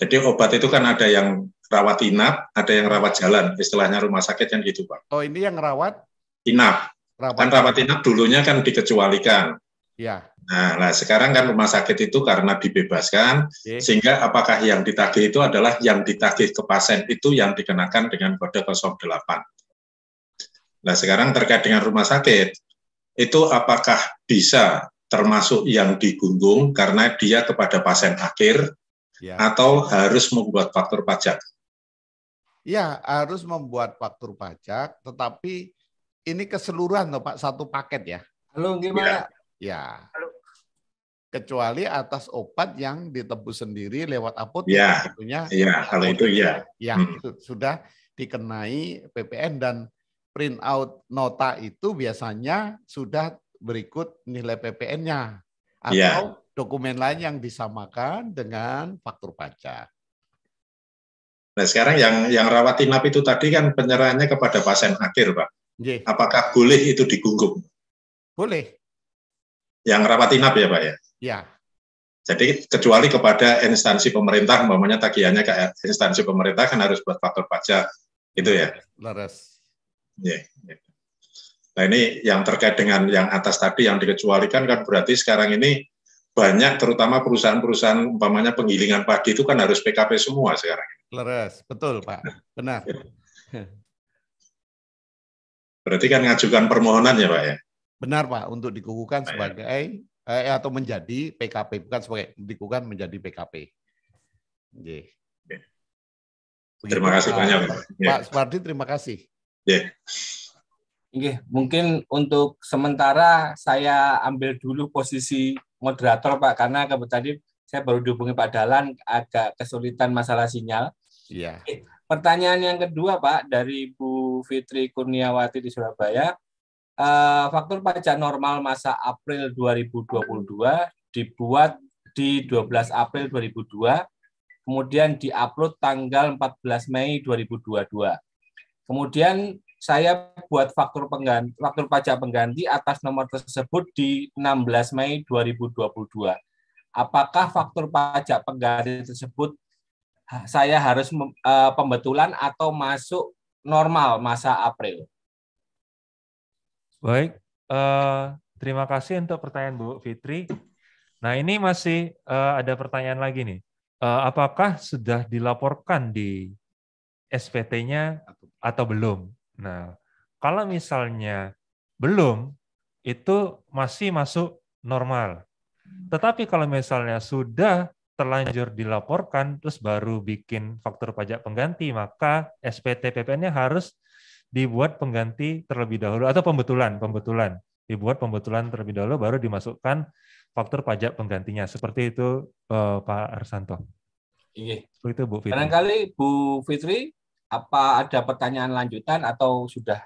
Jadi obat itu kan ada yang rawat inap, ada yang rawat jalan, istilahnya rumah sakit yang gitu Pak. Oh ini yang rawat? Inap. Rawat. Kan rawat inap dulunya kan dikecualikan. Ya. Nah, nah sekarang kan rumah sakit itu karena dibebaskan, okay. sehingga apakah yang ditagih itu adalah yang ditagih ke pasien itu yang dikenakan dengan kode 08. Nah, sekarang terkait dengan rumah sakit, itu apakah bisa termasuk yang digunggung karena dia kepada pasien akhir, ya. atau harus membuat faktur pajak? Ya, harus membuat faktur pajak, tetapi ini keseluruhan loh Pak, satu paket ya. Halo, gimana? Iya. Ya. Halo. Kecuali atas obat yang ditebus sendiri lewat apotek ya. tentunya. Iya, kalau itu iya. ya. Yang hmm. sudah dikenai PPN dan print out nota itu biasanya sudah berikut nilai PPN-nya iya. atau ya. dokumen lain yang disamakan dengan faktur pajak. Nah sekarang yang yang rawat inap itu tadi kan penyerahannya kepada pasien akhir, Pak. Ye. Apakah boleh itu digunggung? Boleh. Yang rawat inap ya, Pak ya. Ya. Jadi kecuali kepada instansi pemerintah, umpamanya tagihannya ke instansi pemerintah kan harus buat faktor pajak, itu ya. Laras. Ya. Iya. Nah ini yang terkait dengan yang atas tadi yang dikecualikan kan berarti sekarang ini banyak terutama perusahaan-perusahaan umpamanya penggilingan padi itu kan harus PKP semua sekarang Leres, betul Pak. Benar. Berarti kan ngajukan permohonan ya Pak ya? Benar Pak, untuk dikukuhkan Pak, iya. sebagai ya. eh, atau menjadi PKP, bukan sebagai dikukuhkan menjadi PKP. Yeah. Terima kasih Pak, banyak Pak. Yeah. Pak Spardi, terima kasih. Yeah. Mungkin untuk sementara saya ambil dulu posisi moderator Pak, karena tadi saya baru dihubungi Pak Dalan agak kesulitan masalah sinyal. Iya. Pertanyaan yang kedua Pak dari Bu Fitri Kurniawati di Surabaya, eh, faktor pajak normal masa April 2022 dibuat di 12 April 2002, kemudian diupload tanggal 14 Mei 2022. Kemudian saya buat faktur pengganti, faktur pajak pengganti atas nomor tersebut di 16 Mei 2022 apakah faktor pajak pengganti tersebut saya harus e, pembetulan atau masuk normal masa April? Baik, uh, terima kasih untuk pertanyaan Bu Fitri. Nah ini masih uh, ada pertanyaan lagi nih. Uh, apakah sudah dilaporkan di SPT-nya atau belum? Nah kalau misalnya belum, itu masih masuk normal. Tetapi kalau misalnya sudah terlanjur dilaporkan, terus baru bikin faktur pajak pengganti, maka SPT PPN-nya harus dibuat pengganti terlebih dahulu atau pembetulan, pembetulan dibuat pembetulan terlebih dahulu, baru dimasukkan faktor pajak penggantinya. Seperti itu eh, Pak Arsanto. Iya. seperti Itu Bu Fitri. Barangkali Bu Fitri, apa ada pertanyaan lanjutan atau sudah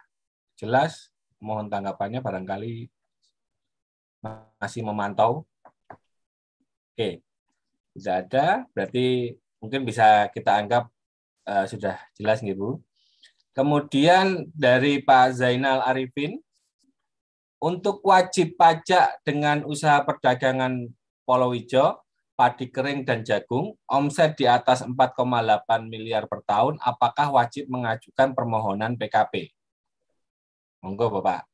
jelas? Mohon tanggapannya barangkali masih memantau Oke, tidak ada, berarti mungkin bisa kita anggap uh, sudah jelas nih Bu. Kemudian dari Pak Zainal Arifin, untuk wajib pajak dengan usaha perdagangan hijau, padi kering dan jagung, omset di atas 4,8 miliar per tahun, apakah wajib mengajukan permohonan PKP? Monggo Bapak.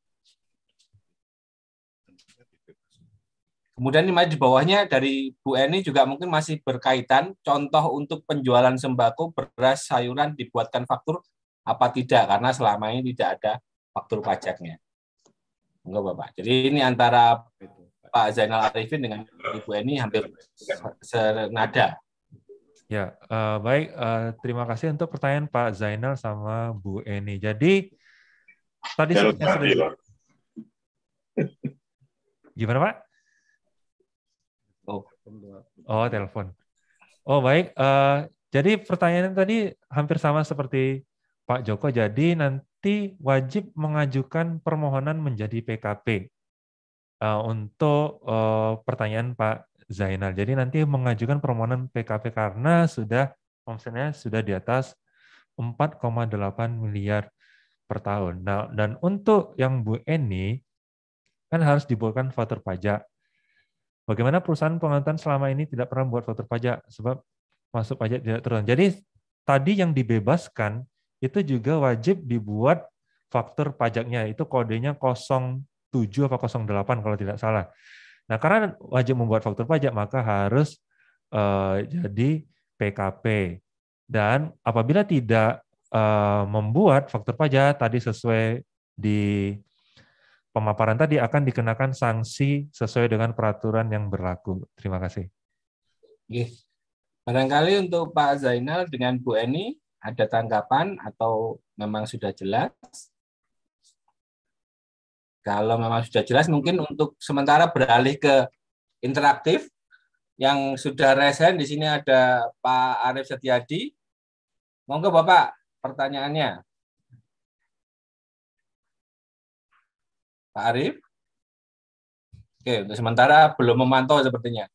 Kemudian ini di bawahnya dari Bu Eni juga mungkin masih berkaitan contoh untuk penjualan sembako beras sayuran dibuatkan faktur apa tidak karena selama ini tidak ada faktur pajaknya. Enggak Bapak. Jadi ini antara Pak Zainal Arifin dengan Ibu Eni hampir senada. Ya, uh, baik. Uh, terima kasih untuk pertanyaan Pak Zainal sama Bu Eni. Jadi tadi ya, sudah. Gimana Pak? Oh, telepon. Oh, baik. Uh, jadi pertanyaan tadi hampir sama seperti Pak Joko. Jadi nanti wajib mengajukan permohonan menjadi PKP uh, eh, untuk uh, pertanyaan Pak Zainal. Jadi nanti mengajukan permohonan PKP karena sudah omsetnya sudah di atas 4,8 miliar per tahun. Nah, dan untuk yang Bu Eni kan harus dibuatkan faktor pajak. Bagaimana perusahaan pengantin selama ini tidak pernah membuat faktur pajak sebab masuk pajak tidak turun. Jadi tadi yang dibebaskan itu juga wajib dibuat faktor pajaknya. Itu kodenya 07 apa 08 kalau tidak salah. Nah, karena wajib membuat faktur pajak maka harus uh, jadi PKP. Dan apabila tidak uh, membuat faktur pajak tadi sesuai di pemaparan tadi akan dikenakan sanksi sesuai dengan peraturan yang berlaku. Terima kasih. Yes. Barangkali untuk Pak Zainal dengan Bu Eni ada tanggapan atau memang sudah jelas? Kalau memang sudah jelas, mungkin untuk sementara beralih ke interaktif. Yang sudah resen di sini ada Pak Arief Setiadi. Monggo Bapak pertanyaannya. Pak Arief? Oke, untuk sementara belum memantau sepertinya.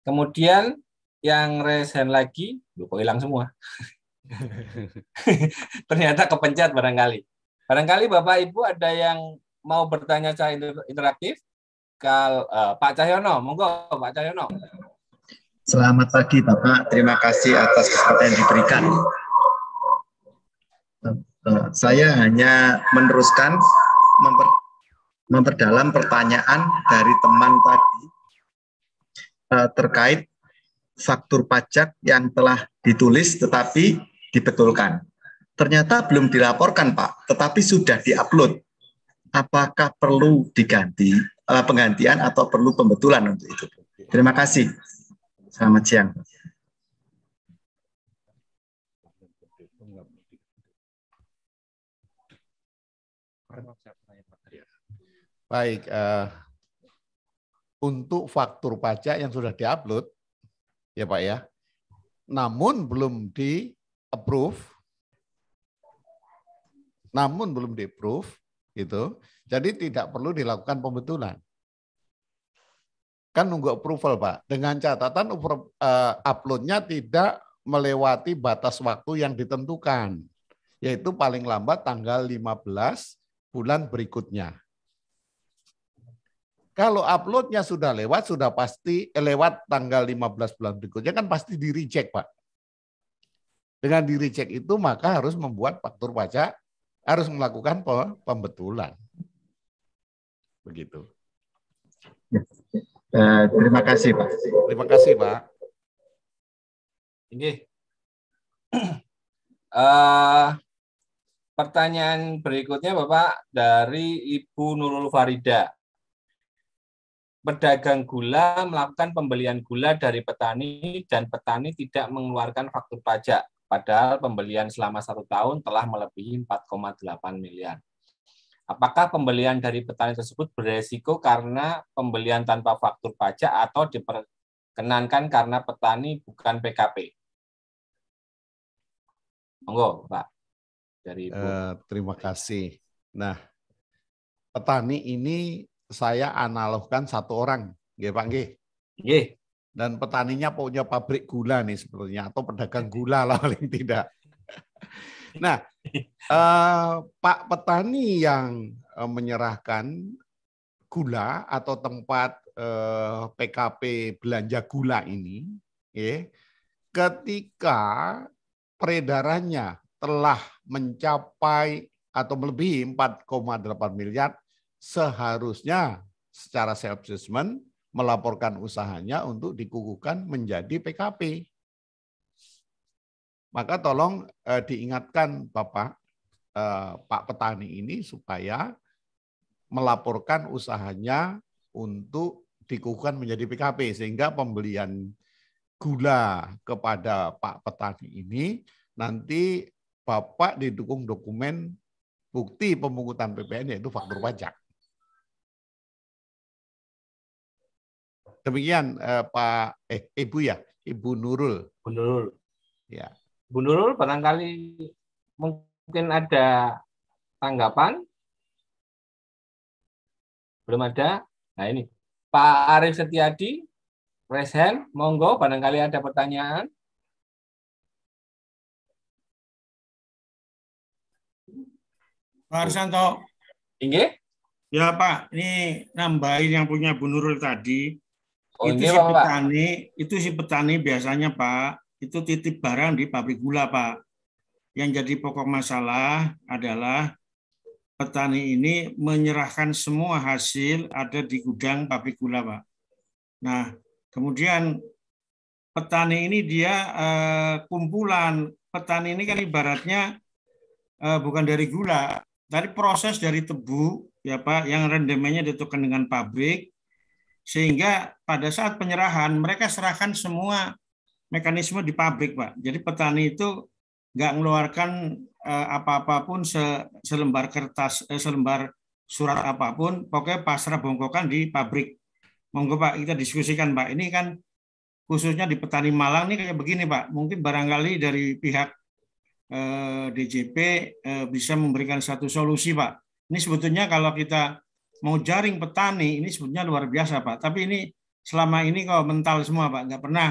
Kemudian yang resen lagi, lu kok hilang semua. Ternyata kepencet barangkali. Barangkali Bapak Ibu ada yang mau bertanya secara interaktif? Kal, uh, Pak Cahyono, monggo Pak Cahyono. Selamat pagi Bapak, terima kasih atas kesempatan yang diberikan. Eh, eh, saya hanya meneruskan memperdalam pertanyaan dari teman tadi uh, terkait faktur pajak yang telah ditulis tetapi dibetulkan. Ternyata belum dilaporkan, Pak, tetapi sudah diupload. Apakah perlu diganti uh, penggantian atau perlu pembetulan untuk itu? Terima kasih. Selamat siang. Baik, uh, untuk faktur pajak yang sudah diupload, ya Pak ya, namun belum di approve, namun belum di approve, itu, jadi tidak perlu dilakukan pembetulan. Kan nunggu approval Pak, dengan catatan eh, uploadnya tidak melewati batas waktu yang ditentukan, yaitu paling lambat tanggal 15 bulan berikutnya. Kalau uploadnya sudah lewat, sudah pasti eh, lewat tanggal 15 bulan berikutnya kan pasti di reject, Pak. Dengan di reject itu maka harus membuat faktur pajak, harus melakukan pembetulan. Begitu. Eh, terima kasih, Pak. Terima kasih, Pak. Ini uh, pertanyaan berikutnya, Bapak, dari Ibu Nurul Farida pedagang gula melakukan pembelian gula dari petani dan petani tidak mengeluarkan faktur pajak, padahal pembelian selama satu tahun telah melebihi 4,8 miliar. Apakah pembelian dari petani tersebut beresiko karena pembelian tanpa faktur pajak atau diperkenankan karena petani bukan PKP? Monggo, Pak. Dari Uh, terima kasih. Nah, petani ini saya analogkan satu orang, nggih Pak nggih. Dan petaninya punya pabrik gula nih sebetulnya atau pedagang gula lah paling tidak. Nah, eh, Pak petani yang eh, menyerahkan gula atau tempat eh, PKP belanja gula ini, ya, ketika peredarannya telah mencapai atau melebihi 4,8 miliar, seharusnya secara self-assessment melaporkan usahanya untuk dikukuhkan menjadi PKP. Maka tolong eh, diingatkan Bapak, eh, Pak Petani ini supaya melaporkan usahanya untuk dikukuhkan menjadi PKP. Sehingga pembelian gula kepada Pak Petani ini nanti Bapak didukung dokumen bukti pemungutan PPN yaitu faktur pajak. Demikian eh, Pak eh Ibu ya, Ibu Nurul. Bu Nurul. Ya. Bu Nurul barangkali mungkin ada tanggapan? Belum ada? Nah ini Pak Arif Setiadi, raise hand, monggo barangkali ada pertanyaan. Pak Arsanto. Inge? Ya Pak, ini nambahin yang punya Bu Nurul tadi. Oh, itu iya, si petani, itu si petani biasanya Pak, itu titip barang di pabrik gula Pak. Yang jadi pokok masalah adalah petani ini menyerahkan semua hasil ada di gudang pabrik gula Pak. Nah, kemudian petani ini dia eh, kumpulan petani ini kan ibaratnya eh, bukan dari gula, dari proses dari tebu ya Pak yang rendemennya ditukar dengan pabrik sehingga pada saat penyerahan mereka serahkan semua mekanisme di pabrik, Pak. Jadi petani itu nggak mengeluarkan eh, apa-apapun se selembar kertas, eh, selembar surat apapun, pokoknya pasrah bongkokan di pabrik. Monggo Pak, kita diskusikan Pak. Ini kan khususnya di petani Malang ini kayak begini Pak. Mungkin barangkali dari pihak eh, DJP eh, bisa memberikan satu solusi Pak. Ini sebetulnya kalau kita mau jaring petani ini sebetulnya luar biasa Pak. Tapi ini selama ini kok mental semua Pak, nggak pernah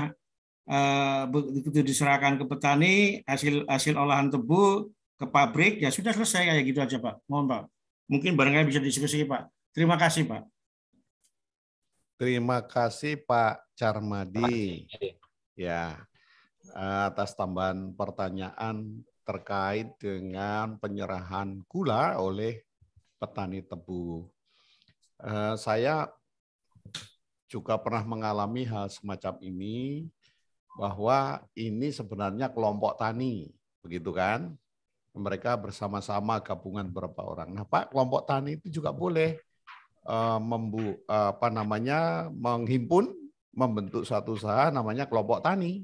eh, begitu begitu diserahkan ke petani hasil hasil olahan tebu ke pabrik ya sudah selesai kayak gitu aja Pak. Mohon Pak. Mungkin barangkali bisa diskusi Pak. Terima kasih Pak. Terima kasih Pak Carmadi. Ya, eh, atas tambahan pertanyaan terkait dengan penyerahan gula oleh petani tebu. Eh, saya juga pernah mengalami hal semacam ini bahwa ini sebenarnya kelompok tani, begitu kan? Mereka bersama-sama gabungan beberapa orang. Nah, Pak, kelompok tani itu juga boleh uh, membu uh, apa namanya menghimpun, membentuk satu usaha namanya kelompok tani.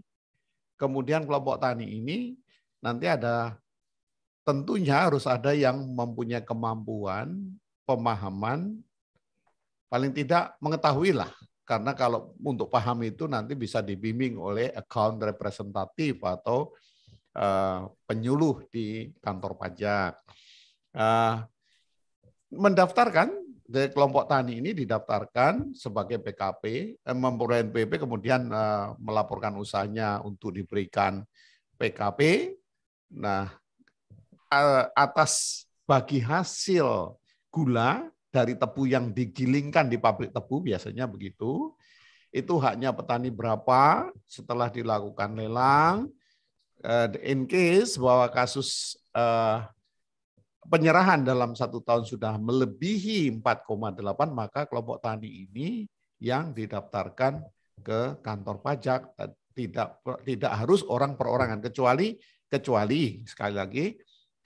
Kemudian kelompok tani ini nanti ada tentunya harus ada yang mempunyai kemampuan, pemahaman paling tidak mengetahuilah karena kalau untuk paham itu nanti bisa dibimbing oleh account representatif atau eh, penyuluh di kantor pajak. Eh, mendaftarkan dari kelompok tani ini didaftarkan sebagai PKP, eh, memperoleh NPP, kemudian melaporkan usahanya untuk diberikan PKP. Nah, atas bagi hasil gula dari tebu yang digilingkan di pabrik tebu biasanya begitu. Itu haknya petani berapa setelah dilakukan lelang. Eh, in case bahwa kasus eh, penyerahan dalam satu tahun sudah melebihi 4,8 maka kelompok tani ini yang didaftarkan ke kantor pajak tidak tidak harus orang perorangan kecuali kecuali sekali lagi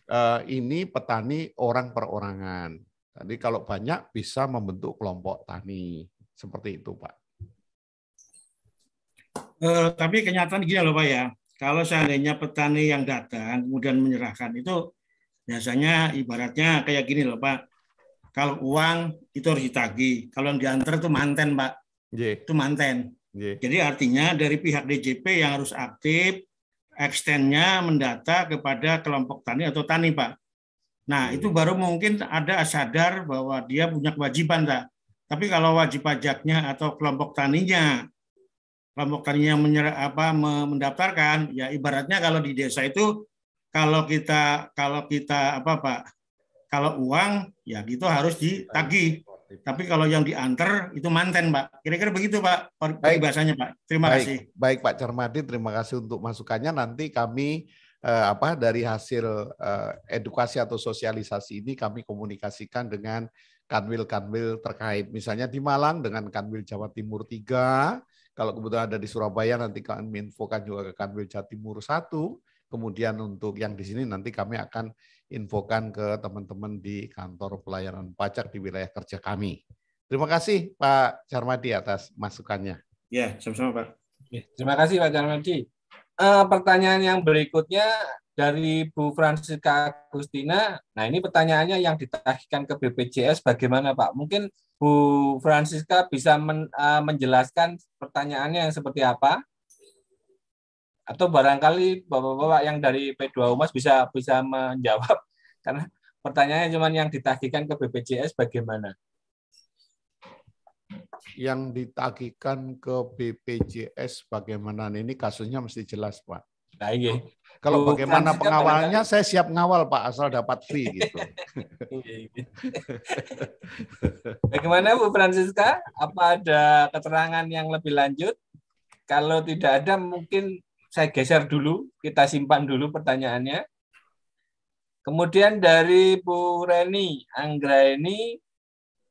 eh, ini petani orang perorangan jadi kalau banyak bisa membentuk kelompok tani. Seperti itu, Pak. Eh, tapi kenyataan gini loh, Pak ya. Kalau seandainya petani yang datang kemudian menyerahkan itu biasanya ibaratnya kayak gini loh, Pak. Kalau uang itu harus ditagi. Kalau yang diantar itu manten, Pak. Yeah. Itu manten. Yeah. Jadi artinya dari pihak DJP yang harus aktif, extendnya mendata kepada kelompok tani atau tani, Pak. Nah, hmm. itu baru mungkin ada sadar bahwa dia punya kewajiban. Tak? Tapi kalau wajib pajaknya atau kelompok taninya, kelompok taninya menyer, apa, mendaftarkan, ya ibaratnya kalau di desa itu kalau kita kalau kita apa Pak, kalau uang ya gitu harus ditagih. Tapi kalau yang diantar itu manten, Pak. Kira-kira begitu, Pak. Baik. Bahasanya, Pak. Terima baik. kasih. Baik, Pak cermati terima kasih untuk masukannya. Nanti kami eh, apa dari hasil eh, edukasi atau sosialisasi ini kami komunikasikan dengan kanwil-kanwil terkait. Misalnya di Malang dengan kanwil Jawa Timur 3, kalau kebetulan ada di Surabaya nanti kami infokan juga ke kanwil Jawa Timur 1, kemudian untuk yang di sini nanti kami akan infokan ke teman-teman di kantor pelayanan pajak di wilayah kerja kami. Terima kasih Pak Jarmadi atas masukannya. Ya, sama-sama Pak. Ya, terima kasih Pak Jarmadi uh, pertanyaan yang berikutnya dari Bu Francisca Agustina. Nah, ini pertanyaannya yang ditagihkan ke BPJS bagaimana, Pak? Mungkin Bu Francisca bisa men, uh, menjelaskan pertanyaannya yang seperti apa? Atau barangkali Bapak-bapak yang dari P2 Umas bisa bisa menjawab karena pertanyaannya cuman yang ditagihkan ke BPJS bagaimana? yang ditagihkan ke BPJS bagaimana? Nah, ini kasusnya mesti jelas, Pak. Nah, iya. Kalau Bukan bagaimana pengawalannya, saya siap ngawal Pak, asal dapat fee gitu. Iya, iya. bagaimana Bu Francisca? Apa ada keterangan yang lebih lanjut? Kalau tidak ada, mungkin saya geser dulu, kita simpan dulu pertanyaannya. Kemudian dari Bu Reni Anggraini,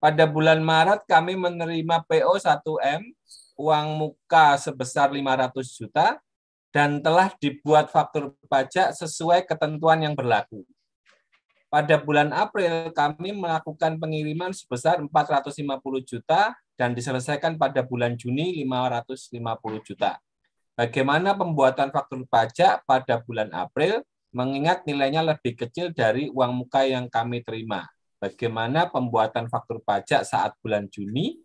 pada bulan Maret kami menerima PO 1M uang muka sebesar 500 juta dan telah dibuat faktur pajak sesuai ketentuan yang berlaku. Pada bulan April kami melakukan pengiriman sebesar 450 juta dan diselesaikan pada bulan Juni 550 juta. Bagaimana pembuatan faktur pajak pada bulan April mengingat nilainya lebih kecil dari uang muka yang kami terima bagaimana pembuatan faktur pajak saat bulan Juni,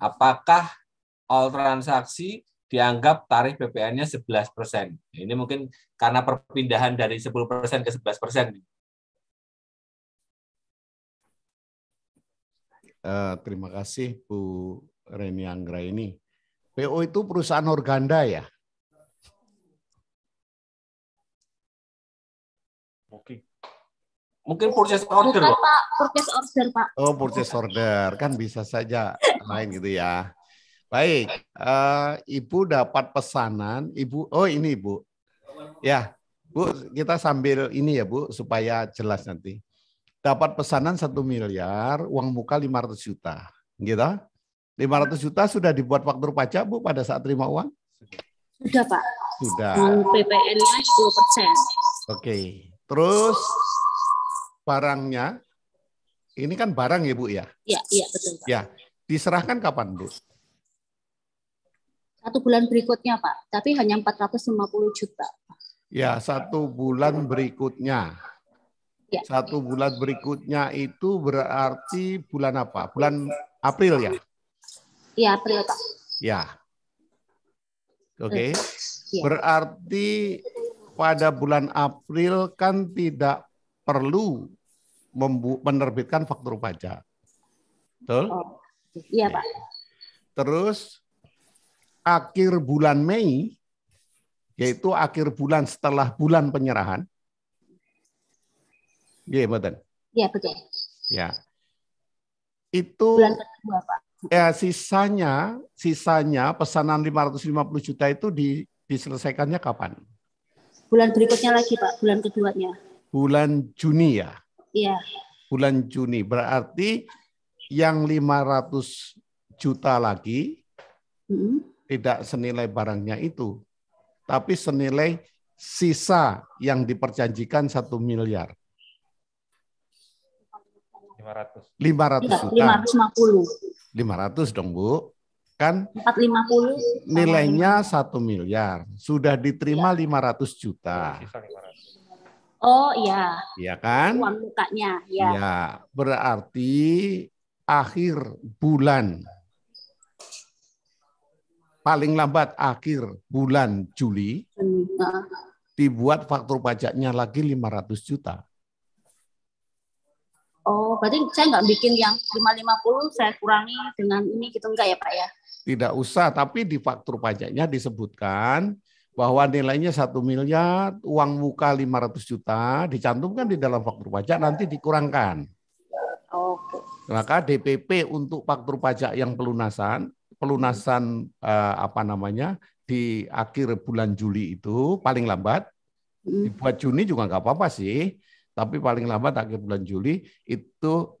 apakah all transaksi dianggap tarif PPN-nya 11 persen. Nah, ini mungkin karena perpindahan dari 10 persen ke 11 persen. Uh, terima kasih Bu Reni Anggra ini. PO itu perusahaan organda ya? Oke. Mungkin purchase order Bukan, Pak, purchase order, Pak. Oh, purchase order. Kan bisa saja lain gitu ya. Baik, uh, Ibu dapat pesanan, Ibu. Oh, ini Ibu. Ya, Bu, kita sambil ini ya, Bu, supaya jelas nanti. Dapat pesanan satu miliar, uang muka 500 juta. Gitu? 500 juta sudah dibuat faktur pajak, Bu, pada saat terima uang? Sudah, Pak. Sudah. PPN-nya 10 persen. Oke. Terus barangnya, ini kan barang ya Bu ya? Iya, iya betul Pak. Ya, diserahkan kapan Bu? Satu bulan berikutnya Pak, tapi hanya 450 juta. Ya, satu bulan berikutnya. Ya. Satu bulan berikutnya itu berarti bulan apa? Bulan April ya? Iya, April Pak. Ya. Oke. Okay. Ya. Berarti pada bulan April kan tidak perlu menerbitkan faktur pajak. Betul? Oh, iya, Pak. Iya. Terus akhir bulan Mei yaitu akhir bulan setelah bulan penyerahan. Iya, betul. Iya, betul. Ya. Itu bulan kedua, Pak. Ya, sisanya sisanya pesanan 550 juta itu di, diselesaikannya kapan? Bulan berikutnya lagi, Pak, bulan keduanya bulan Juni ya? Iya. Bulan Juni. Berarti yang 500 juta lagi hmm. tidak senilai barangnya itu, tapi senilai sisa yang diperjanjikan satu miliar. 500. 500 iya, juta. 550. 500 dong, Bu. Kan 450. Nilainya 1 miliar. Sudah diterima ya. 500 juta. Sisa 500. Oh iya. Iya kan? Uang mukanya. Iya. Ya, berarti akhir bulan paling lambat akhir bulan Juli dibuat faktur pajaknya lagi 500 juta. Oh, berarti saya nggak bikin yang 550 saya kurangi dengan ini gitu enggak ya Pak ya? Tidak usah, tapi di faktur pajaknya disebutkan bahwa nilainya satu miliar, uang muka 500 juta dicantumkan di dalam faktur pajak nanti dikurangkan. Oke. Maka DPP untuk faktur pajak yang pelunasan, pelunasan eh, apa namanya di akhir bulan Juli itu paling lambat hmm. dibuat Juni juga nggak apa-apa sih, tapi paling lambat akhir bulan Juli itu 500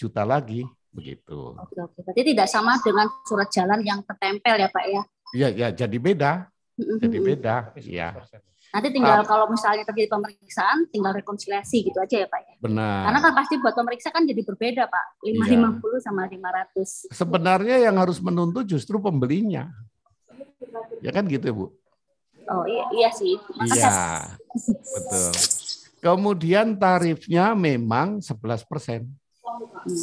juta lagi begitu. Oke, oke. Jadi tidak sama dengan surat jalan yang tertempel ya, Pak ya? Iya, ya, jadi beda. Jadi beda. Iya. Nanti tinggal uh, kalau misalnya terjadi pemeriksaan, tinggal rekonsiliasi gitu aja ya Pak ya. Benar. Karena kan pasti buat pemeriksa kan jadi berbeda Pak. Lima iya. puluh sama lima ratus. Sebenarnya yang harus menuntut justru pembelinya. Ya kan gitu Bu? Oh iya, iya sih. Makasih. Iya, betul. Kemudian tarifnya memang 11 persen. Hmm.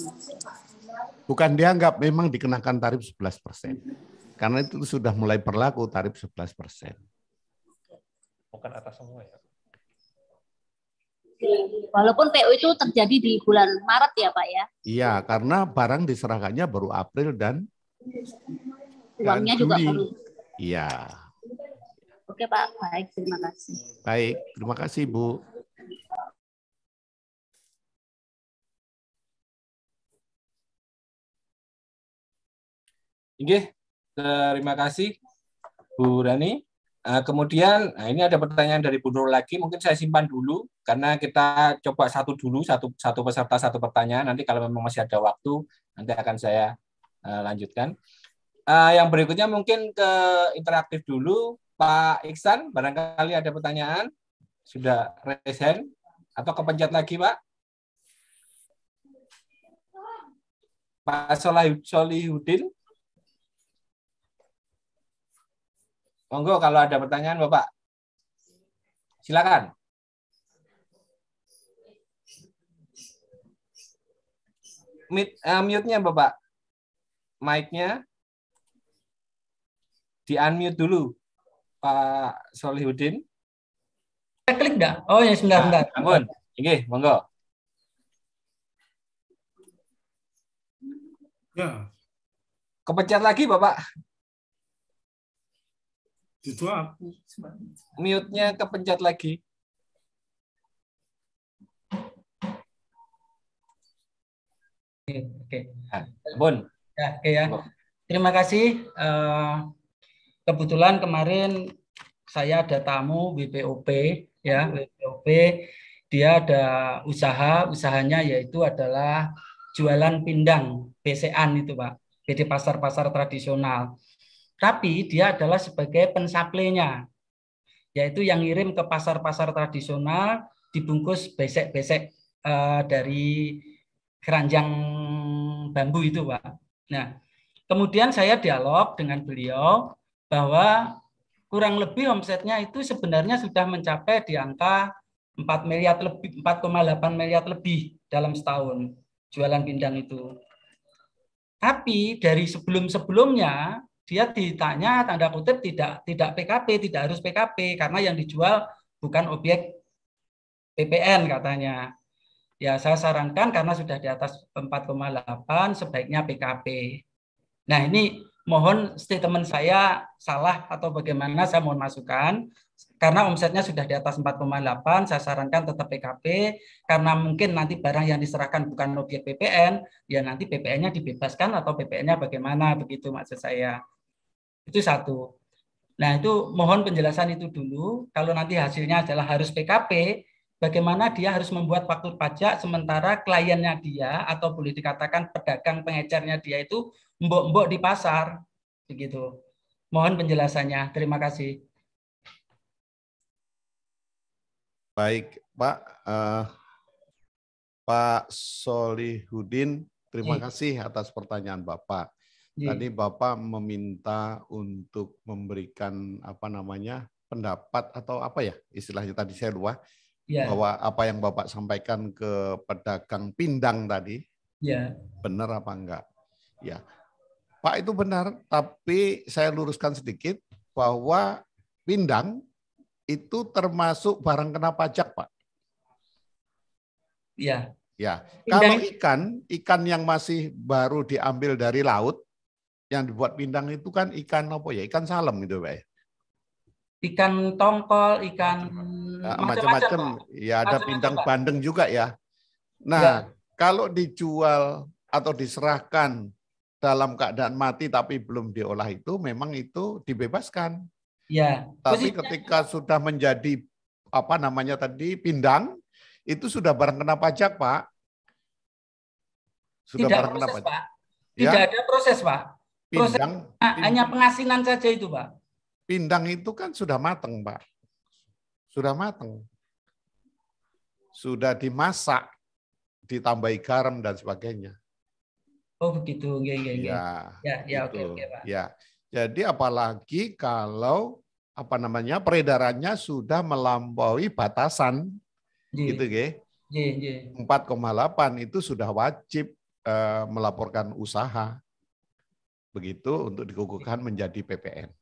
Bukan dianggap memang dikenakan tarif 11 persen. Karena itu sudah mulai berlaku tarif 11 persen. Bukan atas semua ya? Walaupun PO itu terjadi di bulan Maret ya Pak ya? Iya, karena barang diserahkannya baru April dan uangnya dan juga baru. Iya. Oke Pak, baik terima kasih. Baik, terima kasih Bu. Nggih, Terima kasih Bu Rani. Uh, kemudian nah ini ada pertanyaan dari Bu Nur lagi, mungkin saya simpan dulu karena kita coba satu dulu satu satu peserta satu pertanyaan. Nanti kalau memang masih ada waktu nanti akan saya uh, lanjutkan. Uh, yang berikutnya mungkin ke interaktif dulu Pak Iksan, barangkali ada pertanyaan sudah raise hand atau kepencet lagi Pak? Pak Solihudin, Monggo kalau ada pertanyaan Bapak. Silakan. Uh, mute-nya Bapak. Mic-nya di unmute dulu Pak Solihudin. Saya klik dah. Oh ya sebentar, sebentar. ampun. Ah, Oke, monggo. Ya. Kepencet lagi Bapak. Itu aku. Mute-nya kepencet lagi. Oke, oke. Ah, bon. Ya, oke ya. Terima kasih. Eh, kebetulan kemarin saya ada tamu BPOP ya, BPOP dia ada usaha, usahanya yaitu adalah jualan pindang, BCAN itu Pak, jadi pasar-pasar tradisional tapi dia adalah sebagai pensaplenya, yaitu yang ngirim ke pasar-pasar tradisional dibungkus besek-besek uh, dari keranjang bambu itu, Pak. Nah, kemudian saya dialog dengan beliau bahwa kurang lebih omsetnya itu sebenarnya sudah mencapai di angka 4 miliar lebih 4,8 miliar lebih dalam setahun jualan pindang itu. Tapi dari sebelum-sebelumnya dia ditanya tanda kutip tidak tidak PKP, tidak harus PKP karena yang dijual bukan objek PPN katanya. Ya saya sarankan karena sudah di atas 4,8 sebaiknya PKP. Nah ini mohon statement saya salah atau bagaimana saya mohon masukan karena omsetnya sudah di atas 4,8 saya sarankan tetap PKP karena mungkin nanti barang yang diserahkan bukan objek PPN ya nanti PPN-nya dibebaskan atau PPN-nya bagaimana begitu maksud saya. Itu satu. Nah, itu mohon penjelasan itu dulu. Kalau nanti hasilnya adalah harus PKP, bagaimana dia harus membuat faktur pajak sementara kliennya dia atau boleh dikatakan pedagang pengecernya dia itu mbok-mbok di pasar. Begitu. Mohon penjelasannya. Terima kasih. Baik, Pak. Uh, Pak Solihudin, terima iya. kasih atas pertanyaan Bapak. Iya. Tadi Bapak meminta untuk memberikan apa namanya pendapat atau apa ya istilahnya tadi saya lupa ya. bahwa apa yang Bapak sampaikan ke pedagang pindang tadi ya. benar apa enggak? Ya, Pak itu benar, tapi saya luruskan sedikit bahwa pindang itu termasuk barang kena pajak, Pak. Iya. Ya. Ya. Kalau ikan, ikan yang masih baru diambil dari laut yang dibuat pindang itu kan ikan apa ya? Ikan salem gitu, Pak. Ya? Ikan tongkol, ikan macam-macam. Ah, ya ada macem-macem, pindang Pak. bandeng juga ya. Nah, ya. kalau dijual atau diserahkan dalam keadaan mati tapi belum diolah itu memang itu dibebaskan. Ya. Tapi Posisinya... ketika sudah menjadi apa namanya tadi pindang itu sudah barang kena pajak, Pak. Sudah tidak barang proses, kena pajak. Pak. Ya. Tidak ya? ada proses, Pak. Pindang, pindang hanya pengasinan saja itu, Pak. Pindang itu kan sudah mateng, Pak. Sudah mateng. Sudah dimasak, ditambahi garam dan sebagainya. Oh begitu, iya, iya, iya. ya, ya, ya. Ya, ya, gitu. oke, oke, Pak. Ya. Jadi apalagi kalau apa namanya peredarannya sudah melampaui batasan, yeah. gitu, ge Yeah, yeah. 4,8 itu sudah wajib uh, melaporkan usaha begitu untuk dikukuhkan menjadi PPN.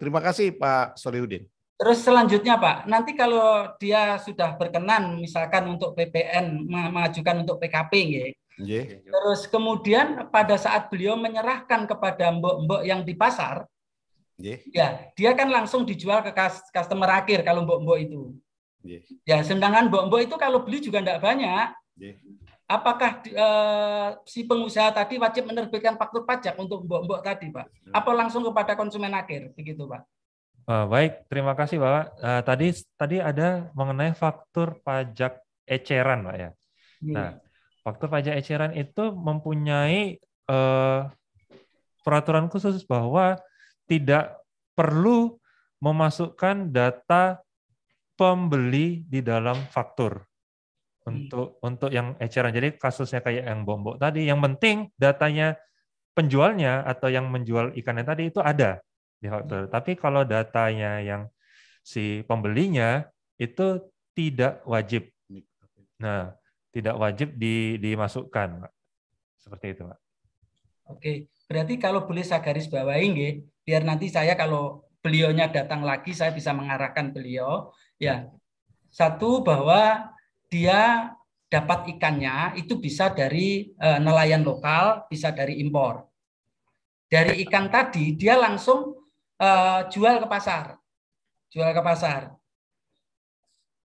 Terima kasih Pak Solihudin. Terus selanjutnya Pak, nanti kalau dia sudah berkenan misalkan untuk PPN mengajukan untuk PKP ya. Yeah. Terus kemudian pada saat beliau menyerahkan kepada mbok-mbok yang di pasar, yeah. ya dia kan langsung dijual ke customer akhir kalau mbok-mbok itu. Yeah. Ya sedangkan mbok-mbok itu kalau beli juga tidak banyak apakah uh, si pengusaha tadi wajib menerbitkan faktur pajak untuk mbok-mbok tadi, Pak? Apa langsung kepada konsumen akhir, begitu, Pak? Uh, baik, terima kasih, Pak. Uh, eh, tadi tadi ada mengenai faktur pajak eceran, Pak ya. Yeah. Nah, faktur pajak eceran itu mempunyai uh, peraturan khusus bahwa tidak perlu memasukkan data pembeli di dalam faktur. Hmm. untuk hmm. untuk yang eceran. Jadi kasusnya kayak yang bombok tadi, yang penting datanya penjualnya atau yang menjual ikannya tadi itu ada di hotel. Hmm. Tapi kalau datanya yang si pembelinya itu tidak wajib. Nah, tidak wajib di, dimasukkan, Pak. Seperti itu, Pak. Oke, berarti kalau boleh saya garis bawahi nggih, biar nanti saya kalau belionya datang lagi saya bisa mengarahkan beliau, ya. Hmm. Satu bahwa dia dapat ikannya itu bisa dari eh, nelayan lokal, bisa dari impor. Dari ikan tadi dia langsung eh, jual ke pasar, jual ke pasar.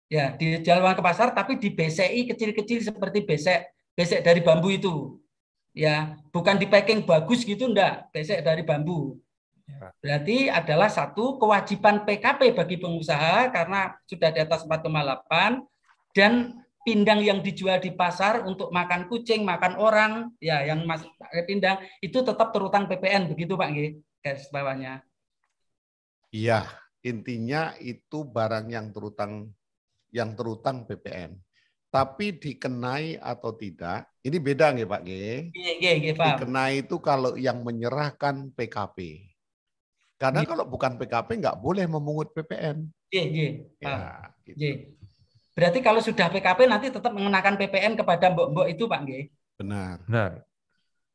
Ya, dijual ke pasar, tapi di BCI kecil-kecil seperti besek, besek dari bambu itu. Ya, bukan di packing bagus gitu enggak, besek dari bambu. Ya. Berarti adalah satu kewajiban PKP bagi pengusaha karena sudah di atas dan pindang yang dijual di pasar untuk makan kucing, makan orang, ya yang masuk eh, pindang itu tetap terutang PPN begitu Pak G, garis bawahnya. Iya, intinya itu barang yang terutang yang terutang PPN. Tapi dikenai atau tidak, ini beda nggih Pak iya, iya, iya, pak. Dikenai itu kalau yang menyerahkan PKP. Karena kalau bukan PKP nggak boleh memungut PPN. Iya, iya. Ya, gitu. Berarti kalau sudah PKP nanti tetap mengenakan PPN kepada mbok-mbok itu Pak Nggih. Benar. Benar.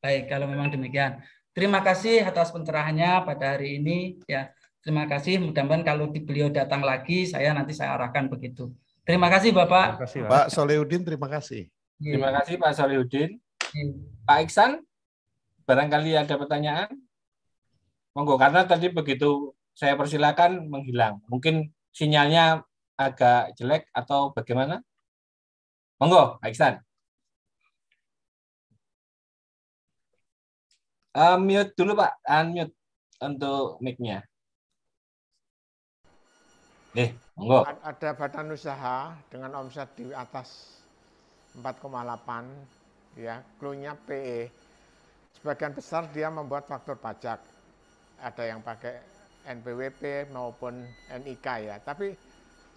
Baik, kalau memang demikian. Terima kasih atas pencerahannya pada hari ini ya. Terima kasih. Mudah-mudahan kalau di beliau datang lagi saya nanti saya arahkan begitu. Terima kasih Bapak. Terima kasih, Pak, Pak Solehudin, terima kasih. Ya. Terima kasih Pak Solehudin. Ya. Pak Iksan, barangkali ada pertanyaan? Monggo karena tadi begitu saya persilakan menghilang. Mungkin sinyalnya agak jelek atau bagaimana? Monggo, Aiksan. Unmute eh, dulu Pak, unmute untuk mic-nya. Eh, monggo. Ada badan usaha dengan omset di atas 4,8 ya, klunya PE. Sebagian besar dia membuat faktor pajak. Ada yang pakai NPWP maupun NIK ya, tapi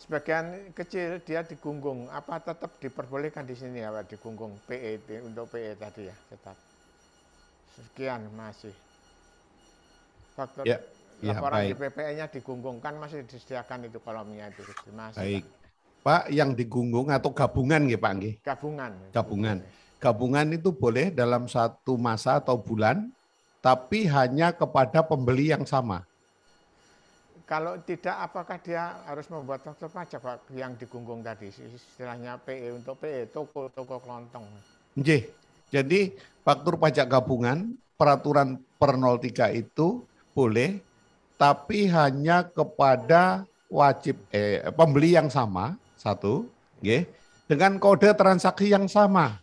sebagian kecil dia digunggung apa tetap diperbolehkan di sini ya digunggung PE untuk PE tadi ya tetap sekian masih faktor ya, ya laporan ya, di PPE-nya digunggung kan masih disediakan itu kolomnya itu masih baik Pak yang digunggung atau gabungan ya Pak Anggi? Gabungan. Gabungan. Gabungan itu boleh dalam satu masa atau bulan, tapi hanya kepada pembeli yang sama. Kalau tidak, apakah dia harus membuat faktor pajak Pak yang digunggung tadi? Istilahnya PE untuk PE, toko-toko kelontong. Nge. Jadi faktur pajak gabungan, peraturan per 03 itu boleh, tapi hanya kepada wajib eh, pembeli yang sama, satu, nge, dengan kode transaksi yang sama.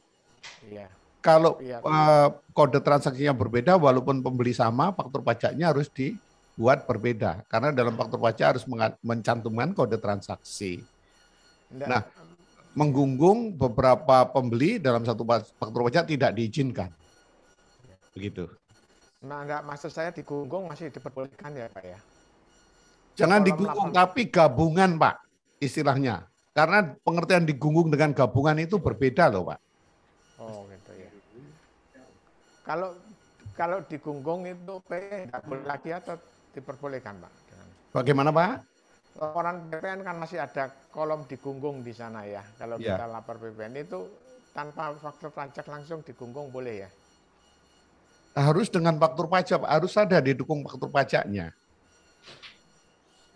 Iya. Kalau iya, iya. Uh, kode transaksinya berbeda, walaupun pembeli sama, faktur pajaknya harus di dibuat berbeda karena dalam faktor pajak harus mencantumkan kode transaksi. Nah, menggunggung beberapa pembeli dalam satu faktor pajak tidak diizinkan. Begitu. Nah, enggak maksud saya digunggung masih diperbolehkan ya, Pak ya. Jangan digunggung tapi gabungan, Pak, istilahnya. Karena pengertian digunggung dengan gabungan itu berbeda loh, Pak. Oh, gitu ya. Kalau kalau digunggung itu PE enggak boleh lagi atau diperbolehkan Pak. Bagaimana Pak? Laporan PPN kan masih ada kolom digunggung di sana ya. Kalau ya. kita lapor PPN itu tanpa faktor pajak langsung digunggung boleh ya? Harus dengan faktor pajak, harus ada didukung faktor pajaknya.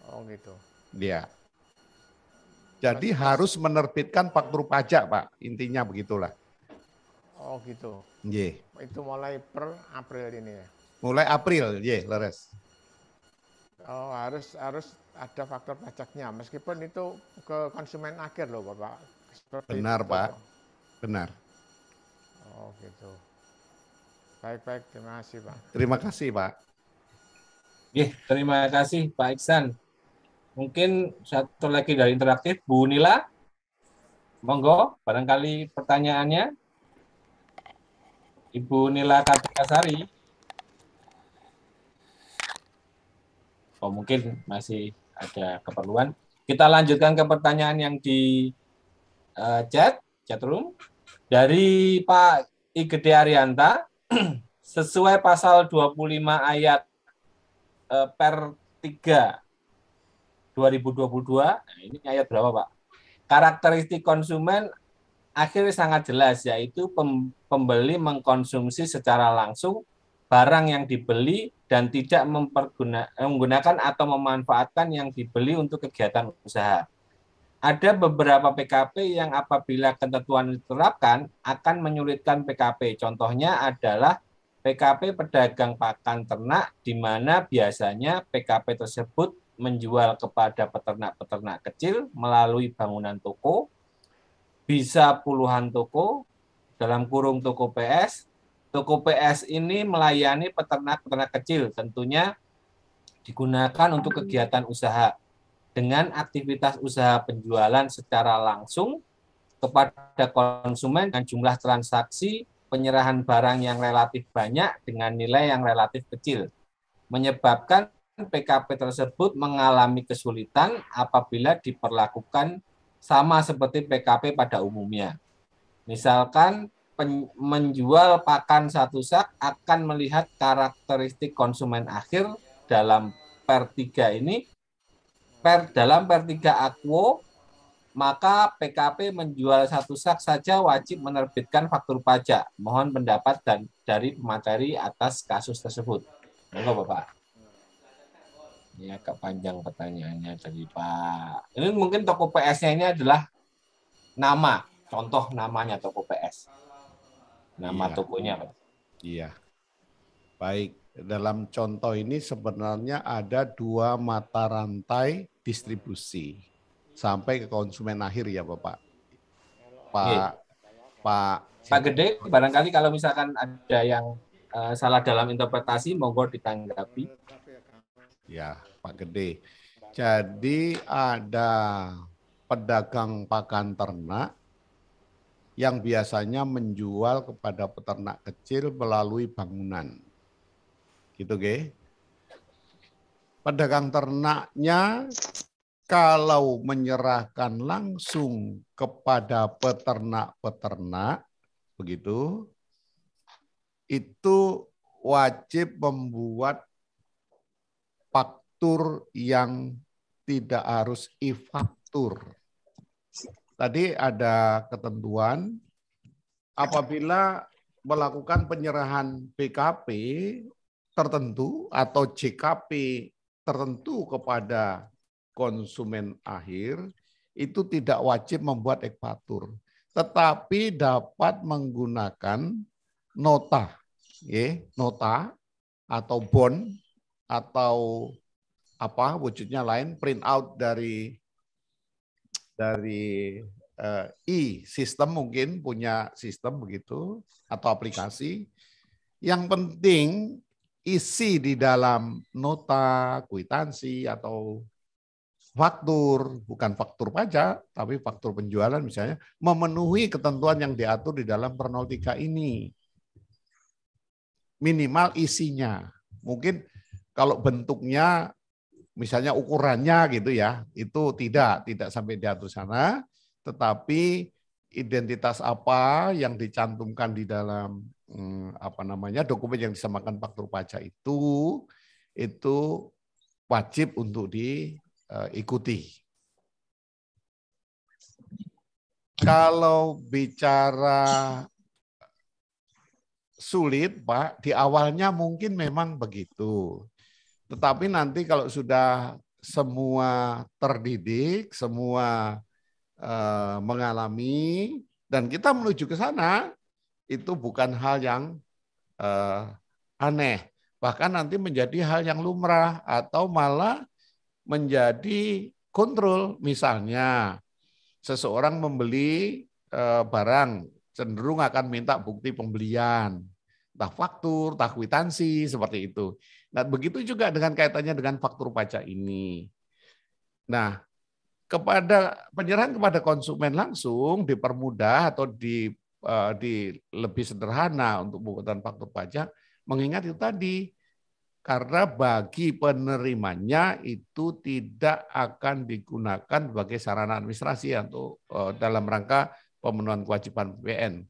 Oh gitu. Iya. Jadi Mas, harus menerbitkan faktor pajak, Pak. Intinya begitulah. Oh gitu. Iya. Itu mulai per April ini ya. Mulai April, iya, leres. Oh, harus harus ada faktor pajaknya meskipun itu ke konsumen akhir loh Bapak. Seperti Benar, itu. Pak. Benar. Oh, gitu. Baik-baik, terima kasih, Pak. Terima kasih, Pak. Ya, terima kasih Pak Iksan. Mungkin satu lagi dari interaktif, Bu Nila. Monggo, barangkali pertanyaannya. Ibu Nila Kartikasari. atau oh, mungkin masih ada keperluan. Kita lanjutkan ke pertanyaan yang di uh, chat, chat room. Dari Pak Igede Arianta, sesuai pasal 25 ayat uh, per 3 2022, nah ini ayat berapa Pak? Karakteristik konsumen akhirnya sangat jelas, yaitu pembeli mengkonsumsi secara langsung barang yang dibeli dan tidak menggunakan atau memanfaatkan yang dibeli untuk kegiatan usaha. Ada beberapa PKP yang apabila ketentuan diterapkan akan menyulitkan PKP. Contohnya adalah PKP pedagang pakan ternak di mana biasanya PKP tersebut menjual kepada peternak-peternak kecil melalui bangunan toko bisa puluhan toko dalam kurung toko PS Toko PS ini melayani peternak-peternak kecil, tentunya digunakan untuk kegiatan usaha dengan aktivitas usaha penjualan secara langsung kepada konsumen dan jumlah transaksi penyerahan barang yang relatif banyak dengan nilai yang relatif kecil, menyebabkan PKP tersebut mengalami kesulitan apabila diperlakukan sama seperti PKP pada umumnya. Misalkan pen, menjual pakan satu sak akan melihat karakteristik konsumen akhir dalam per 3 ini per dalam per 3 aquo maka PKP menjual satu sak saja wajib menerbitkan faktur pajak. Mohon pendapat dan dari pemateri atas kasus tersebut. Monggo Bapak. Ini agak panjang pertanyaannya dari Pak. Ini mungkin toko PS-nya ini adalah nama, contoh namanya toko PS nama iya. tokonya Iya. Baik, dalam contoh ini sebenarnya ada dua mata rantai distribusi sampai ke konsumen akhir ya Bapak. Pak iya. Pak Pak Gede barangkali kalau misalkan ada yang uh, salah dalam interpretasi monggo ditanggapi. Ya, Pak Gede. Jadi ada pedagang pakan ternak yang biasanya menjual kepada peternak kecil melalui bangunan. Gitu, Ge. Pedagang ternaknya kalau menyerahkan langsung kepada peternak-peternak, begitu, itu wajib membuat faktur yang tidak harus e-faktur. Tadi ada ketentuan apabila melakukan penyerahan BKP tertentu atau JKP tertentu kepada konsumen akhir itu tidak wajib membuat ekpatur, tetapi dapat menggunakan nota, ya, nota atau bond atau apa wujudnya lain print out dari dari uh, eh, e sistem mungkin punya sistem begitu atau aplikasi. Yang penting isi di dalam nota, kuitansi atau faktur, bukan faktur pajak, tapi faktur penjualan misalnya, memenuhi ketentuan yang diatur di dalam Pernol ini. Minimal isinya. Mungkin kalau bentuknya misalnya ukurannya gitu ya, itu tidak, tidak sampai diatur sana, tetapi identitas apa yang dicantumkan di dalam hmm, apa namanya dokumen yang disamakan faktur pajak itu itu wajib untuk diikuti. Eh, Kalau bicara sulit, Pak, di awalnya mungkin memang begitu. Tetapi nanti kalau sudah semua terdidik, semua eh, mengalami, dan kita menuju ke sana, itu bukan hal yang eh, aneh. Bahkan nanti menjadi hal yang lumrah atau malah menjadi kontrol. Misalnya, seseorang membeli eh, barang cenderung akan minta bukti pembelian, entah faktur, entah kwitansi, seperti itu. Nah, begitu juga dengan kaitannya dengan faktur pajak ini. Nah, kepada penyerahan kepada konsumen langsung dipermudah atau di uh, di lebih sederhana untuk pembuatan faktur pajak mengingat itu tadi karena bagi penerimanya itu tidak akan digunakan sebagai sarana administrasi ya untuk uh, dalam rangka pemenuhan kewajiban PPN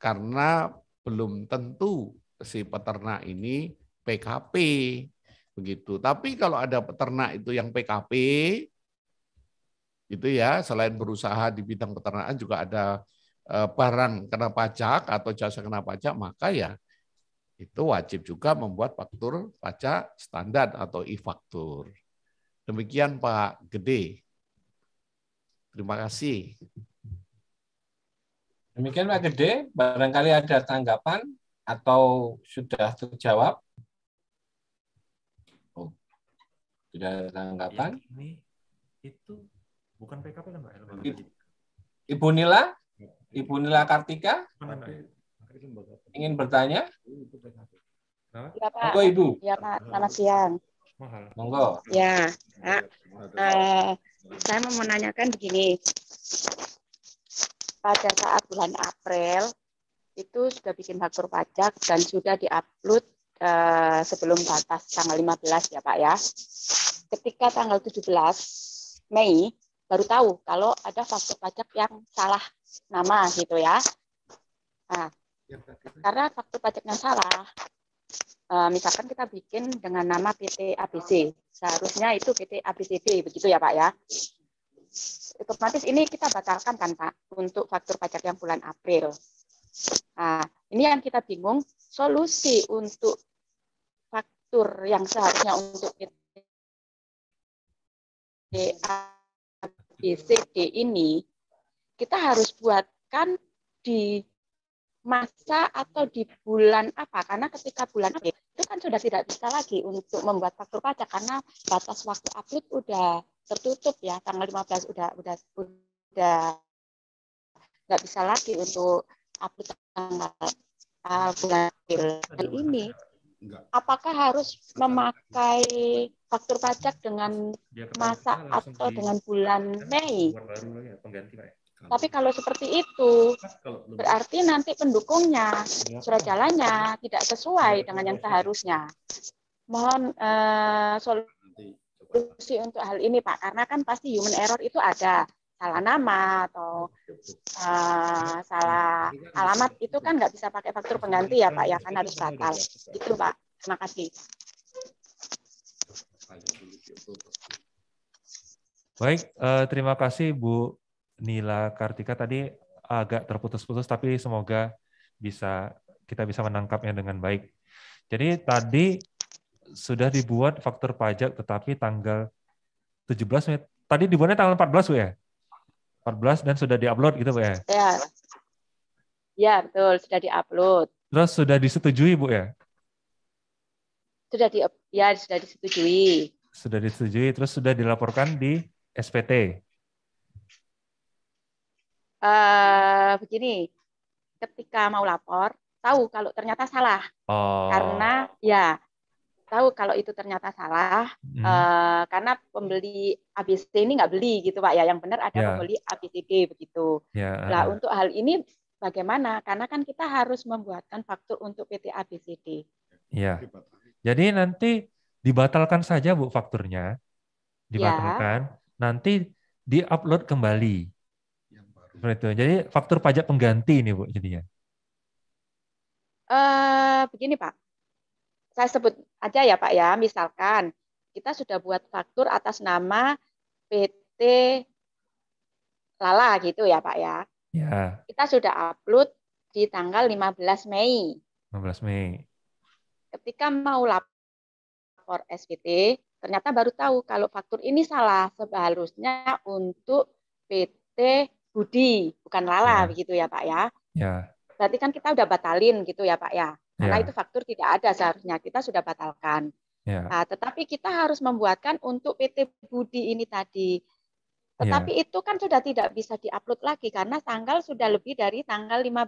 karena belum tentu si peternak ini PKP begitu. Tapi kalau ada peternak itu yang PKP itu ya selain berusaha di bidang peternakan juga ada eh, barang kena pajak atau jasa kena pajak maka ya itu wajib juga membuat faktur pajak standar atau e-faktur. Demikian Pak Gede. Terima kasih. Demikian Pak Gede, barangkali ada tanggapan atau sudah terjawab. Sudah ada tanggapan? Ya, ini itu bukan PKP kan Pak? Ibu, Ibu Nila? Ibu Nila Kartika? Ingin bertanya? Ya, Pak. Monggo Ibu. Ya Pak, selamat siang. Monggo. Ya, Pak. Uh, saya mau menanyakan begini. Pada saat bulan April, itu sudah bikin faktur pajak dan sudah diupload Eh, sebelum batas tanggal 15 ya Pak ya. Ketika tanggal 17 Mei baru tahu kalau ada faktor pajak yang salah nama gitu ya. Nah, karena faktor pajaknya salah, eh, misalkan kita bikin dengan nama PT ABC, seharusnya itu PT ABCD begitu ya Pak ya otomatis ini kita batalkan kan Pak untuk faktor pajak yang bulan April. Nah, ini yang kita bingung solusi untuk tur yang seharusnya untuk DA BCD ini kita harus buatkan di masa atau di bulan apa karena ketika bulan apa, itu kan sudah tidak bisa lagi untuk membuat faktur pajak karena batas waktu upload udah tertutup ya tanggal 15 udah udah udah nggak bisa lagi untuk upload tanggal uh, bulan April ini apakah harus memakai faktur pajak dengan masa atau dengan bulan Mei? Ya, ya. Tapi kalau seperti itu, berarti nanti pendukungnya, iya. surat jalannya tidak sesuai iya, dengan yang seharusnya. Mohon uh, solusi untuk hal ini, Pak, karena kan pasti human error itu ada salah nama atau uh, salah alamat itu kan nggak bisa pakai faktur pengganti ya Pak ya kan harus batal. Itu Pak. Terima kasih. Baik, uh, terima kasih Bu Nila Kartika tadi agak terputus-putus tapi semoga bisa kita bisa menangkapnya dengan baik. Jadi tadi sudah dibuat faktur pajak tetapi tanggal 17 Mei Tadi dibuatnya tanggal 14 Bu ya? 14 dan sudah diupload gitu Bu ya? Ya. Ya, betul, sudah diupload. Terus sudah disetujui Bu ya? Sudah di ya sudah disetujui. Sudah disetujui terus sudah dilaporkan di SPT. Uh, eh, begini, ketika mau lapor tahu kalau ternyata salah. Oh. Karena ya tahu kalau itu ternyata salah hmm. uh, karena pembeli ABC ini nggak beli gitu pak ya yang benar ada yeah. pembeli ABCD begitu. Yeah. Ya, nah untuk hal ini bagaimana? Karena kan kita harus membuatkan faktur untuk PT ABCD. Ya. Jadi nanti dibatalkan saja bu fakturnya, dibatalkan. Ya. Nanti diupload kembali. Seperti itu. Jadi faktur pajak pengganti ini bu jadinya. Uh, begini pak, saya sebut aja ya Pak ya, misalkan kita sudah buat faktur atas nama PT Lala gitu ya Pak ya. Ya. Kita sudah upload di tanggal 15 Mei. 15 Mei. Ketika mau lapor SPT, ternyata baru tahu kalau faktur ini salah seharusnya untuk PT Budi, bukan Lala ya. begitu ya Pak ya. Ya. Berarti kan kita udah batalin gitu ya Pak ya. Karena yeah. itu faktur tidak ada seharusnya kita sudah batalkan. Yeah. Nah, tetapi kita harus membuatkan untuk PT Budi ini tadi. Ya. Tetapi yeah. itu kan sudah tidak bisa diupload lagi karena tanggal sudah lebih dari tanggal 15. Iya,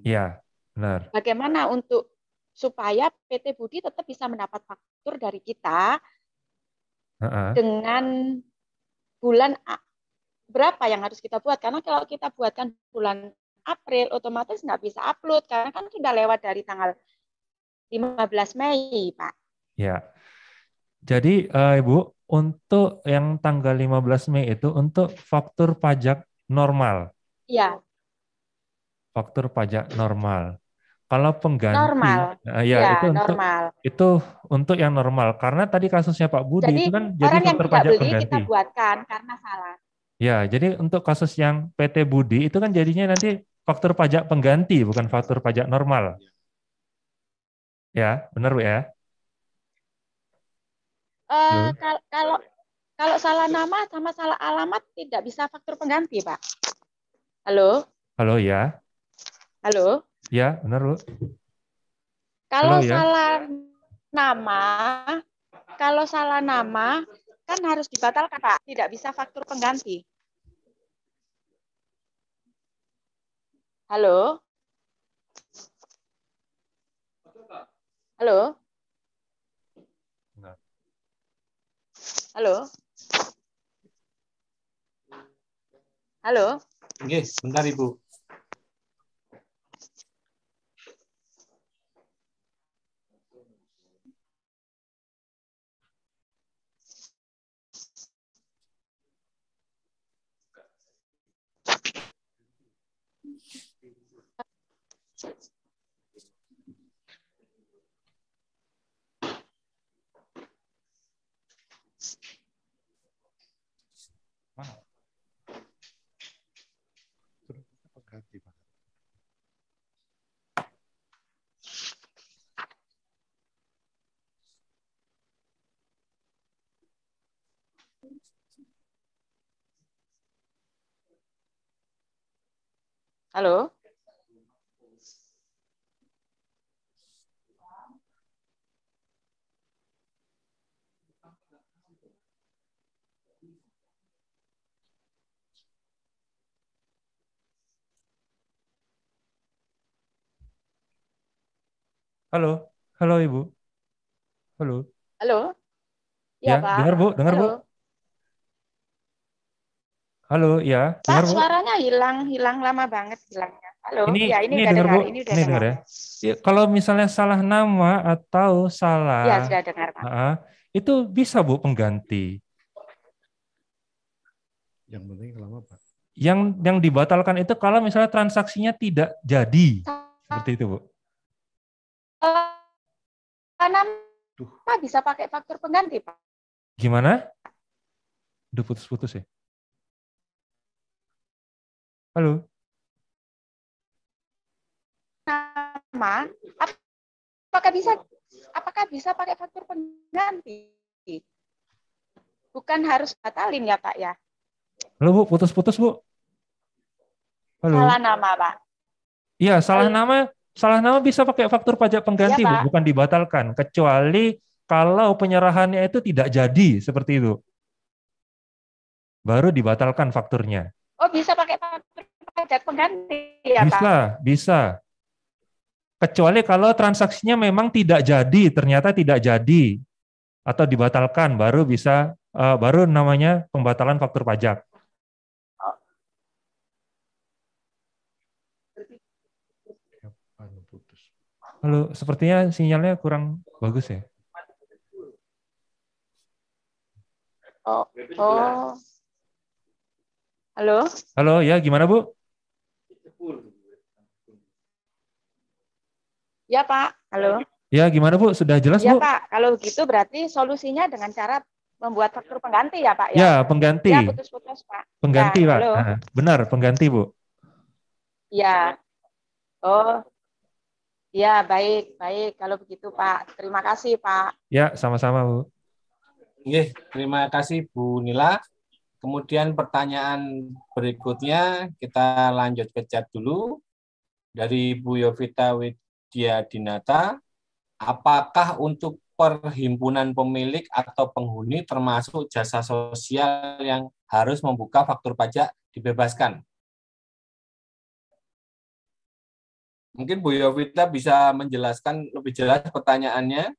yeah, benar. Bagaimana untuk supaya PT Budi tetap bisa mendapat faktur dari kita uh -uh. dengan bulan berapa yang harus kita buat? Karena kalau kita buatkan bulan April otomatis nggak bisa upload karena kan sudah lewat dari tanggal 15 Mei, Pak. Ya. Jadi uh, Ibu, untuk yang tanggal 15 Mei itu untuk faktur pajak normal. Iya. Faktur pajak normal. Kalau pengganti normal. Eh, ya, ya itu normal. Untuk, itu untuk yang normal karena tadi kasusnya Pak Budi jadi, itu kan jadi orang yang pajak beli, pengganti. kita buatkan karena salah. Ya, jadi untuk kasus yang PT Budi itu kan jadinya nanti faktor pajak pengganti, bukan faktor pajak normal. Iya. Ya, benar Bu ya? Uh, kalau kalau salah nama sama salah alamat tidak bisa faktur pengganti, Pak. Halo? Halo ya. Halo? Ya, benar Bu. Kalau Halo, ya. salah ya? nama, kalau salah nama kan harus dibatalkan, Pak. Tidak bisa faktur pengganti. Halo? Halo? Halo? Halo? Oke, bentar Ibu. Halo? Halo, halo Ibu. Halo. Halo. Ya, ya Pak. Dengar Bu, dengar halo. Bu. Halo, ya. Pak, dengar, suaranya hilang, hilang lama banget hilangnya. Halo, ini, ya ini, ini udah dengar, dengar. Bu. ini udah dengar. dengar. Ya. ya. Kalau misalnya salah nama atau salah Ya, sudah dengar, Pak. Uh, itu bisa Bu pengganti. Yang penting lama, Pak. Yang yang dibatalkan itu kalau misalnya transaksinya tidak jadi. Seperti itu, Bu. pak eh, bisa pakai faktur pengganti, Pak. Gimana? Udah putus-putus ya? Halo. Nama, apakah bisa apakah bisa pakai faktur pengganti? Bukan harus batalin ya, Pak ya? Halo, Bu, putus-putus, Bu. Halo. Salah nama, Pak. Iya, salah iya. nama salah nama bisa pakai faktur pajak pengganti, iya, Bu, bukan dibatalkan, kecuali kalau penyerahannya itu tidak jadi seperti itu. Baru dibatalkan fakturnya. Oh, bisa Pak pengganti ya bisa, Pak? Bisa, Kecuali kalau transaksinya memang tidak jadi, ternyata tidak jadi atau dibatalkan baru bisa uh, baru namanya pembatalan faktur pajak. Halo, sepertinya sinyalnya kurang bagus ya. Oh. oh. Halo. Halo, ya gimana Bu? Ya Pak, halo. Ya gimana Bu, sudah jelas ya, Bu? Ya Pak, kalau begitu berarti solusinya dengan cara membuat faktur pengganti ya Pak? Ya, ya pengganti. Ya putus-putus Pak. Pengganti ya, Pak, Nah, benar pengganti Bu. Ya, oh ya baik, baik. Kalau begitu Pak, terima kasih Pak. Ya, sama-sama Bu. Oke, terima kasih Bu Nila. Kemudian pertanyaan berikutnya kita lanjut ke chat dulu dari Bu Yovita Wid Widya dinata, apakah untuk perhimpunan pemilik atau penghuni termasuk jasa sosial yang harus membuka faktur pajak dibebaskan? Mungkin Bu Yovita bisa menjelaskan lebih jelas pertanyaannya,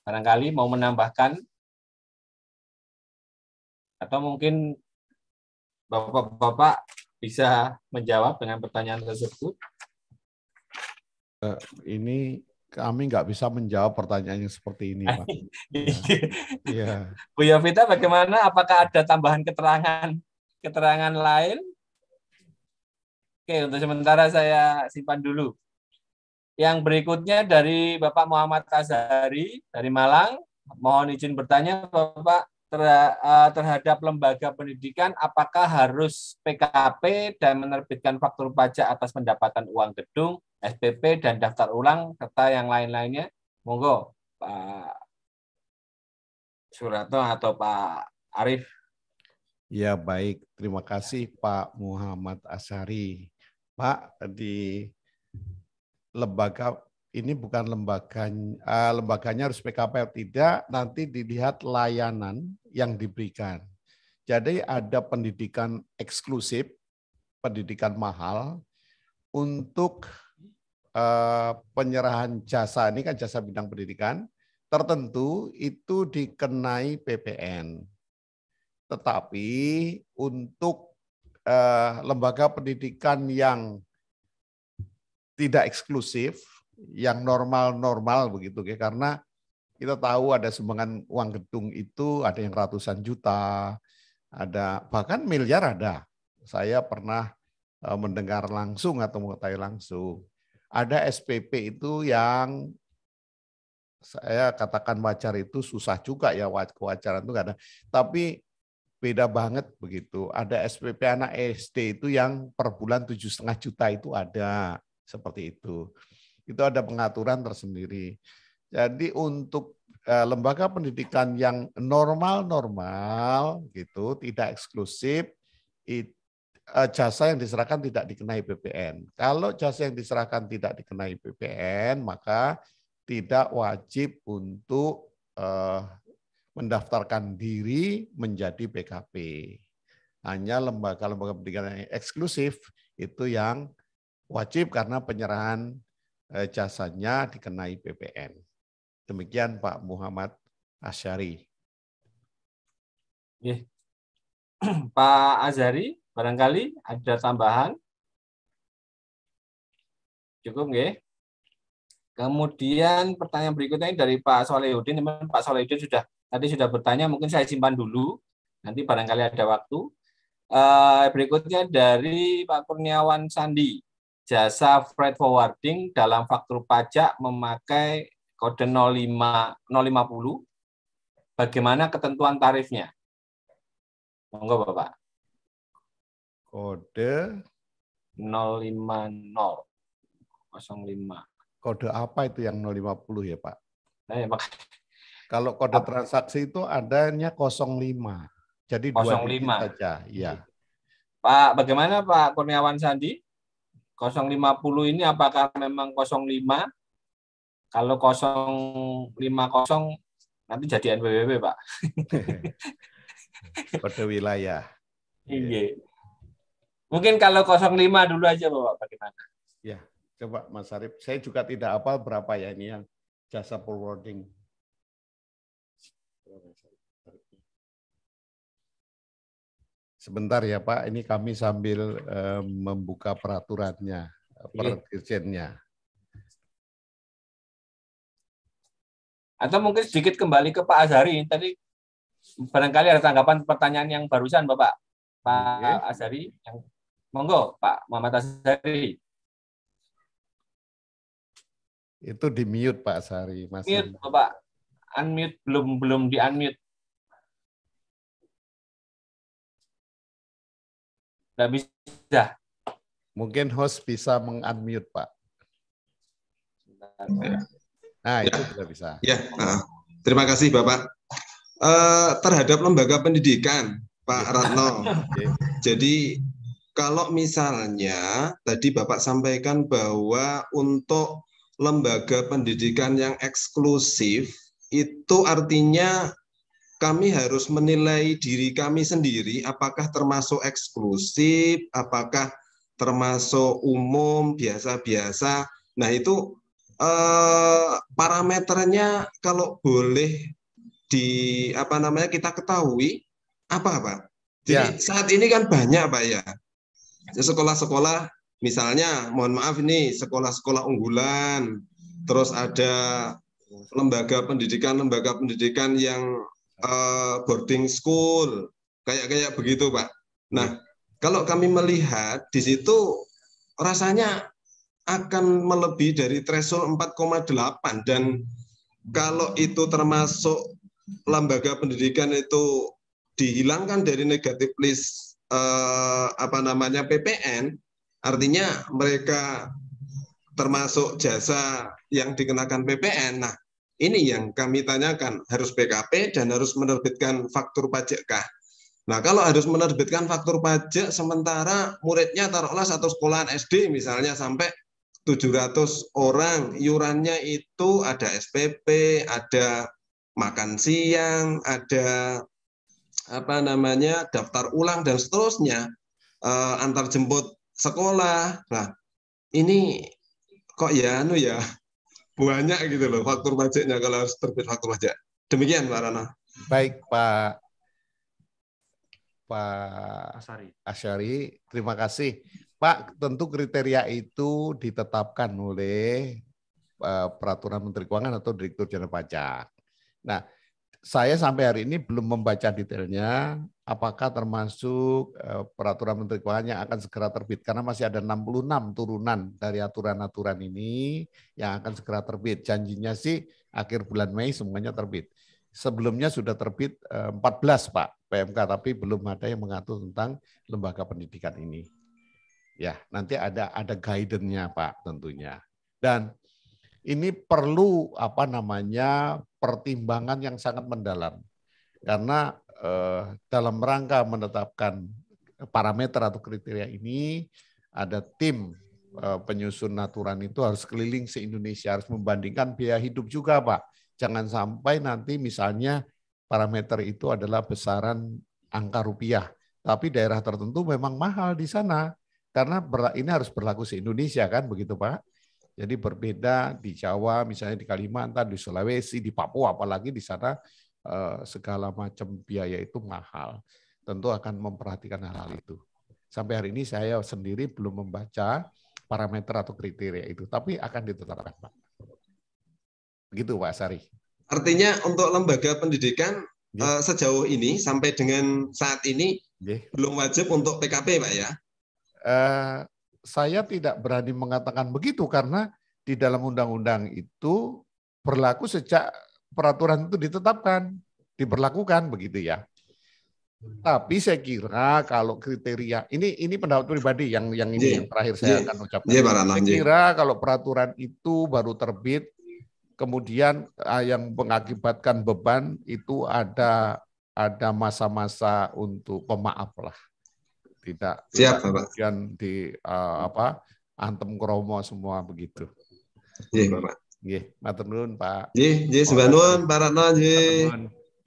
barangkali mau menambahkan, atau mungkin Bapak-Bapak bisa menjawab dengan pertanyaan tersebut. Eh, ini kami nggak bisa menjawab pertanyaan yang seperti ini, Pak. Iya. iya. Bu Yovita, bagaimana? Apakah ada tambahan keterangan keterangan lain? Oke, untuk sementara saya simpan dulu. Yang berikutnya dari Bapak Muhammad Tazari dari Malang. Mohon izin bertanya, Bapak, eh, terhadap lembaga pendidikan, apakah harus PKP dan menerbitkan faktur pajak atas pendapatan uang gedung SPP dan daftar ulang serta yang lain-lainnya. Monggo Pak Suratno atau Pak Arif. Ya baik, terima kasih Pak Muhammad Asari. Pak di lembaga ini bukan lembaganya eh, lembaganya harus PKP tidak nanti dilihat layanan yang diberikan. Jadi ada pendidikan eksklusif, pendidikan mahal untuk Eh, penyerahan jasa ini kan jasa bidang pendidikan tertentu itu dikenai PPN. Tetapi untuk eh, lembaga pendidikan yang tidak eksklusif, yang normal-normal begitu ya karena kita tahu ada sumbangan uang gedung itu ada yang ratusan juta, ada bahkan miliar ada. Saya pernah eh, mendengar langsung atau mengetahui langsung ada SPP itu yang saya katakan wajar itu susah juga ya kewajaran itu ada. Tapi beda banget begitu. Ada SPP anak SD itu yang per bulan tujuh setengah juta itu ada seperti itu. Itu ada pengaturan tersendiri. Jadi untuk eh, lembaga pendidikan yang normal-normal gitu, tidak eksklusif, itu Eh, jasa yang diserahkan tidak dikenai BPN. Kalau jasa yang diserahkan tidak dikenai BPN, maka tidak wajib untuk uh, mendaftarkan diri menjadi PKP. Hanya lembaga-lembaga pendidikan yang eksklusif itu yang wajib karena penyerahan uh, jasanya dikenai BPN. Demikian Pak Muhammad Asyari. Yeah. Pak Azari, Barangkali ada tambahan? Cukup nggih? Kemudian pertanyaan berikutnya ini dari Pak Solehudin. Teman Pak Solehudin sudah tadi sudah bertanya, mungkin saya simpan dulu. Nanti barangkali ada waktu. Eh, berikutnya dari Pak Kurniawan Sandi. Jasa freight forwarding dalam faktur pajak memakai kode 05 050 bagaimana ketentuan tarifnya? Monggo Bapak. Kode 05005. Kode apa itu yang 050 ya, Pak? Eh, Pak. Kalau kode apa? transaksi itu adanya 05. Jadi 05 saja, ya. Pak, bagaimana Pak Kurniawan Sandi? 050 ini apakah memang 05? Kalau 050 nanti jadi NPWP, Pak. kode wilayah. Iya. Yeah. Mungkin kalau 05 dulu aja Bapak bagaimana? Ya, coba Mas Arif. Saya juga tidak apa berapa ya ini yang jasa forwarding. Sebentar ya Pak, ini kami sambil eh, membuka peraturannya, eh, perkirjennya. Iya. Atau mungkin sedikit kembali ke Pak Azhari. Tadi barangkali ada tanggapan pertanyaan yang barusan Bapak. Pak okay. Azhari yang Monggo, Pak Muhammad Asari. Itu di mute Pak Sari, masih Mute, Pak. Unmute belum belum di unmute. Tidak bisa. Mungkin host bisa mengunmute Pak. Pak. Nah, ya. itu sudah bisa. Ya, ah. terima kasih Bapak. Uh, terhadap lembaga pendidikan, Pak ya. Ratno. Jadi kalau misalnya tadi Bapak sampaikan bahwa untuk lembaga pendidikan yang eksklusif itu artinya kami harus menilai diri kami sendiri apakah termasuk eksklusif, apakah termasuk umum, biasa-biasa. Nah, itu eh, parameternya kalau boleh di apa namanya kita ketahui apa Pak? Jadi ya. saat ini kan banyak Pak ya Sekolah-sekolah misalnya mohon maaf ini sekolah-sekolah unggulan, terus ada lembaga pendidikan lembaga pendidikan yang eh, boarding school kayak kayak begitu pak. Nah kalau kami melihat di situ rasanya akan melebihi dari threshold 4,8 dan kalau itu termasuk lembaga pendidikan itu dihilangkan dari negatif list eh, apa namanya PPN, artinya mereka termasuk jasa yang dikenakan PPN. Nah, ini yang kami tanyakan, harus PKP dan harus menerbitkan faktur pajak Nah, kalau harus menerbitkan faktur pajak sementara muridnya taruhlah satu sekolahan SD misalnya sampai 700 orang, iurannya itu ada SPP, ada makan siang, ada apa namanya daftar ulang dan seterusnya uh, antar jemput sekolah nah ini kok ya anu ya banyak gitu loh faktur pajaknya kalau harus terbit faktur pajak demikian Pak Rana baik Pak Pak Asari. Asyari terima kasih Pak tentu kriteria itu ditetapkan oleh eh, peraturan Menteri Keuangan atau Direktur Jenderal Pajak nah saya sampai hari ini belum membaca detailnya apakah termasuk eh, peraturan menteri keuangan yang akan segera terbit karena masih ada 66 turunan dari aturan-aturan ini yang akan segera terbit. Janjinya sih akhir bulan Mei semuanya terbit. Sebelumnya sudah terbit 14 eh, Pak PMK tapi belum ada yang mengatur tentang lembaga pendidikan ini. Ya, nanti ada ada guidance-nya Pak tentunya. Dan ini perlu apa namanya pertimbangan yang sangat mendalam karena eh, dalam rangka menetapkan parameter atau kriteria ini ada tim eh, penyusun aturan itu harus keliling se Indonesia harus membandingkan biaya hidup juga pak jangan sampai nanti misalnya parameter itu adalah besaran angka rupiah tapi daerah tertentu memang mahal di sana karena ini harus berlaku se Indonesia kan begitu pak jadi berbeda di Jawa, misalnya di Kalimantan, di Sulawesi, di Papua, apalagi di sana eh, segala macam biaya itu mahal. Tentu akan memperhatikan hal-hal itu. Sampai hari ini saya sendiri belum membaca parameter atau kriteria itu, tapi akan ditetapkan, Pak. Begitu, Pak Sari. Artinya untuk lembaga pendidikan yeah. Ya. sejauh ini sampai dengan saat ini yeah. belum wajib untuk PKP, Pak ya? Uh, saya tidak berani mengatakan begitu karena di dalam undang-undang itu berlaku sejak peraturan itu ditetapkan, diberlakukan begitu ya. Tapi saya kira kalau kriteria ini ini pendapat pribadi yang yang ini yeah. yang terakhir saya saya akan ucapkan. Yeah, saya iya. kira kalau peraturan itu baru terbit kemudian eh, yang mengakibatkan beban itu ada ada masa-masa untuk pemaaf lah tidak siap Bapak. kemudian di uh, apa antem kromo semua begitu. iya Bapak. iya matur nuwun, Pak. iya iya sembah nuwun, Pak Ratno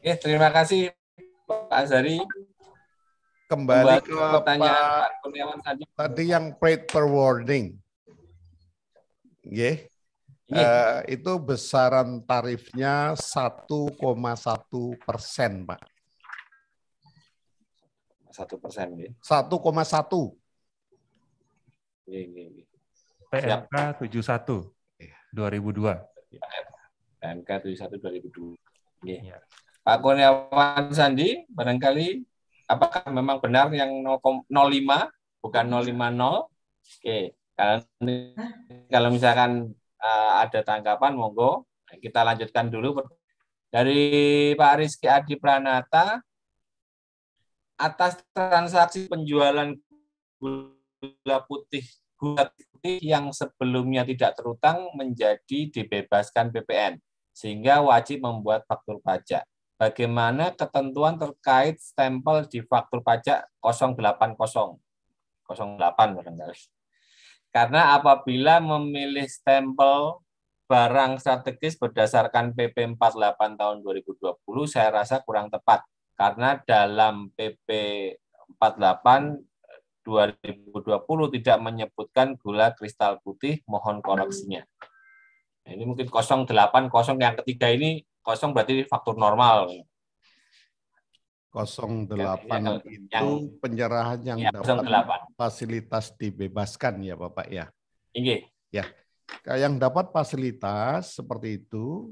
iya terima kasih Pak Azari. Kembali, ke pertanyaan Pak, Pak Kurniawan tadi. Tadi yang paid per warning. Nggih. Uh, itu besaran tarifnya 1,1 persen, Pak satu persen ya. Satu koma satu. Iya, iya, iya. PMK tujuh satu dua ribu dua. PMK tujuh satu dua ribu dua. Pak Kurniawan Sandi, barangkali apakah memang benar yang 0,05 bukan 050? Oke, kalau kalau misalkan uh, ada tanggapan monggo kita lanjutkan dulu dari Pak Rizky Adi Pranata atas transaksi penjualan gula putih gula putih yang sebelumnya tidak terutang menjadi dibebaskan PPN sehingga wajib membuat faktur pajak. Bagaimana ketentuan terkait stempel di faktur pajak 080 08 barangkali. Karena apabila memilih stempel barang strategis berdasarkan PP 48 tahun 2020 saya rasa kurang tepat karena dalam PP 48 2020 tidak menyebutkan gula kristal putih, mohon koreksinya. Nah, ini mungkin 080 yang ketiga ini kosong berarti faktor normal. 08 ya, itu penyerahan yang ya, dapat 08. fasilitas dibebaskan ya Bapak ya. Iya. Ya. Yang dapat fasilitas seperti itu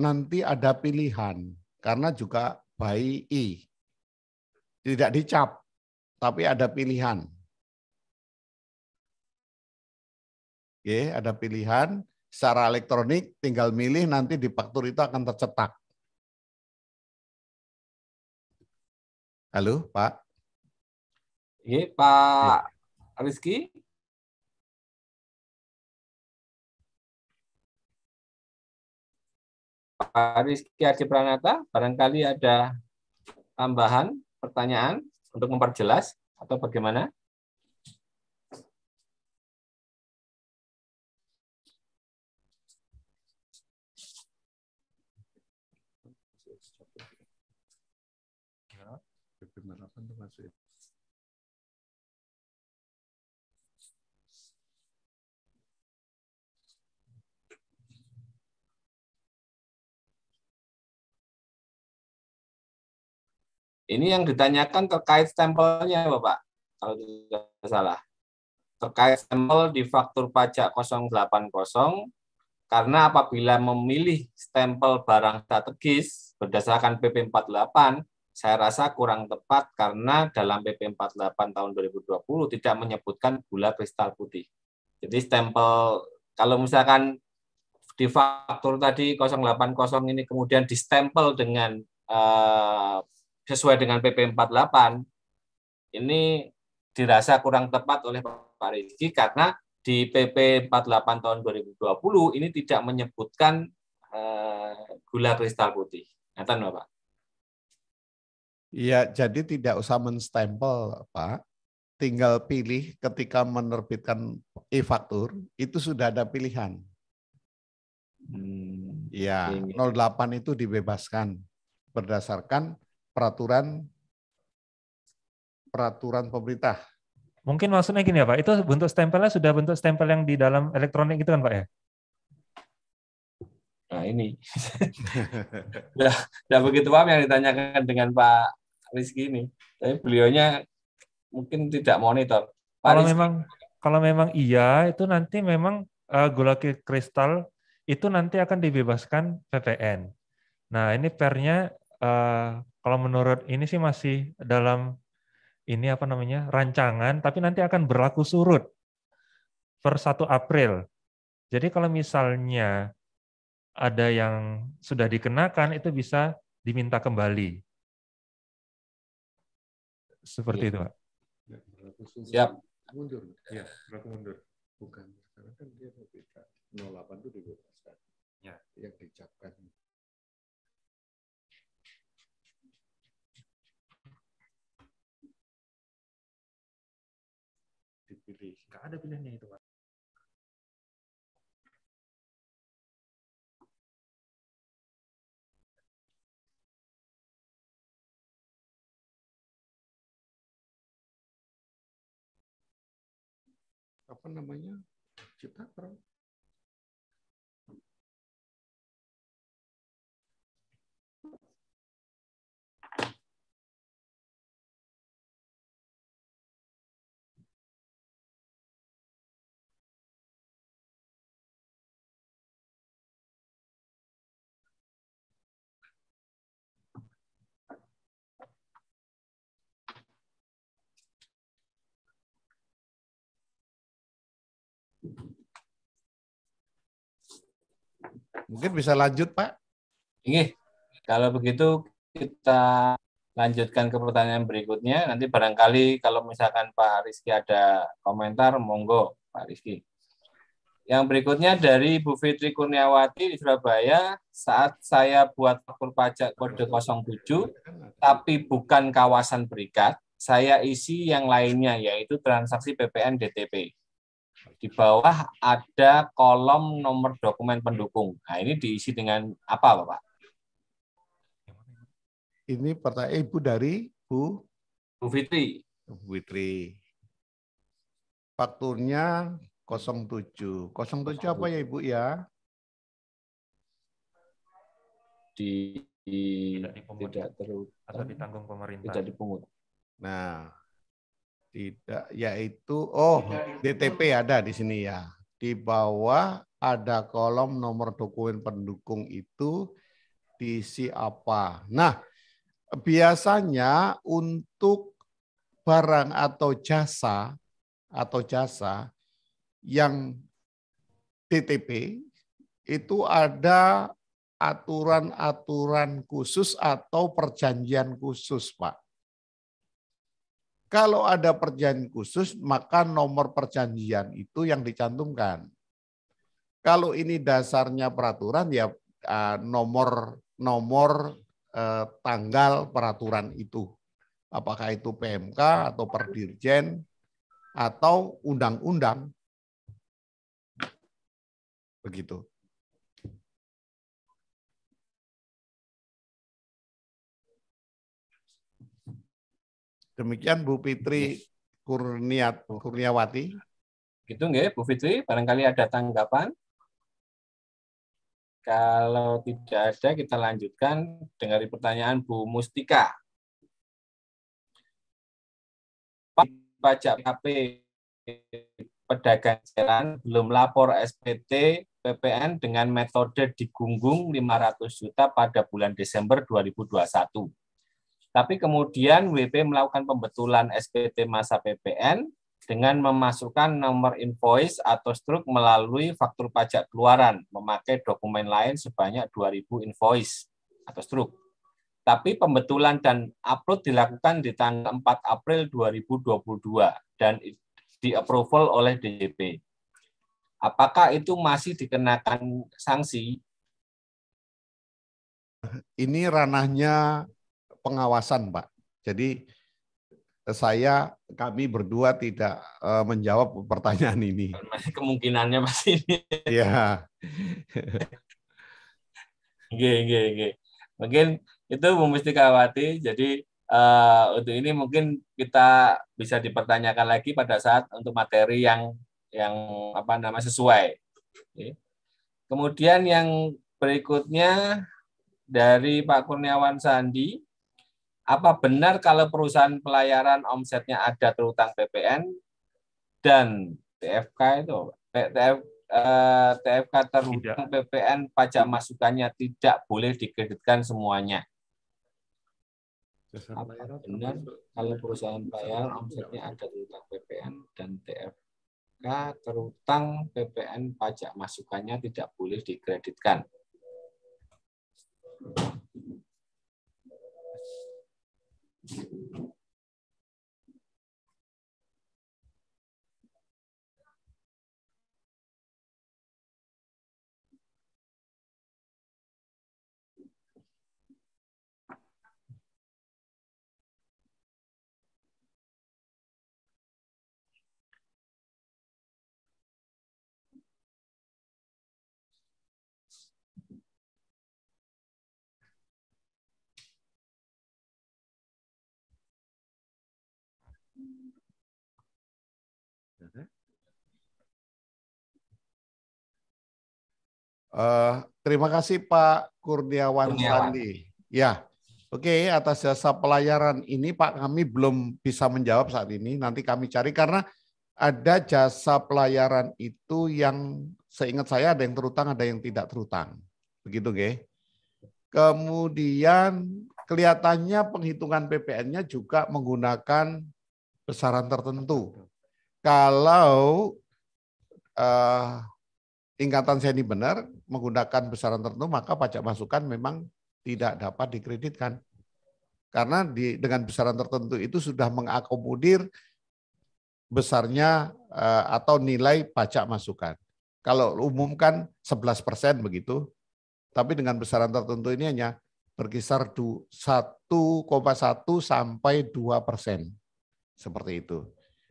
nanti ada pilihan karena juga by i. Tidak dicap, tapi ada pilihan. Oke, ada pilihan secara elektronik tinggal milih nanti di faktur itu akan tercetak. Halo, Pak. Iya, Pak ya. Rizky. Pak Rizky Arji Pranata, barangkali ada tambahan pertanyaan untuk memperjelas atau bagaimana? Ini yang ditanyakan terkait stempelnya, Bapak, kalau tidak salah. Terkait stempel di faktur pajak 080, karena apabila memilih stempel barang strategis berdasarkan PP 48, saya rasa kurang tepat karena dalam PP 48 tahun 2020 tidak menyebutkan gula kristal putih. Jadi stempel kalau misalkan di faktur tadi 080 ini kemudian distempel dengan eh, sesuai dengan PP 48 ini dirasa kurang tepat oleh Pak Rizky karena di PP 48 tahun 2020 ini tidak menyebutkan eh, gula kristal putih. Ngatakan Bapak. Iya, jadi tidak usah menstempel, Pak. Tinggal pilih ketika menerbitkan e-faktur, itu sudah ada pilihan. Hmm, ya, 08 iya. itu dibebaskan berdasarkan peraturan peraturan pemerintah. Mungkin maksudnya gini ya Pak, itu bentuk stempelnya sudah bentuk stempel yang di dalam elektronik itu kan Pak ya? Nah ini, sudah udah begitu pak yang ditanyakan dengan Pak Rizky ini. Tapi beliaunya mungkin tidak monitor. Pak kalau Rizky. memang kalau memang iya, itu nanti memang uh, gula kristal itu nanti akan dibebaskan PPN. Nah ini pernya uh, kalau menurut ini sih masih dalam ini apa namanya rancangan, tapi nanti akan berlaku surut per 1 April. Jadi kalau misalnya ada yang sudah dikenakan itu bisa diminta kembali. Seperti ya. itu, Pak. Ya, Siap. Mundur. Ya, berlaku mundur. Bukan. Karena kan dia 08 itu dibebaskan. Ya. Yang dicapkan ada pilihannya itu, Pak. apa namanya cipta pro Mungkin bisa lanjut, Pak. ini Kalau begitu kita lanjutkan ke pertanyaan berikutnya. Nanti barangkali kalau misalkan Pak Rizky ada komentar, monggo Pak Rizky. Yang berikutnya dari Bu Fitri Kurniawati di Surabaya, saat saya buat faktur pajak kode 07, tapi bukan kawasan berikat, saya isi yang lainnya, yaitu transaksi PPN DTP. Di bawah ada kolom nomor dokumen pendukung. Nah, ini diisi dengan apa, Bapak? Ini pertanyaan Ibu dari Bu? Bu Fitri. Bu Fitri. Fakturnya 07. 07, 07. apa ya, Ibu, ya? Di, tidak, tidak terlalu atau ditanggung pemerintah. Tidak dipungut. Nah, tidak, yaitu oh DTP ada di sini ya. Di bawah ada kolom nomor dokumen pendukung itu diisi apa. Nah, biasanya untuk barang atau jasa atau jasa yang DTP itu ada aturan-aturan khusus atau perjanjian khusus, Pak. Kalau ada perjanjian khusus, maka nomor perjanjian itu yang dicantumkan. Kalau ini dasarnya peraturan, ya nomor nomor eh, tanggal peraturan itu. Apakah itu PMK atau Perdirjen atau undang-undang. Begitu. Demikian Bu Fitri Kurniat Kurniawati. Gitu nggih Bu Fitri, barangkali ada tanggapan? Kalau tidak ada, kita lanjutkan dengan pertanyaan Bu Mustika. Pajak KP pedagang jalan belum lapor SPT PPN dengan metode digunggung 500 juta pada bulan Desember 2021 tapi kemudian WP melakukan pembetulan SPT masa PPN dengan memasukkan nomor invoice atau struk melalui faktur pajak keluaran memakai dokumen lain sebanyak 2000 invoice atau struk. Tapi pembetulan dan upload dilakukan di tanggal 4 April 2022 dan di approval oleh DJP. Apakah itu masih dikenakan sanksi? Ini ranahnya pengawasan, Pak. Jadi eh, saya kami berdua tidak uh, menjawab pertanyaan ini. Kemungkinannya masih ini. Iya. Oke, oke, oke. Mungkin itu Bu Mustikawati. Jadi uh, untuk ini mungkin kita bisa dipertanyakan lagi pada saat untuk materi yang yang apa nama sesuai. Kemudian yang berikutnya dari Pak Kurniawan Sandi apa benar kalau perusahaan pelayaran omsetnya ada terutang PPN dan TFK itu TF, eh, TFK terhutang tidak. PPN pajak masukannya tidak boleh dikreditkan semuanya. Apa benar kalau perusahaan pelayaran omsetnya ada terutang PPN dan TFK terutang PPN pajak masukannya tidak boleh dikreditkan? Thank you. Uh, terima kasih Pak Kurniawan, Kurniawan. Sandi. Ya, oke okay, atas jasa pelayaran ini Pak kami belum bisa menjawab saat ini. Nanti kami cari karena ada jasa pelayaran itu yang seingat saya ada yang terutang, ada yang tidak terutang. Begitu, Ge. Kemudian kelihatannya penghitungan PPN-nya juga menggunakan besaran tertentu. Kalau uh, tingkatan seni benar menggunakan besaran tertentu maka pajak masukan memang tidak dapat dikreditkan. Karena di, dengan besaran tertentu itu sudah mengakomodir besarnya eh, atau nilai pajak masukan. Kalau umumkan 11 persen begitu, tapi dengan besaran tertentu ini hanya berkisar 1,1 sampai 2 persen. Seperti itu.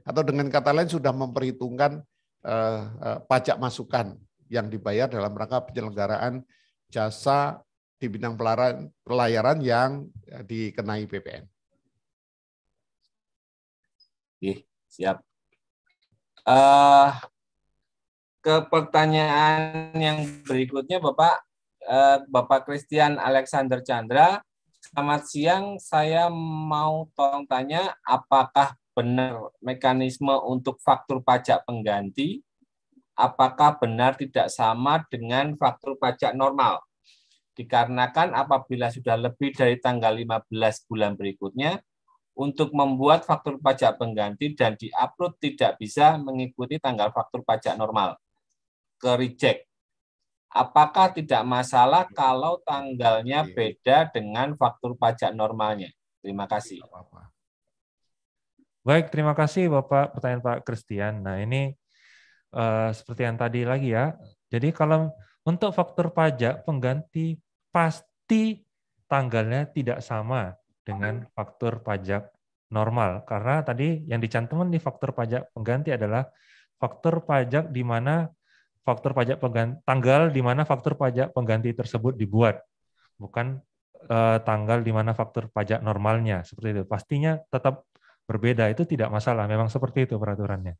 Atau dengan kata lain sudah memperhitungkan eh, eh, pajak masukan yang dibayar dalam rangka penyelenggaraan jasa di bidang pelayaran yang eh, dikenai PPN. Oke, siap. Uh, ke pertanyaan yang berikutnya, Bapak. Uh, Bapak Christian Alexander Chandra, selamat siang. Saya mau tolong tanya, apakah benar mekanisme untuk faktur pajak pengganti apakah benar tidak sama dengan faktur pajak normal. Dikarenakan apabila sudah lebih dari tanggal 15 bulan berikutnya, untuk membuat faktur pajak pengganti dan di upload tidak bisa mengikuti tanggal faktur pajak normal. Ke reject. Apakah tidak masalah iya. kalau tanggalnya iya. beda dengan faktur pajak normalnya? Terima kasih. Iya, Baik, terima kasih Bapak pertanyaan Pak Christian. Nah ini Eh, seperti yang tadi lagi ya. Jadi kalau untuk faktor pajak pengganti pasti tanggalnya tidak sama dengan faktor pajak normal karena tadi yang dicantumkan di faktor pajak pengganti adalah faktor pajak di mana faktor pajak pengganti tanggal di mana faktur pajak pengganti tersebut dibuat bukan eh, tanggal di mana faktor pajak normalnya seperti itu pastinya tetap berbeda itu tidak masalah memang seperti itu peraturannya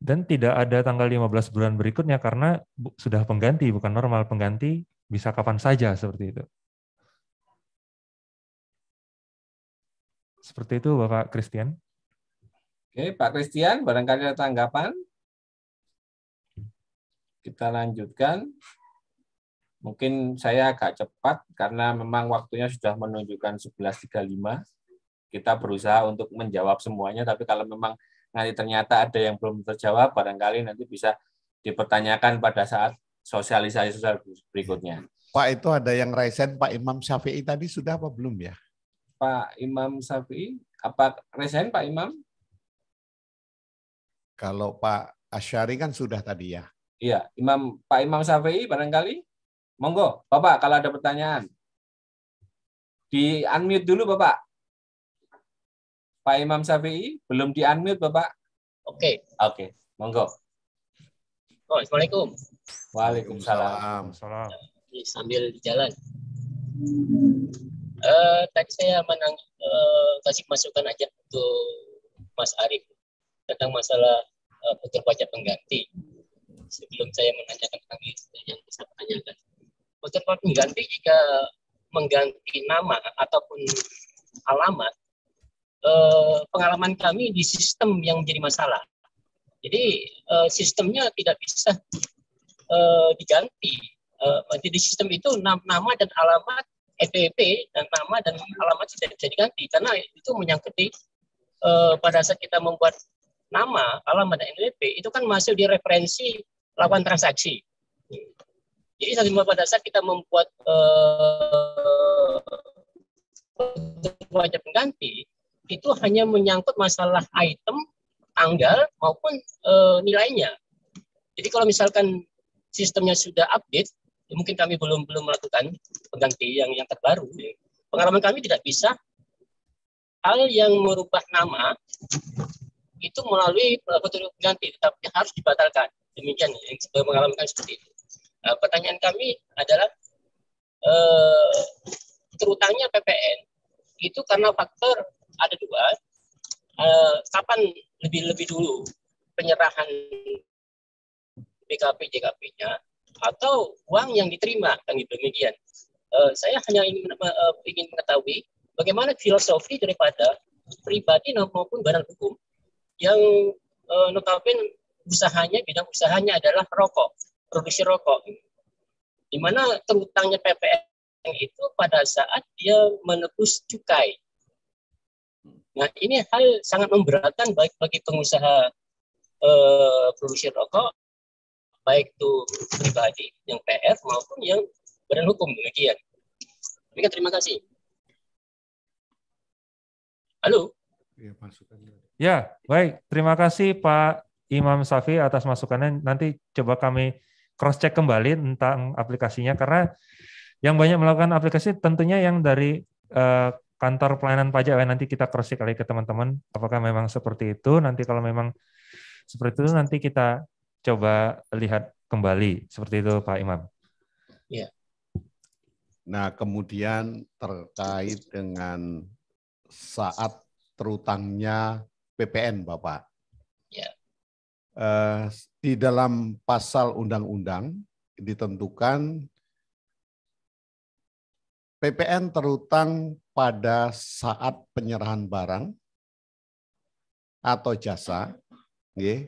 dan tidak ada tanggal 15 bulan berikutnya karena sudah pengganti, bukan normal pengganti bisa kapan saja seperti itu. Seperti itu Bapak Christian. Oke, Pak Christian, barangkali ada tanggapan? Kita lanjutkan. Mungkin saya agak cepat karena memang waktunya sudah menunjukkan 11.35. Kita berusaha untuk menjawab semuanya, tapi kalau memang nanti ternyata ada yang belum terjawab, barangkali nanti bisa dipertanyakan pada saat sosialisasi sosial berikutnya. Pak itu ada yang resen Pak Imam Syafi'i tadi sudah apa belum ya? Pak Imam Syafi'i apa resen Pak Imam? Kalau Pak Asyari kan sudah tadi ya. Iya, Imam Pak Imam Syafi'i barangkali monggo Bapak kalau ada pertanyaan. Di unmute dulu Bapak. Pak Imam Syafi'i belum di unmute Bapak. Oke. Okay. Oke, okay. monggo. Oh, Assalamualaikum. Waalaikumsalam. Waalaikumsalam. Sambil di jalan. Uh, tadi saya menang uh, kasih masukan aja untuk Mas Arief tentang masalah uh, eh, fitur pajak pengganti. Sebelum saya menanyakan lagi, yang bisa tanyakan. Fitur pajak pengganti jika mengganti nama ataupun alamat Eh, pengalaman kami di sistem yang menjadi masalah. Jadi eh, sistemnya tidak bisa eh, diganti. Eh, jadi sistem itu nama dan alamat FPP e dan nama dan alamat tidak bisa diganti karena itu menyangkut eh, pada saat kita membuat nama alamat dan NWP e itu kan masuk di referensi lawan transaksi. Jadi pada saat kita membuat eh, wajah pengganti itu hanya menyangkut masalah item, tanggal maupun e, nilainya. Jadi kalau misalkan sistemnya sudah update, ya mungkin kami belum belum melakukan pengganti yang yang terbaru. Pengalaman kami tidak bisa hal yang merubah nama itu melalui metode pengganti, tetapi harus dibatalkan. Demikian yang sudah mengalami seperti itu. Nah, pertanyaan kami adalah eh, PPN itu karena faktor ada dua. Eh, kapan lebih lebih dulu penyerahan BKP JKP-nya atau uang yang diterima kan gitu demikian. Eh, saya hanya ingin, uh, ingin mengetahui bagaimana filosofi daripada pribadi maupun badan hukum yang uh, notabene usahanya bidang usahanya adalah rokok, produksi rokok. Di mana terutangnya PPN itu pada saat dia menebus cukai Nah, ini hal sangat memberatkan baik bagi pengusaha eh, produksi rokok, baik itu pribadi yang PF maupun yang badan hukum demikian. Mereka terima kasih. Halo. Iya, ya, baik. Terima kasih Pak Imam Safi atas masukannya. Nanti coba kami cross check kembali tentang aplikasinya karena yang banyak melakukan aplikasi tentunya yang dari uh, kantor pelayanan pajak ya nanti kita cross check lagi ke teman-teman apakah memang seperti itu nanti kalau memang seperti itu nanti kita coba lihat kembali seperti itu Pak Imam. Iya. Nah, kemudian terkait dengan saat terutangnya PPN Bapak. Ya. di dalam pasal undang-undang ditentukan PPN terutang pada saat penyerahan barang atau jasa, ya,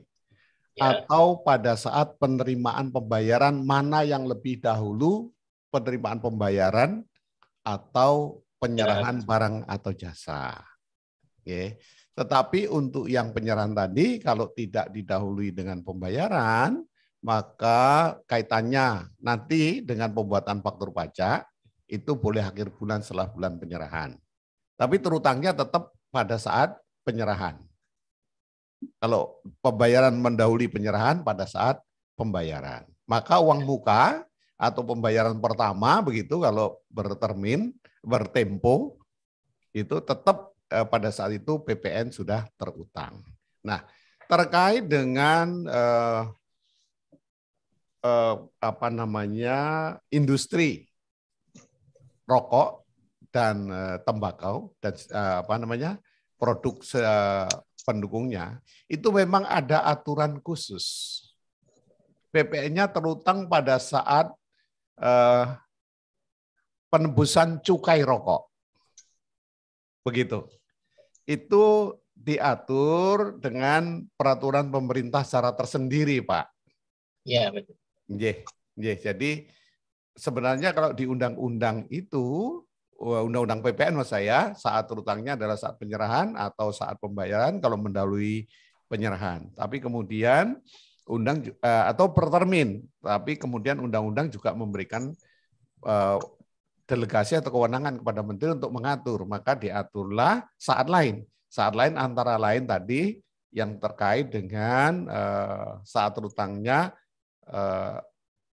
atau pada saat penerimaan pembayaran mana yang lebih dahulu penerimaan pembayaran atau penyerahan ya. barang atau jasa. Ya. Tetapi untuk yang penyerahan tadi kalau tidak didahului dengan pembayaran, maka kaitannya nanti dengan pembuatan faktur pajak itu boleh akhir bulan setelah bulan penyerahan. Tapi terutangnya tetap pada saat penyerahan. Kalau pembayaran mendahului penyerahan pada saat pembayaran. Maka uang muka atau pembayaran pertama begitu kalau bertermin, bertempo itu tetap eh, pada saat itu PPN sudah terutang. Nah, terkait dengan eh, eh, apa namanya industri rokok dan eh, tembakau dan eh, apa namanya produk eh, pendukungnya itu memang ada aturan khusus. PPN-nya terutang pada saat eh, penebusan cukai rokok. Begitu. Itu diatur dengan peraturan pemerintah secara tersendiri, Pak. ya betul. Yeah, yeah. Jadi sebenarnya kalau di undang-undang itu undang-undang PPN mas saya saat terutangnya adalah saat penyerahan atau saat pembayaran kalau mendahului penyerahan. Tapi kemudian undang eh, atau pertermin, tapi kemudian undang-undang juga memberikan eh, delegasi atau kewenangan kepada menteri untuk mengatur. Maka diaturlah saat lain. Saat lain antara lain tadi yang terkait dengan eh, saat terutangnya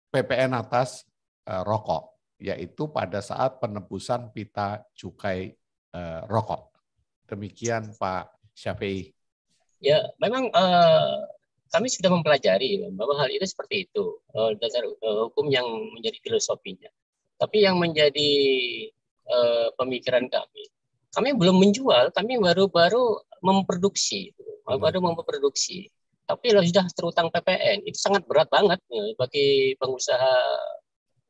PPN atas Eh, rokok, yaitu pada saat penebusan pita cukai eh, rokok. Demikian Pak Syafi'i. Ya, memang uh, kami sudah mempelajari bahwa hal itu seperti itu uh, dasar uh, hukum yang menjadi filosofinya. Tapi yang menjadi uh, pemikiran kami, kami belum menjual, kami baru-baru memproduksi, baru baru memproduksi. Tapi kalau sudah terutang PPN itu sangat berat banget bagi pengusaha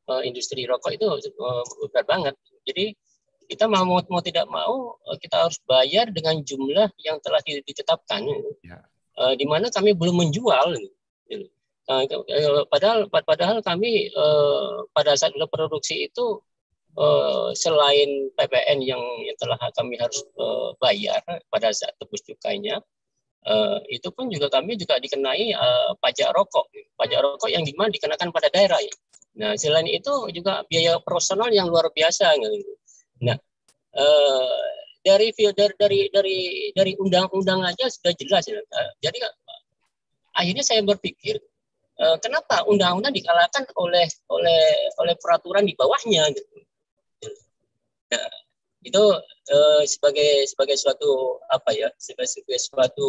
Eh, industri rokok itu eh, besar banget. Jadi kita mau mau tidak mau eh, kita harus bayar dengan jumlah yang telah ditetapkan. Ya. di mana kami belum menjual. padahal padahal kami pada saat produksi itu selain PPN yang, yang telah kami harus bayar pada saat tebus cukainya, uh, itu pun juga kami juga dikenai uh, pajak rokok, pajak rokok yang dimana dikenakan pada daerah ya. Nah, selain itu juga biaya personal yang luar biasa. Gitu. Nah, eh, dari dari dari dari undang-undang aja sudah jelas. Ya. Eh, jadi akhirnya saya berpikir eh, kenapa undang-undang dikalahkan oleh oleh oleh peraturan di bawahnya. Gitu. Nah, itu eh, sebagai sebagai suatu apa ya sebagai, sebagai suatu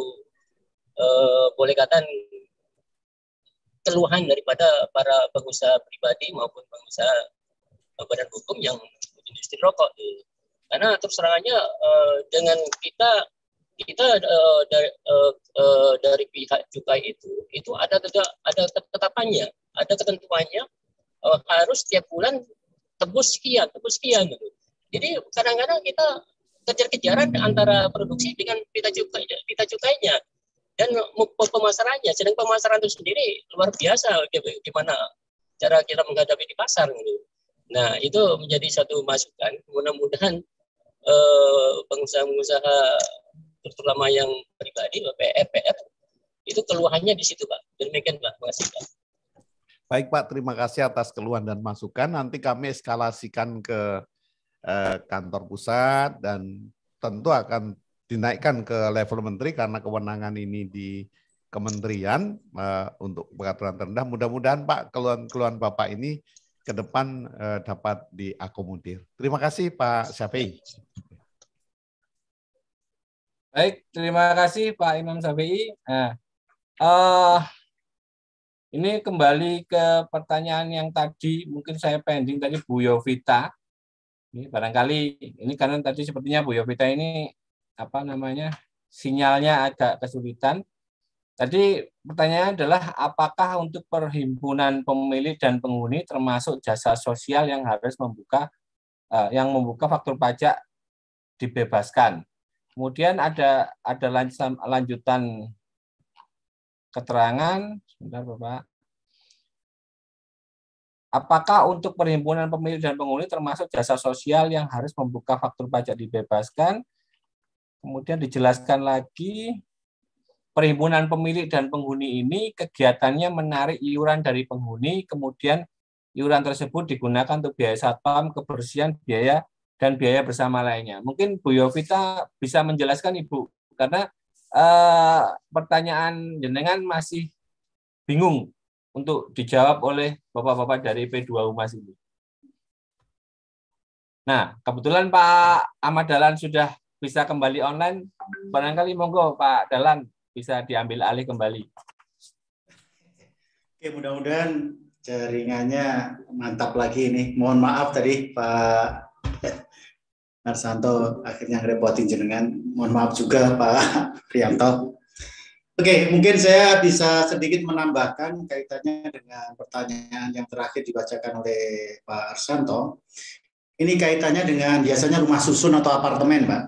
eh, boleh katakan keluhan daripada para pengusaha pribadi maupun pengusaha eh, badan hukum yang industri rokok gitu. karena terus eh, dengan kita kita eh, dari dari pihak cukai itu itu ada ada ketetapannya ada ketentuannya harus tiap bulan tebus sekian tebus sekian gitu jadi kadang-kadang kita kejar-kejaran antara produksi dengan pita cukai pita cukainya dan pemasarannya sedang pemasaran itu sendiri luar biasa gimana cara kita menghadapi di pasar gitu nah itu menjadi satu masukan mudah-mudahan eh, pengusaha-pengusaha terutama yang pribadi BPR itu keluhannya di situ pak demikian pak makasih pak Baik Pak, terima kasih atas keluhan dan masukan. Nanti kami eskalasikan ke eh, kantor pusat dan tentu akan dinaikkan ke level menteri karena kewenangan ini di kementerian uh, untuk peraturan terendah. Mudah-mudahan Pak keluhan-keluhan Bapak ini ke depan uh, dapat diakomodir. Terima kasih Pak Syafi. Baik, terima kasih Pak Imam Syafi'i. Nah, uh, ini kembali ke pertanyaan yang tadi mungkin saya pending tadi Bu Yovita. Ini barangkali ini karena tadi sepertinya Bu Yovita ini apa namanya sinyalnya agak kesulitan. Tadi pertanyaannya adalah apakah untuk perhimpunan pemilih dan penghuni termasuk jasa sosial yang harus membuka eh, yang membuka faktur pajak dibebaskan. Kemudian ada ada lanjutan, keterangan, sebentar Bapak. Apakah untuk perhimpunan pemilih dan penghuni termasuk jasa sosial yang harus membuka faktur pajak dibebaskan? Kemudian dijelaskan lagi perhimpunan pemilik dan penghuni ini kegiatannya menarik iuran dari penghuni, kemudian iuran tersebut digunakan untuk biaya satpam, kebersihan, biaya dan biaya bersama lainnya. Mungkin Bu Yovita bisa menjelaskan Ibu karena eh, pertanyaan jenengan masih bingung untuk dijawab oleh Bapak-bapak dari P2 Umas ini. Nah, kebetulan Pak Ahmad Dalan sudah bisa kembali online, barangkali monggo Pak Dalan bisa diambil alih kembali. Oke, mudah-mudahan jaringannya mantap lagi ini. Mohon maaf tadi Pak Narsanto akhirnya ngerepotin jenengan. Mohon maaf juga Pak Prianto. Oke, mungkin saya bisa sedikit menambahkan kaitannya dengan pertanyaan yang terakhir dibacakan oleh Pak Arsanto. Ini kaitannya dengan biasanya rumah susun atau apartemen, Pak.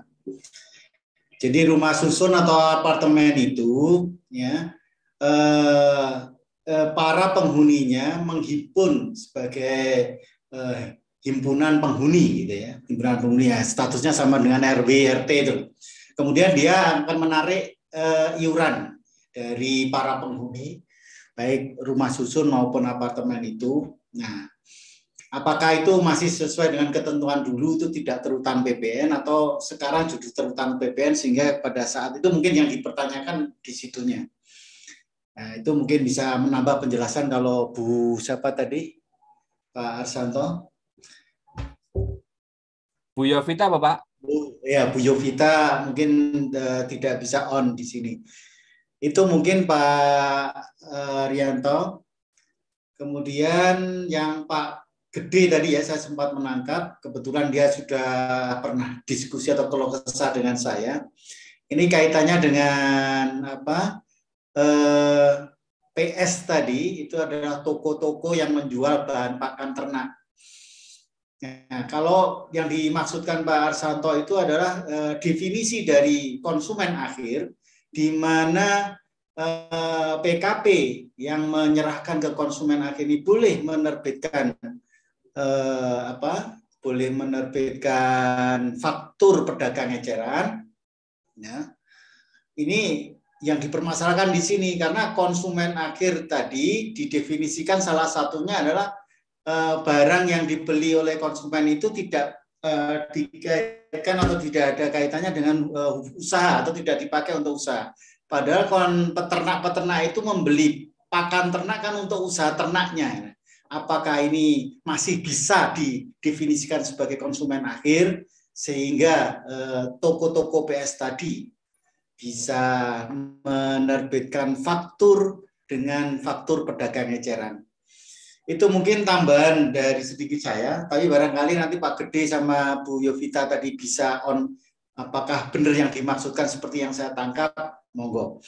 Jadi rumah susun atau apartemen itu ya eh, eh, para penghuninya menghimpun sebagai eh, himpunan penghuni gitu ya, himpunan penghuni ya, statusnya sama dengan RW RT itu. Kemudian dia akan menarik eh, iuran dari para penghuni baik rumah susun maupun apartemen itu. Nah, apakah itu masih sesuai dengan ketentuan dulu itu tidak terutang PBN atau sekarang sudah terutang PBN sehingga pada saat itu mungkin yang dipertanyakan di situnya. Nah, itu mungkin bisa menambah penjelasan kalau Bu siapa tadi? Pak Arsanto. Bu Yovita Bapak? Bu, ya Bu Yovita mungkin uh, tidak bisa on di sini. Itu mungkin Pak uh, Rianto. Kemudian yang Pak gede tadi ya saya sempat menangkap kebetulan dia sudah pernah diskusi atau keluh kesah dengan saya ini kaitannya dengan apa eh, PS tadi itu adalah toko-toko yang menjual bahan pakan ternak nah, kalau yang dimaksudkan Pak Arsanto itu adalah eh, definisi dari konsumen akhir di mana eh, PKP yang menyerahkan ke konsumen akhir ini boleh menerbitkan eh, apa boleh menerbitkan faktur pedagang eceran ya ini yang dipermasalahkan di sini karena konsumen akhir tadi didefinisikan salah satunya adalah eh, barang yang dibeli oleh konsumen itu tidak eh, dikaitkan atau tidak ada kaitannya dengan eh, usaha atau tidak dipakai untuk usaha. Padahal peternak-peternak itu membeli pakan ternak kan untuk usaha ternaknya apakah ini masih bisa didefinisikan sebagai konsumen akhir sehingga eh, toko-toko eh, PS tadi bisa menerbitkan faktur dengan faktur pedagang eceran. Itu mungkin tambahan dari sedikit saya, tapi barangkali nanti Pak Gede sama Bu Yovita tadi bisa on apakah benar yang dimaksudkan seperti yang saya tangkap, monggo.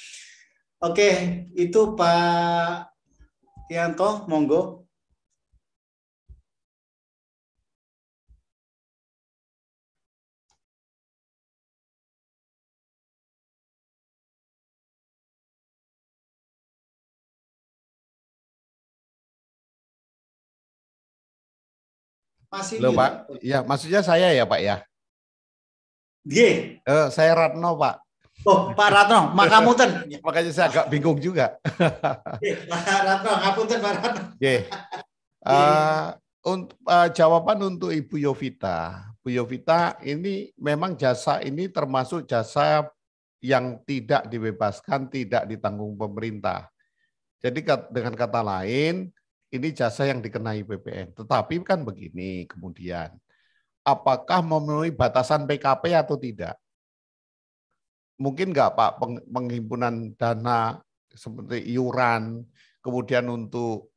Oke, itu Pak Tianto, monggo. Masih Loh, Pak. Ya, maksudnya saya ya, Pak ya. Nggih. Eh, uh, saya Ratno, Pak. Oh, Pak Ratno, makamunten. Makanya saya agak bingung juga. Eh, Pak Ratno, ngapunten Pak Ratno. Nggih. Eh. Uh, untuk uh, jawaban untuk Ibu Yovita. Ibu Yovita, ini memang jasa ini termasuk jasa yang tidak dibebaskan, tidak ditanggung pemerintah. Jadi dengan kata lain, ini jasa yang dikenai PPN. Tetapi kan begini kemudian, apakah memenuhi batasan PKP atau tidak? Mungkin enggak Pak penghimpunan dana seperti iuran, kemudian untuk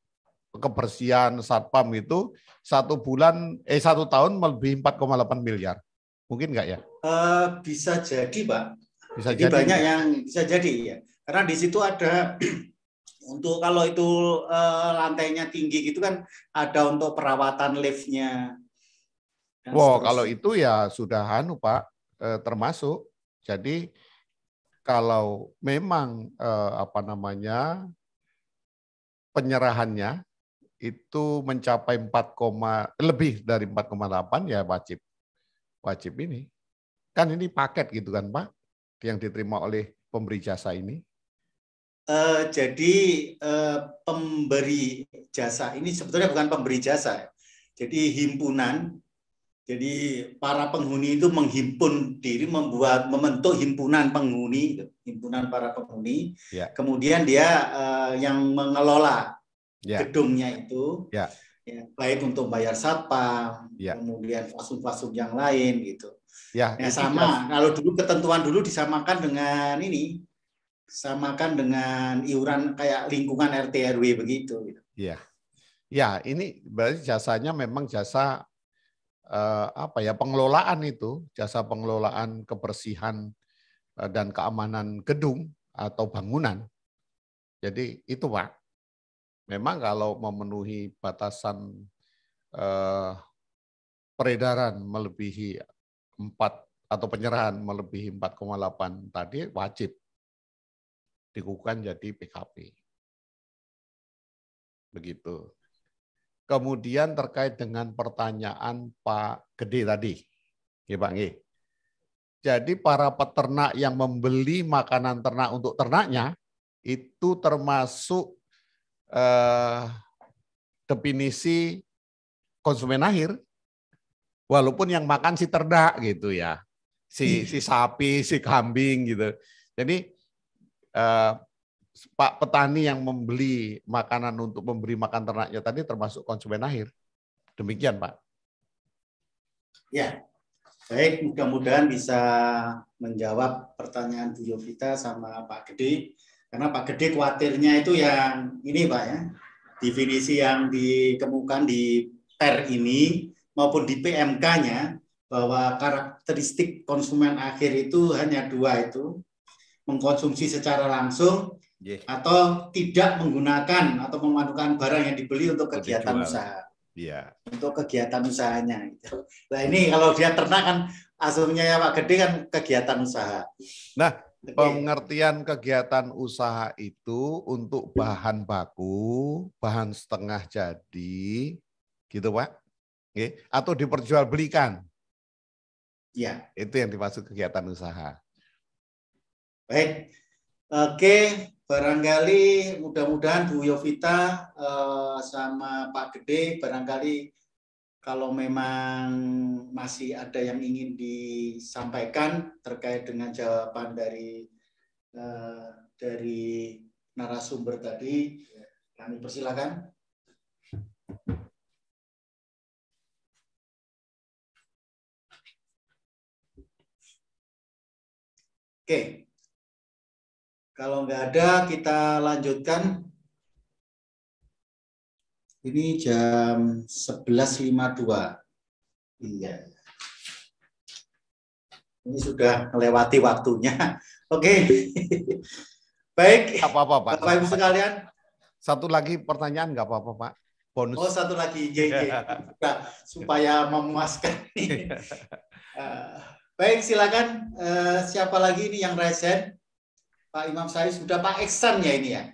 kebersihan satpam itu satu bulan eh satu tahun lebih 4,8 miliar. Mungkin nggak ya? Uh, bisa jadi, Pak. Bisa jadi, jadi banyak yang bisa jadi ya. Karena di situ ada untuk kalau itu uh, lantainya tinggi gitu kan ada untuk perawatan liftnya. Wow, kalau itu ya sudah anu Pak eh, termasuk. Jadi kalau memang eh, apa namanya penyerahannya itu mencapai 4, lebih dari 4,8 ya wajib wajib ini. Kan ini paket gitu kan Pak yang diterima oleh pemberi jasa ini. Uh, jadi uh, pemberi jasa ini sebetulnya bukan pemberi jasa, ya. jadi himpunan. Jadi para penghuni itu menghimpun diri, membuat membentuk himpunan penghuni, himpunan para penghuni. Ya. Kemudian dia uh, yang mengelola ya. gedungnya itu, ya. ya, baik untuk bayar satpam, ya. kemudian fasum-fasum yang lain gitu. Ya, ya sama. Kalau dulu ketentuan dulu disamakan dengan ini samakan dengan iuran kayak lingkungan RT RW begitu. Gitu. Iya, ya ini berarti jasanya memang jasa eh, apa ya pengelolaan itu jasa pengelolaan kebersihan eh, dan keamanan gedung atau bangunan. Jadi itu pak, memang kalau memenuhi batasan eh, peredaran melebihi empat atau penyerahan melebihi 4,8 tadi wajib dikukuhkan jadi PKP. Begitu. Kemudian terkait dengan pertanyaan Pak Gede tadi. Ya Pak Nge. Jadi para peternak yang membeli makanan ternak untuk ternaknya itu termasuk eh, definisi konsumen akhir. Walaupun yang makan si ternak gitu ya. Si si sapi, si kambing gitu. Jadi eh, Pak petani yang membeli makanan untuk memberi makan ternaknya tadi termasuk konsumen akhir. Demikian, Pak. Ya, baik. Mudah-mudahan bisa menjawab pertanyaan Bu Yovita sama Pak Gede. Karena Pak Gede khawatirnya itu yang ini, Pak ya. Definisi yang ditemukan di PER ini maupun di PMK-nya bahwa karakteristik konsumen akhir itu hanya dua itu mengkonsumsi secara langsung yeah. atau tidak menggunakan atau memadukan barang yang dibeli untuk kegiatan usaha. Yeah. Untuk kegiatan usahanya. Nah ini kalau dia ternak kan asumnya ya Pak Gede kan kegiatan usaha. Nah pengertian kegiatan usaha itu untuk bahan baku, bahan setengah jadi, gitu Pak? Okay. Atau diperjualbelikan? Ya. Itu yang dimaksud kegiatan usaha. Baik, oke. Barangkali mudah-mudahan Bu Yovita eh, sama Pak Gede barangkali kalau memang masih ada yang ingin disampaikan terkait dengan jawaban dari eh, dari narasumber tadi, kami persilakan. Oke, kalau nggak ada, kita lanjutkan. Ini jam 11.52. Iya. Ini sudah melewati waktunya. Oke. Okay. Baik. Apa-apa, Pak. Bapak-Ibu sekalian. Satu lagi pertanyaan nggak apa-apa, Pak bonus. Oh satu lagi, ye, iya, ye. Iya. Nah, supaya memuaskan. Eh, baik silakan eh, siapa lagi ini yang resen? Pak Imam Sari sudah Pak Iksan ya ini ya.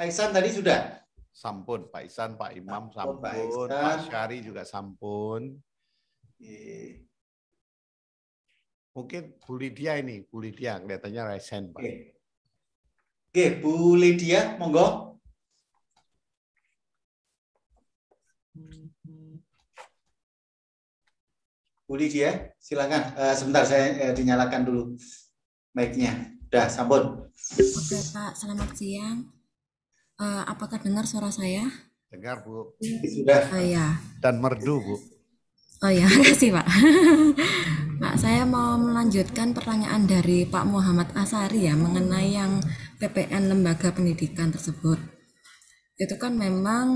Pak Iksan tadi sudah. Sampun, Pak Iksan, Pak Imam sampun, sampun Pak, Pak Syari juga sampun. Oke. Mungkin Bu Lydia ini, Bu Lydia kelihatannya resen Pak. Oke, okay. Bu Lydia, monggo. Bu Lydia, silakan. Uh, sebentar saya uh, dinyalakan dulu mic-nya. Sudah, sampun. Oke Pak, selamat siang. Uh, apakah dengar suara saya? Dengar Bu. Sudah. Oh, ya. Dan merdu Bu. Oh ya, kasih Pak. Pak, saya mau melanjutkan pertanyaan dari Pak Muhammad Asari ya mengenai yang PPN lembaga pendidikan tersebut. Itu kan memang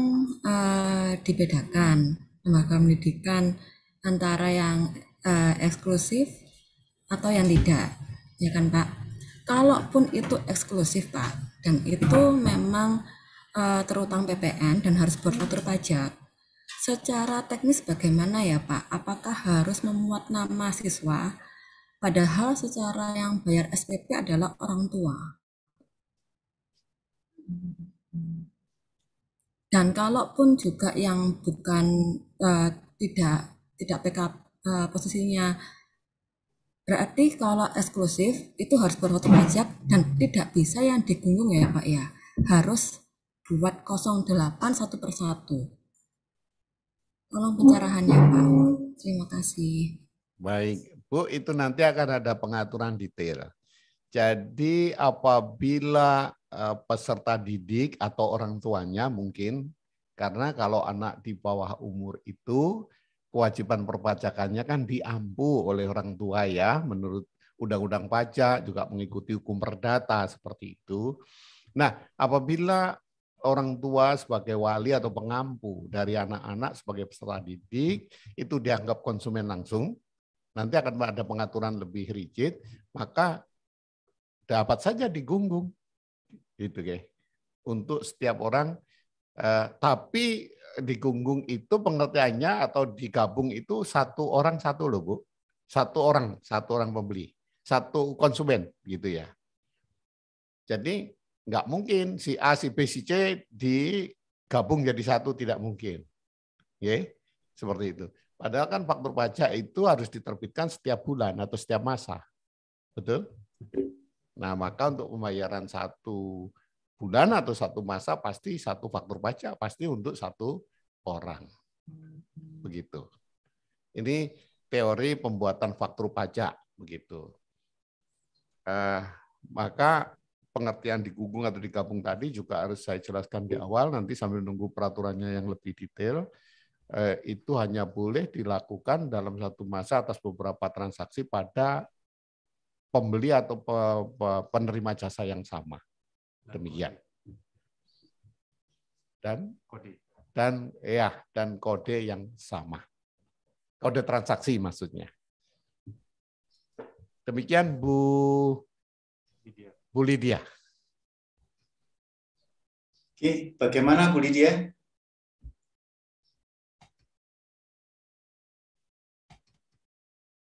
uh, dibedakan lembaga pendidikan antara yang uh, eksklusif atau yang tidak, ya kan Pak? kalaupun itu eksklusif Pak dan itu memang uh, terutang PPN dan harus berfaktur pajak secara teknis bagaimana ya Pak apakah harus memuat nama siswa padahal secara yang bayar SPP adalah orang tua dan kalaupun juga yang bukan uh, tidak tidak PK uh, eh, posisinya Berarti kalau eksklusif itu harus berfoto pajak dan tidak bisa yang digunggung ya Pak ya. Harus buat 08 satu persatu. Tolong pencerahannya Pak. Terima kasih. Baik, Bu itu nanti akan ada pengaturan detail. Jadi apabila eh, peserta didik atau orang tuanya mungkin karena kalau anak di bawah umur itu kewajiban perpajakannya kan diampu oleh orang tua ya, menurut undang-undang pajak juga mengikuti hukum perdata seperti itu. Nah, apabila orang tua sebagai wali atau pengampu dari anak-anak sebagai peserta didik itu dianggap konsumen langsung, nanti akan ada pengaturan lebih rigid, maka dapat saja digunggung. Gitu, ya Untuk setiap orang eh, tapi digunggung itu pengertiannya atau digabung itu satu orang satu loh Bu. Satu orang, satu orang pembeli, satu konsumen gitu ya. Jadi nggak mungkin si A, si B, si C digabung jadi satu tidak mungkin. Ya, seperti itu. Padahal kan faktur pajak itu harus diterbitkan setiap bulan atau setiap masa. Betul? Nah, maka untuk pembayaran satu bulan atau satu masa pasti satu faktur pajak pasti untuk satu orang. Hmm. Begitu. Ini teori pembuatan faktur pajak begitu. Eh, maka pengertian digugung atau digabung tadi juga harus saya jelaskan di awal nanti sambil nunggu peraturannya yang lebih detail eh, itu hanya boleh dilakukan dalam satu masa atas beberapa transaksi pada pembeli atau penerima jasa yang sama. Demikian. Dan dan ya dan kode yang sama. Kode transaksi maksudnya. Demikian Bu Bu Lydia. Oke, bagaimana Bu Lydia?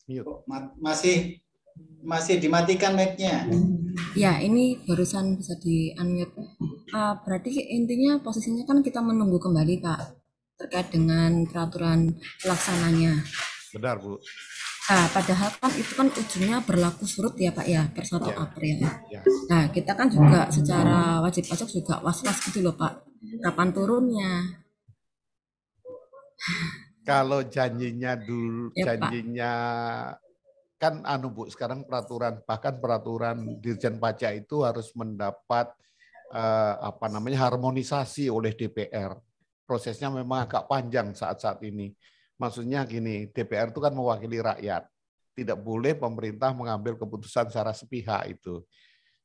Mute. Masih masih dimatikan mic-nya. Ya, ini barusan bisa di unmute. Uh, ah, berarti intinya posisinya kan kita menunggu kembali, Pak, terkait dengan peraturan pelaksananya. Benar, Bu. Nah, padahal kan itu kan ujungnya berlaku surut ya Pak ya per 1 yeah. April. Yeah. Nah, kita kan juga secara wajib pajak juga was-was gitu loh Pak. Kapan turunnya? Kalau janjinya dulu ya, janjinya Pak kan anu Bu, sekarang peraturan bahkan peraturan Dirjen Pajak itu harus mendapat uh, apa namanya harmonisasi oleh DPR. Prosesnya memang agak panjang saat-saat ini. Maksudnya gini, DPR itu kan mewakili rakyat. Tidak boleh pemerintah mengambil keputusan secara sepihak itu.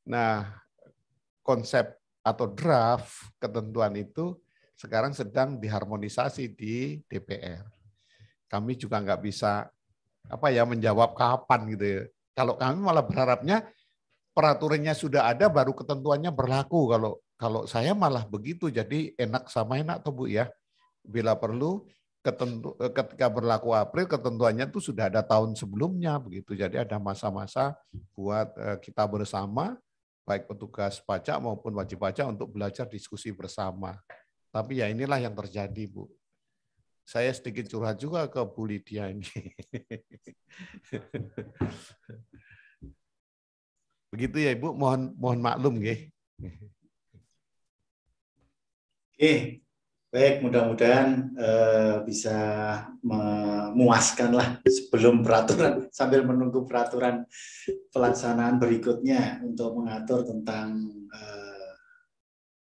Nah, konsep atau draft ketentuan itu sekarang sedang diharmonisasi di DPR. Kami juga nggak bisa apa ya menjawab kapan gitu ya. Kalau kami malah berharapnya peraturannya sudah ada baru ketentuannya berlaku. Kalau kalau saya malah begitu jadi enak sama enak tuh Bu ya. Bila perlu ketentu eh, ketika berlaku April ketentuannya tuh sudah ada tahun sebelumnya begitu. Jadi ada masa-masa buat eh, kita bersama baik petugas pajak maupun wajib pajak untuk belajar diskusi bersama. Tapi ya inilah yang terjadi Bu saya sedikit curhat juga ke Bu Lydia ini. Begitu ya Ibu, mohon mohon maklum ya. Oke, baik mudah-mudahan uh, bisa memuaskan lah sebelum peraturan sambil menunggu peraturan pelaksanaan berikutnya untuk mengatur tentang uh,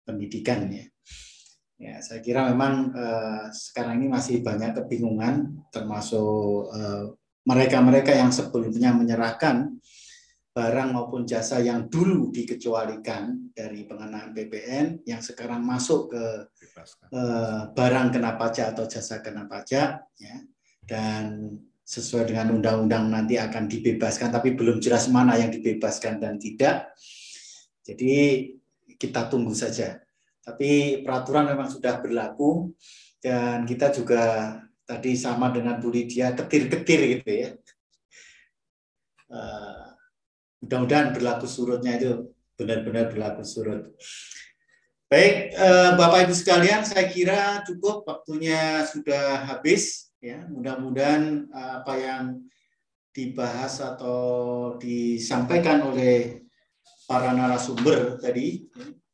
pendidikan ya Ya, saya kira memang eh, sekarang ini masih banyak kebingungan, termasuk eh, mereka-mereka eh, yang sebelumnya menyerahkan barang maupun jasa yang dulu dikecualikan dari pengenaan PPN, yang sekarang masuk ke eh, barang kena pajak atau jasa kena pajak, ya, dan sesuai dengan undang-undang nanti akan dibebaskan, tapi belum jelas mana yang dibebaskan dan tidak. Jadi kita tunggu saja tapi peraturan memang sudah berlaku dan kita juga tadi sama dengan Bu Lydia ketir-ketir gitu ya. Eh, mudah-mudahan berlaku surutnya itu benar-benar berlaku surut. Baik, eh, Bapak Ibu sekalian, saya kira cukup waktunya sudah habis ya. Mudah-mudahan eh, apa yang dibahas atau disampaikan oleh para narasumber tadi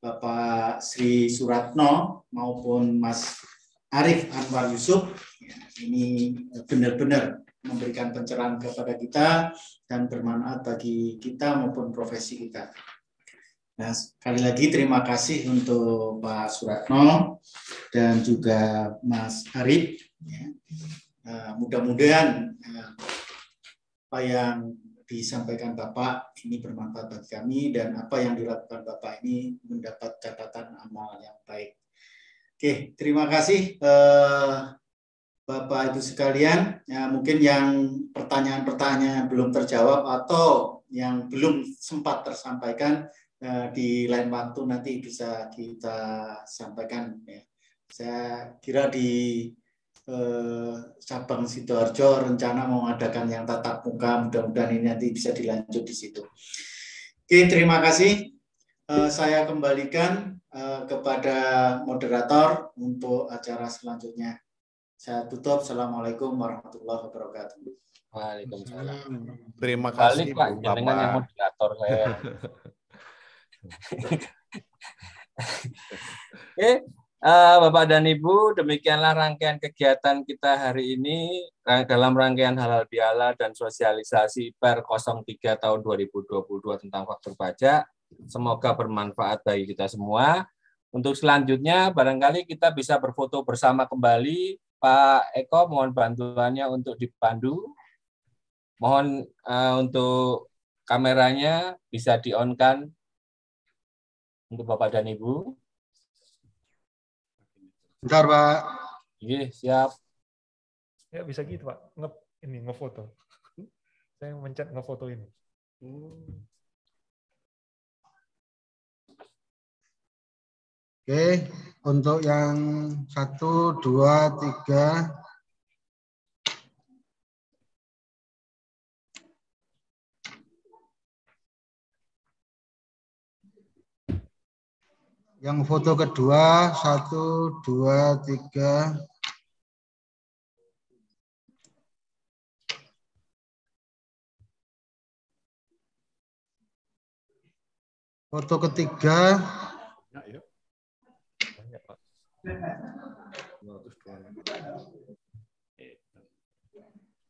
Bapak Sri Suratno maupun Mas Arif Anwar Yusuf ya, ini benar-benar memberikan pencerahan kepada kita dan bermanfaat bagi kita maupun profesi kita. Nah, sekali lagi terima kasih untuk Pak Suratno dan juga Mas Arif. Ya. Nah, mudah-mudahan eh, apa yang disampaikan Bapak ini bermanfaat bagi kami dan apa yang dilakukan Bapak ini mendapat catatan amal yang baik. Oke, terima kasih eh, Bapak Ibu sekalian. Ya, mungkin yang pertanyaan-pertanyaan belum terjawab atau yang belum sempat tersampaikan eh, di lain waktu nanti bisa kita sampaikan. Ya. Saya kira di eh, cabang Sidoarjo rencana mau mengadakan yang tatap muka. Mudah-mudahan ini nanti bisa dilanjut di situ. Oke, terima kasih. Eh, saya kembalikan eh, kepada moderator untuk acara selanjutnya. Saya tutup. Assalamualaikum warahmatullahi wabarakatuh. Waalaikumsalam. Hmm, terima kasih. Balik Pak, yang moderator saya. eh, Uh, Bapak dan Ibu, demikianlah rangkaian kegiatan kita hari ini dalam rangkaian halal biala dan sosialisasi per 03 tahun 2022 tentang faktor pajak. Semoga bermanfaat bagi kita semua. Untuk selanjutnya, barangkali kita bisa berfoto bersama kembali. Pak Eko, mohon bantuannya untuk dipandu. Mohon uh, untuk kameranya bisa di-on-kan untuk Bapak dan Ibu. Bentar, Pak. Oke, siap. Ya bisa gitu, Pak. Nge ini ngefoto. Saya mencet ngefoto ini. Oke, untuk yang satu, dua, tiga, Yang foto kedua, satu, dua, tiga. Foto ketiga. Ya.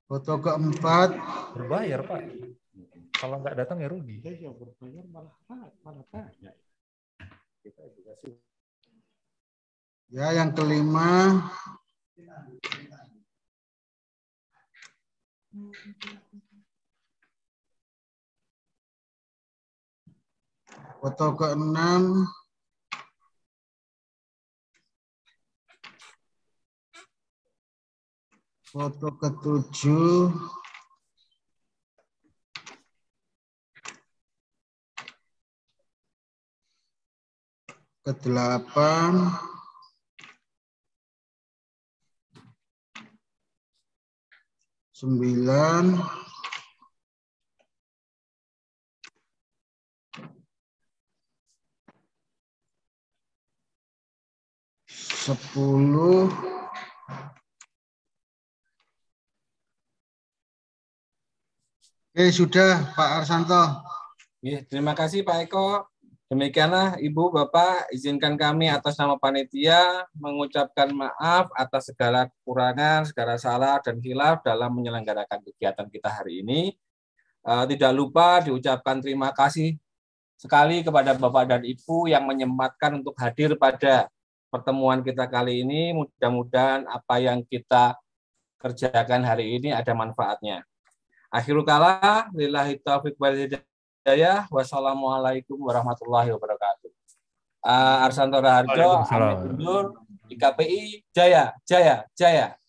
Foto keempat. Berbayar, Pak. Kalau nggak datang ya rugi. Ya, berbayar malah, malah banyak. Ya, yang kelima foto keenam foto ketujuh delapan sembilan sepuluh Oke, eh, sudah Pak Arsanto. Ya, terima kasih Pak Eko. Demikianlah Ibu, Bapak, izinkan kami atas nama panitia mengucapkan maaf atas segala kekurangan, segala salah, dan hilaf dalam menyelenggarakan kegiatan kita hari ini. Eh, tidak lupa diucapkan terima kasih sekali kepada Bapak dan Ibu yang menyempatkan untuk hadir pada pertemuan kita kali ini. Mudah-mudahan apa yang kita kerjakan hari ini ada manfaatnya. Akhirul kala, lillahi taufiq Hidayah. Wassalamualaikum warahmatullahi wabarakatuh. Uh, Raharjo, Harjo, Amit di KPI, Jaya, Jaya, Jaya.